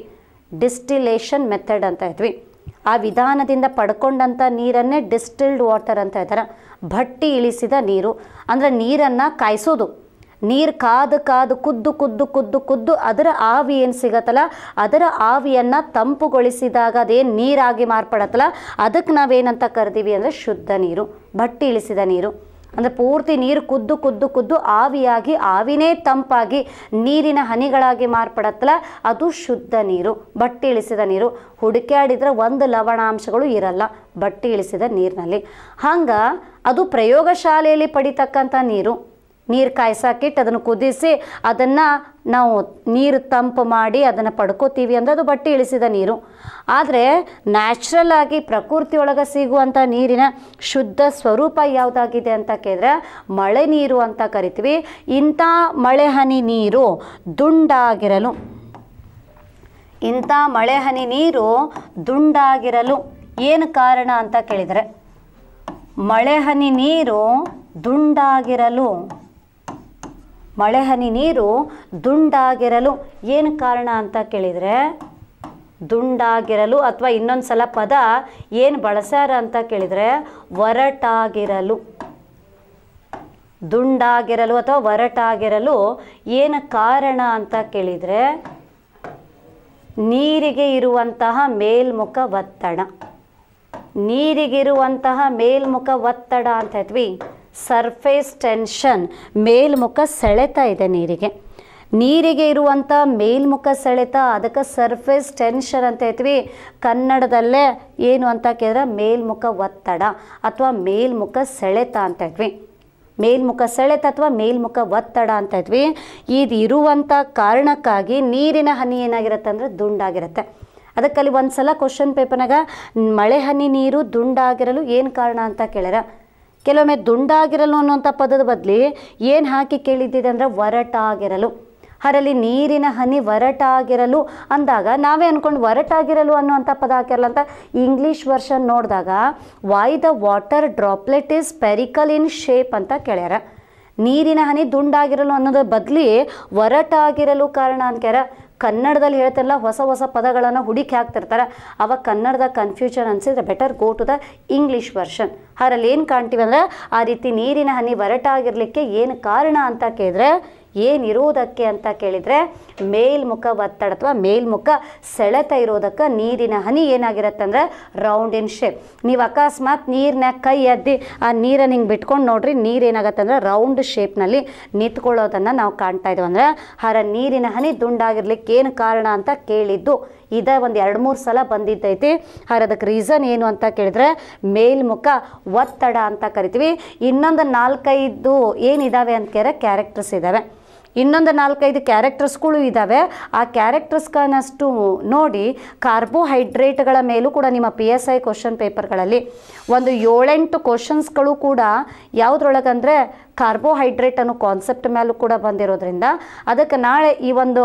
ಡಿಸ್ಟಿಲೇಷನ್ ಮೆಥಡ್ ಅಂತ ಇದ್ವಿ ಆ ವಿಧಾನದಿಂದ ಪಡ್ಕೊಂಡಂಥ ನೀರನ್ನೇ ಡಿಸ್ಟಿಲ್ಡ್ ವಾಟರ್ ಅಂತ ಇದ್ದಾರೆ ಭಟ್ಟಿ ಇಳಿಸಿದ ನೀರು ಅಂದರೆ ನೀರನ್ನು ಕಾಯಿಸೋದು ನೀರು ಕಾದು ಕಾದು ಕುದ್ದು ಕುದ್ದು ಕುದ್ದು ಕುದ್ದು ಅದರ ಆವಿ ಏನು ಸಿಗತ್ತಲ್ಲ ಅದರ ಆವಿಯನ್ನು ತಂಪುಗೊಳಿಸಿದಾಗ ಅದೇನು ನೀರಾಗಿ ಮಾರ್ಪಡತ್ತಲ್ಲ ಅದಕ್ಕೆ ನಾವೇನಂತ ಕರಿತೀವಿ ಅಂದರೆ ಶುದ್ಧ ನೀರು ಭಟ್ಟಿ ಇಳಿಸಿದ ನೀರು ಅಂದರೆ ಪೂರ್ತಿ ನೀರು ಕುದ್ದು ಕುದ್ದು ಕುದ್ದು ಆವಿಯಾಗಿ ಆವಿನೇ ತಂಪಾಗಿ ನೀರಿನ ಹನಿಗಳಾಗಿ ಮಾರ್ಪಡತ್ತಲ್ಲ ಅದು ಶುದ್ಧ ನೀರು ಬಟ್ಟಿ ಇಳಿಸಿದ ನೀರು ಹುಡುಕಾಡಿದ್ರೆ ಒಂದು ಲವಣಾಂಶಗಳು ಇರಲ್ಲ ಬಟ್ಟಿ ಇಳಿಸಿದ ನೀರಿನಲ್ಲಿ ಹಂಗೆ ಅದು ಪ್ರಯೋಗಶಾಲೆಯಲ್ಲಿ ಪಡಿತಕ್ಕಂಥ ನೀರು ನೀರು ಕಾಯ್ಸಾಕಿಟ್ಟು ಅದನ್ನು ಕುದಿಸಿ ಅದನ್ನು ನಾವು ನೀರು ತಂಪು ಮಾಡಿ ಅದನ್ನು ಪಡ್ಕೋತೀವಿ ಅಂದರೆ ಅದು ಬಟ್ಟೆ ಇಳಿಸಿದ ನೀರು ಆದರೆ ನ್ಯಾಚುರಲ್ ಆಗಿ ಪ್ರಕೃತಿಯೊಳಗೆ ಸಿಗುವಂಥ ನೀರಿನ ಶುದ್ಧ ಸ್ವರೂಪ ಯಾವುದಾಗಿದೆ ಅಂತ ಕೇಳಿದ್ರೆ ಮಳೆ ನೀರು ಅಂತ ಕರಿತೀವಿ ಇಂಥ ಮಳೆ ಹನಿ ನೀರು ದುಂಡಾಗಿರಲು ಇಂಥ ಮಳೆ ಹನಿ ನೀರು ದುಂಡಾಗಿರಲು ಏನು ಕಾರಣ ಅಂತ ಕೇಳಿದರೆ ಮಳೆ ಹನಿ ನೀರು ದುಂಡಾಗಿರಲು ಮಳೆ ಹನಿ ನೀರು ದುಂಡಾಗಿರಲು ಏನು ಕಾರಣ ಅಂತ ಕೇಳಿದರೆ ದುಂಡಾಗಿರಲು ಅಥವಾ ಇನ್ನೊಂದು ಸಲ ಪದ ಏನು ಬಳಸ್ಯಾರ ಅಂತ ಕೇಳಿದರೆ ಒರಟಾಗಿರಲು ದುಂಡಾಗಿರಲು ಅಥವಾ ಒರಟಾಗಿರಲು ಏನು ಕಾರಣ ಅಂತ ಕೇಳಿದರೆ ನೀರಿಗೆ ಇರುವಂತಹ ಮೇಲ್ಮುಖ ಒತ್ತಡ ನೀರಿಗಿರುವಂತಹ ಮೇಲ್ಮುಖ ಒತ್ತಡ ಅಂತ ಹೇಳ್ತೀವಿ ಸರ್ಫೇಸ್ ಟೆನ್ಷನ್ ಮೇಲ್ಮುಖ ಸೆಳೆತ ಇದೆ ನೀರಿಗೆ ನೀರಿಗೆ ಇರುವಂಥ ಮೇಲ್ಮುಖ ಸೆಳೆತ ಅದಕ್ಕೆ ಸರ್ಫೇಸ್ ಟೆನ್ಷನ್ ಅಂತ ಹೇಳ್ತೀವಿ ಕನ್ನಡದಲ್ಲೇ ಏನು ಅಂತ ಕೇಳಿದ್ರೆ ಮೇಲ್ಮುಖ ಒತ್ತಡ ಅಥವಾ ಮೇಲ್ಮುಖ ಸೆಳೆತ ಅಂತ ಇದ್ವಿ ಮೇಲ್ಮುಖ ಸೆಳೆತ ಅಥವಾ ಮೇಲ್ಮುಖ ಒತ್ತಡ ಅಂತ ಇದ್ವಿ ಇದು ಇರುವಂಥ ಕಾರಣಕ್ಕಾಗಿ ನೀರಿನ ಹನಿ ಏನಾಗಿರುತ್ತೆ ಅಂದರೆ ದುಂಡಾಗಿರುತ್ತೆ ಅದಕ್ಕಲ್ಲಿ ಒಂದು ಸಲ ಕ್ವಶನ್ ಪೇಪರ್ನಾಗ ಮಳೆ ಹನಿ ನೀರು ದುಂಡಾಗಿರಲು ಏನು ಕಾರಣ ಅಂತ ಕೇಳ್ಯಾರ ಕೆಲವೊಮ್ಮೆ ದುಂಡಾಗಿರಲು ಅನ್ನುವಂಥ ಪದದ ಬದಲಿ ಏನು ಹಾಕಿ ಕೇಳಿದ್ದಿದೆ ಅಂದರೆ ಒರಟಾಗಿರಲು ಅದರಲ್ಲಿ ನೀರಿನ ಹನಿ ಒರಟಾಗಿರಲು ಅಂದಾಗ ನಾವೇ ಅಂದ್ಕೊಂಡು ಒರಟಾಗಿರಲು ಅನ್ನುವಂಥ ಪದ ಹಾಕಿರಲ್ಲ ಅಂತ ಇಂಗ್ಲೀಷ್ ವರ್ಷನ್ ನೋಡಿದಾಗ why the water droplet is spherical in shape ಅಂತ ಕೇಳ್ಯಾರ ನೀರಿನ ಹನಿ ದುಂಡಾಗಿರಲು ಅನ್ನೋದ್ರ ಬದಲಿ ಒರಟಾಗಿರಲು ಕಾರಣ ಅನ್ಕ್ಯಾರ ಕನ್ನಡದಲ್ಲಿ ಹೇಳ್ತಾರಲ್ಲ ಹೊಸ ಹೊಸ ಪದಗಳನ್ನು ಹುಡುಕಿ ಹಾಕ್ತಿರ್ತಾರೆ ಅವಾಗ ಕನ್ನಡದ ಕನ್ಫ್ಯೂಷನ್ ಅನಿಸಿದ್ರೆ better go to the English version ಅದರಲ್ಲಿ ಏನು ಕಾಣ್ತೀವಿ ಅಂದರೆ ಆ ರೀತಿ ನೀರಿನ ಹನಿ ಬರಟಾಗಿರಲಿಕ್ಕೆ ಏನು ಕಾರಣ ಅಂತ ಕೇಳಿದ್ರೆ ಏನಿರೋದಕ್ಕೆ ಅಂತ ಕೇಳಿದರೆ ಮೇಲ್ಮುಖ ಒತ್ತಡ ಅಥವಾ ಮೇಲ್ಮುಖ ಸೆಳೆತ ಇರೋದಕ್ಕೆ ನೀರಿನ ಹನಿ ಏನಾಗಿರುತ್ತೆ ಅಂದರೆ ರೌಂಡ್ ಇನ್ ಶೇಪ್ ನೀವು ಅಕಸ್ಮಾತ್ ನೀರಿನ ಕೈ ಎದ್ದಿ ಆ ನೀರನ್ನು ಹಿಂಗೆ ಬಿಟ್ಕೊಂಡು ನೋಡ್ರಿ ನೀರು ಏನಾಗುತ್ತೆ ಅಂದರೆ ರೌಂಡ್ ಶೇಪ್ನಲ್ಲಿ ನಿಂತ್ಕೊಳ್ಳೋದನ್ನು ನಾವು ಕಾಣ್ತಾ ಇದ್ದೀವಿ ಅಂದರೆ ಹರ ನೀರಿನ ಹನಿ ದುಂಡಾಗಿರ್ಲಿಕ್ಕೆ ಏನು ಕಾರಣ ಅಂತ ಕೇಳಿದ್ದು ಇದ ಒಂದು ಎರಡು ಮೂರು ಸಲ ಬಂದಿದ್ದೈತಿ ಹಾಗೆ ಅದಕ್ಕೆ ರೀಸನ್ ಏನು ಅಂತ ಕೇಳಿದ್ರೆ ಮೇಲ್ಮುಖ ಒತ್ತಡ ಅಂತ ಕರಿತೀವಿ ಇನ್ನೊಂದು ನಾಲ್ಕೈದು ಏನಿದಾವೆ ಅಂತ ಕೇಳಿದ್ರೆ ಕ್ಯಾರೆಕ್ಟರ್ಸ್ ಇದ್ದಾವೆ ಇನ್ನೊಂದು ನಾಲ್ಕೈದು ಕ್ಯಾರೆಕ್ಟರ್ಸ್ಗಳು ಇದ್ದಾವೆ ಆ ಕ್ಯಾರೆಕ್ಟರ್ಸ್ಗಳನ್ನಷ್ಟು ನೋಡಿ ಕಾರ್ಬೋಹೈಡ್ರೇಟ್ಗಳ ಮೇಲೂ ಕೂಡ ನಿಮ್ಮ ಪಿ ಎಸ್ ಐ ಕ್ವಶನ್ ಪೇಪರ್ಗಳಲ್ಲಿ ಒಂದು ಏಳೆಂಟು ಕ್ವಶನ್ಸ್ಗಳು ಕೂಡ ಯಾವುದ್ರೊಳಗಂದರೆ ಕಾರ್ಬೋಹೈಡ್ರೇಟ್ ಅನ್ನೋ ಕಾನ್ಸೆಪ್ಟ್ ಮೇಲೂ ಕೂಡ ಬಂದಿರೋದ್ರಿಂದ ಅದಕ್ಕೆ ನಾಳೆ ಈ ಒಂದು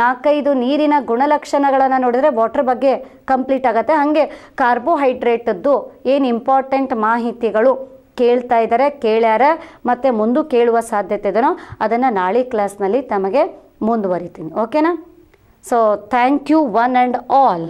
ನಾಲ್ಕೈದು ನೀರಿನ ಗುಣಲಕ್ಷಣಗಳನ್ನು ನೋಡಿದರೆ ವಾಟರ್ ಬಗ್ಗೆ ಕಂಪ್ಲೀಟ್ ಆಗುತ್ತೆ ಹಾಗೆ ಕಾರ್ಬೋಹೈಡ್ರೇಟದ್ದು ಏನು ಇಂಪಾರ್ಟೆಂಟ್ ಮಾಹಿತಿಗಳು ಕೇಳ್ತಾ ಇದ್ದಾರೆ ಕೇಳ್ಯಾರ ಮತ್ತು ಮುಂದೆ ಕೇಳುವ ಸಾಧ್ಯತೆ ಇದೆಯೋ ಅದನ್ನು ನಾಳೆ ಕ್ಲಾಸ್ನಲ್ಲಿ ತಮಗೆ ಮುಂದುವರಿತೀನಿ ಓಕೆನಾ so thank you one and all